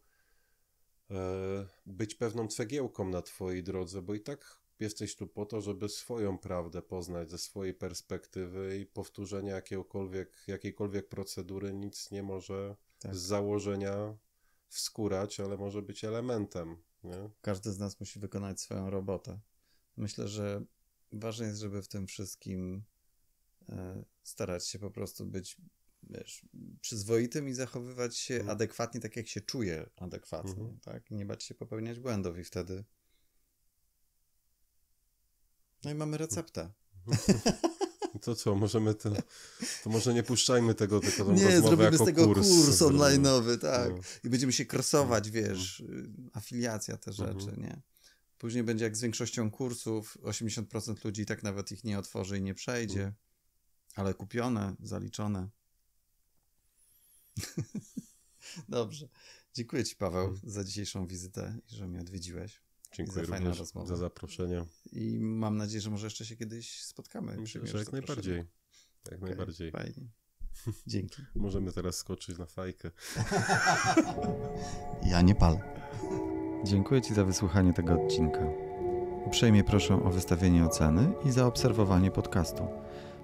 e, być pewną cegiełką na Twojej drodze, bo i tak jesteś tu po to, żeby swoją prawdę poznać ze swojej perspektywy i powtórzenia jakiejkolwiek jakiejkolwiek procedury nic nie może tak. z założenia wskurać, ale może być elementem. Nie? Każdy z nas musi wykonać swoją robotę. Myślę, że ważne jest, żeby w tym wszystkim e, starać się po prostu być wiesz, przyzwoitym i zachowywać się mhm. adekwatnie, tak jak się czuje adekwatnie, mhm. tak? Nie bać się popełniać błędów i wtedy... No i mamy receptę. Mhm. To co, możemy to, to może nie puszczajmy tego tylko tą Nie, zrobimy z tego kurs, kurs online'owy, tak. No. I będziemy się krosować, wiesz, y, afiliacja, te rzeczy, mhm. nie? Później będzie jak z większością kursów, 80% ludzi tak nawet ich nie otworzy i nie przejdzie, ale kupione, zaliczone. Dobrze. Dziękuję Ci, Paweł, mhm. za dzisiejszą wizytę i że mnie odwiedziłeś. Dziękuję za również rozmowę. za zaproszenie. I mam nadzieję, że może jeszcze się kiedyś spotkamy. Myślę, że jak najbardziej. Jak okay, najbardziej. Fajnie. Dzięki. Możemy teraz skoczyć na fajkę. ja nie palę. Dziękuję Ci za wysłuchanie tego odcinka. Uprzejmie proszę o wystawienie oceny i zaobserwowanie podcastu.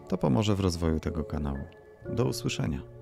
To pomoże w rozwoju tego kanału. Do usłyszenia.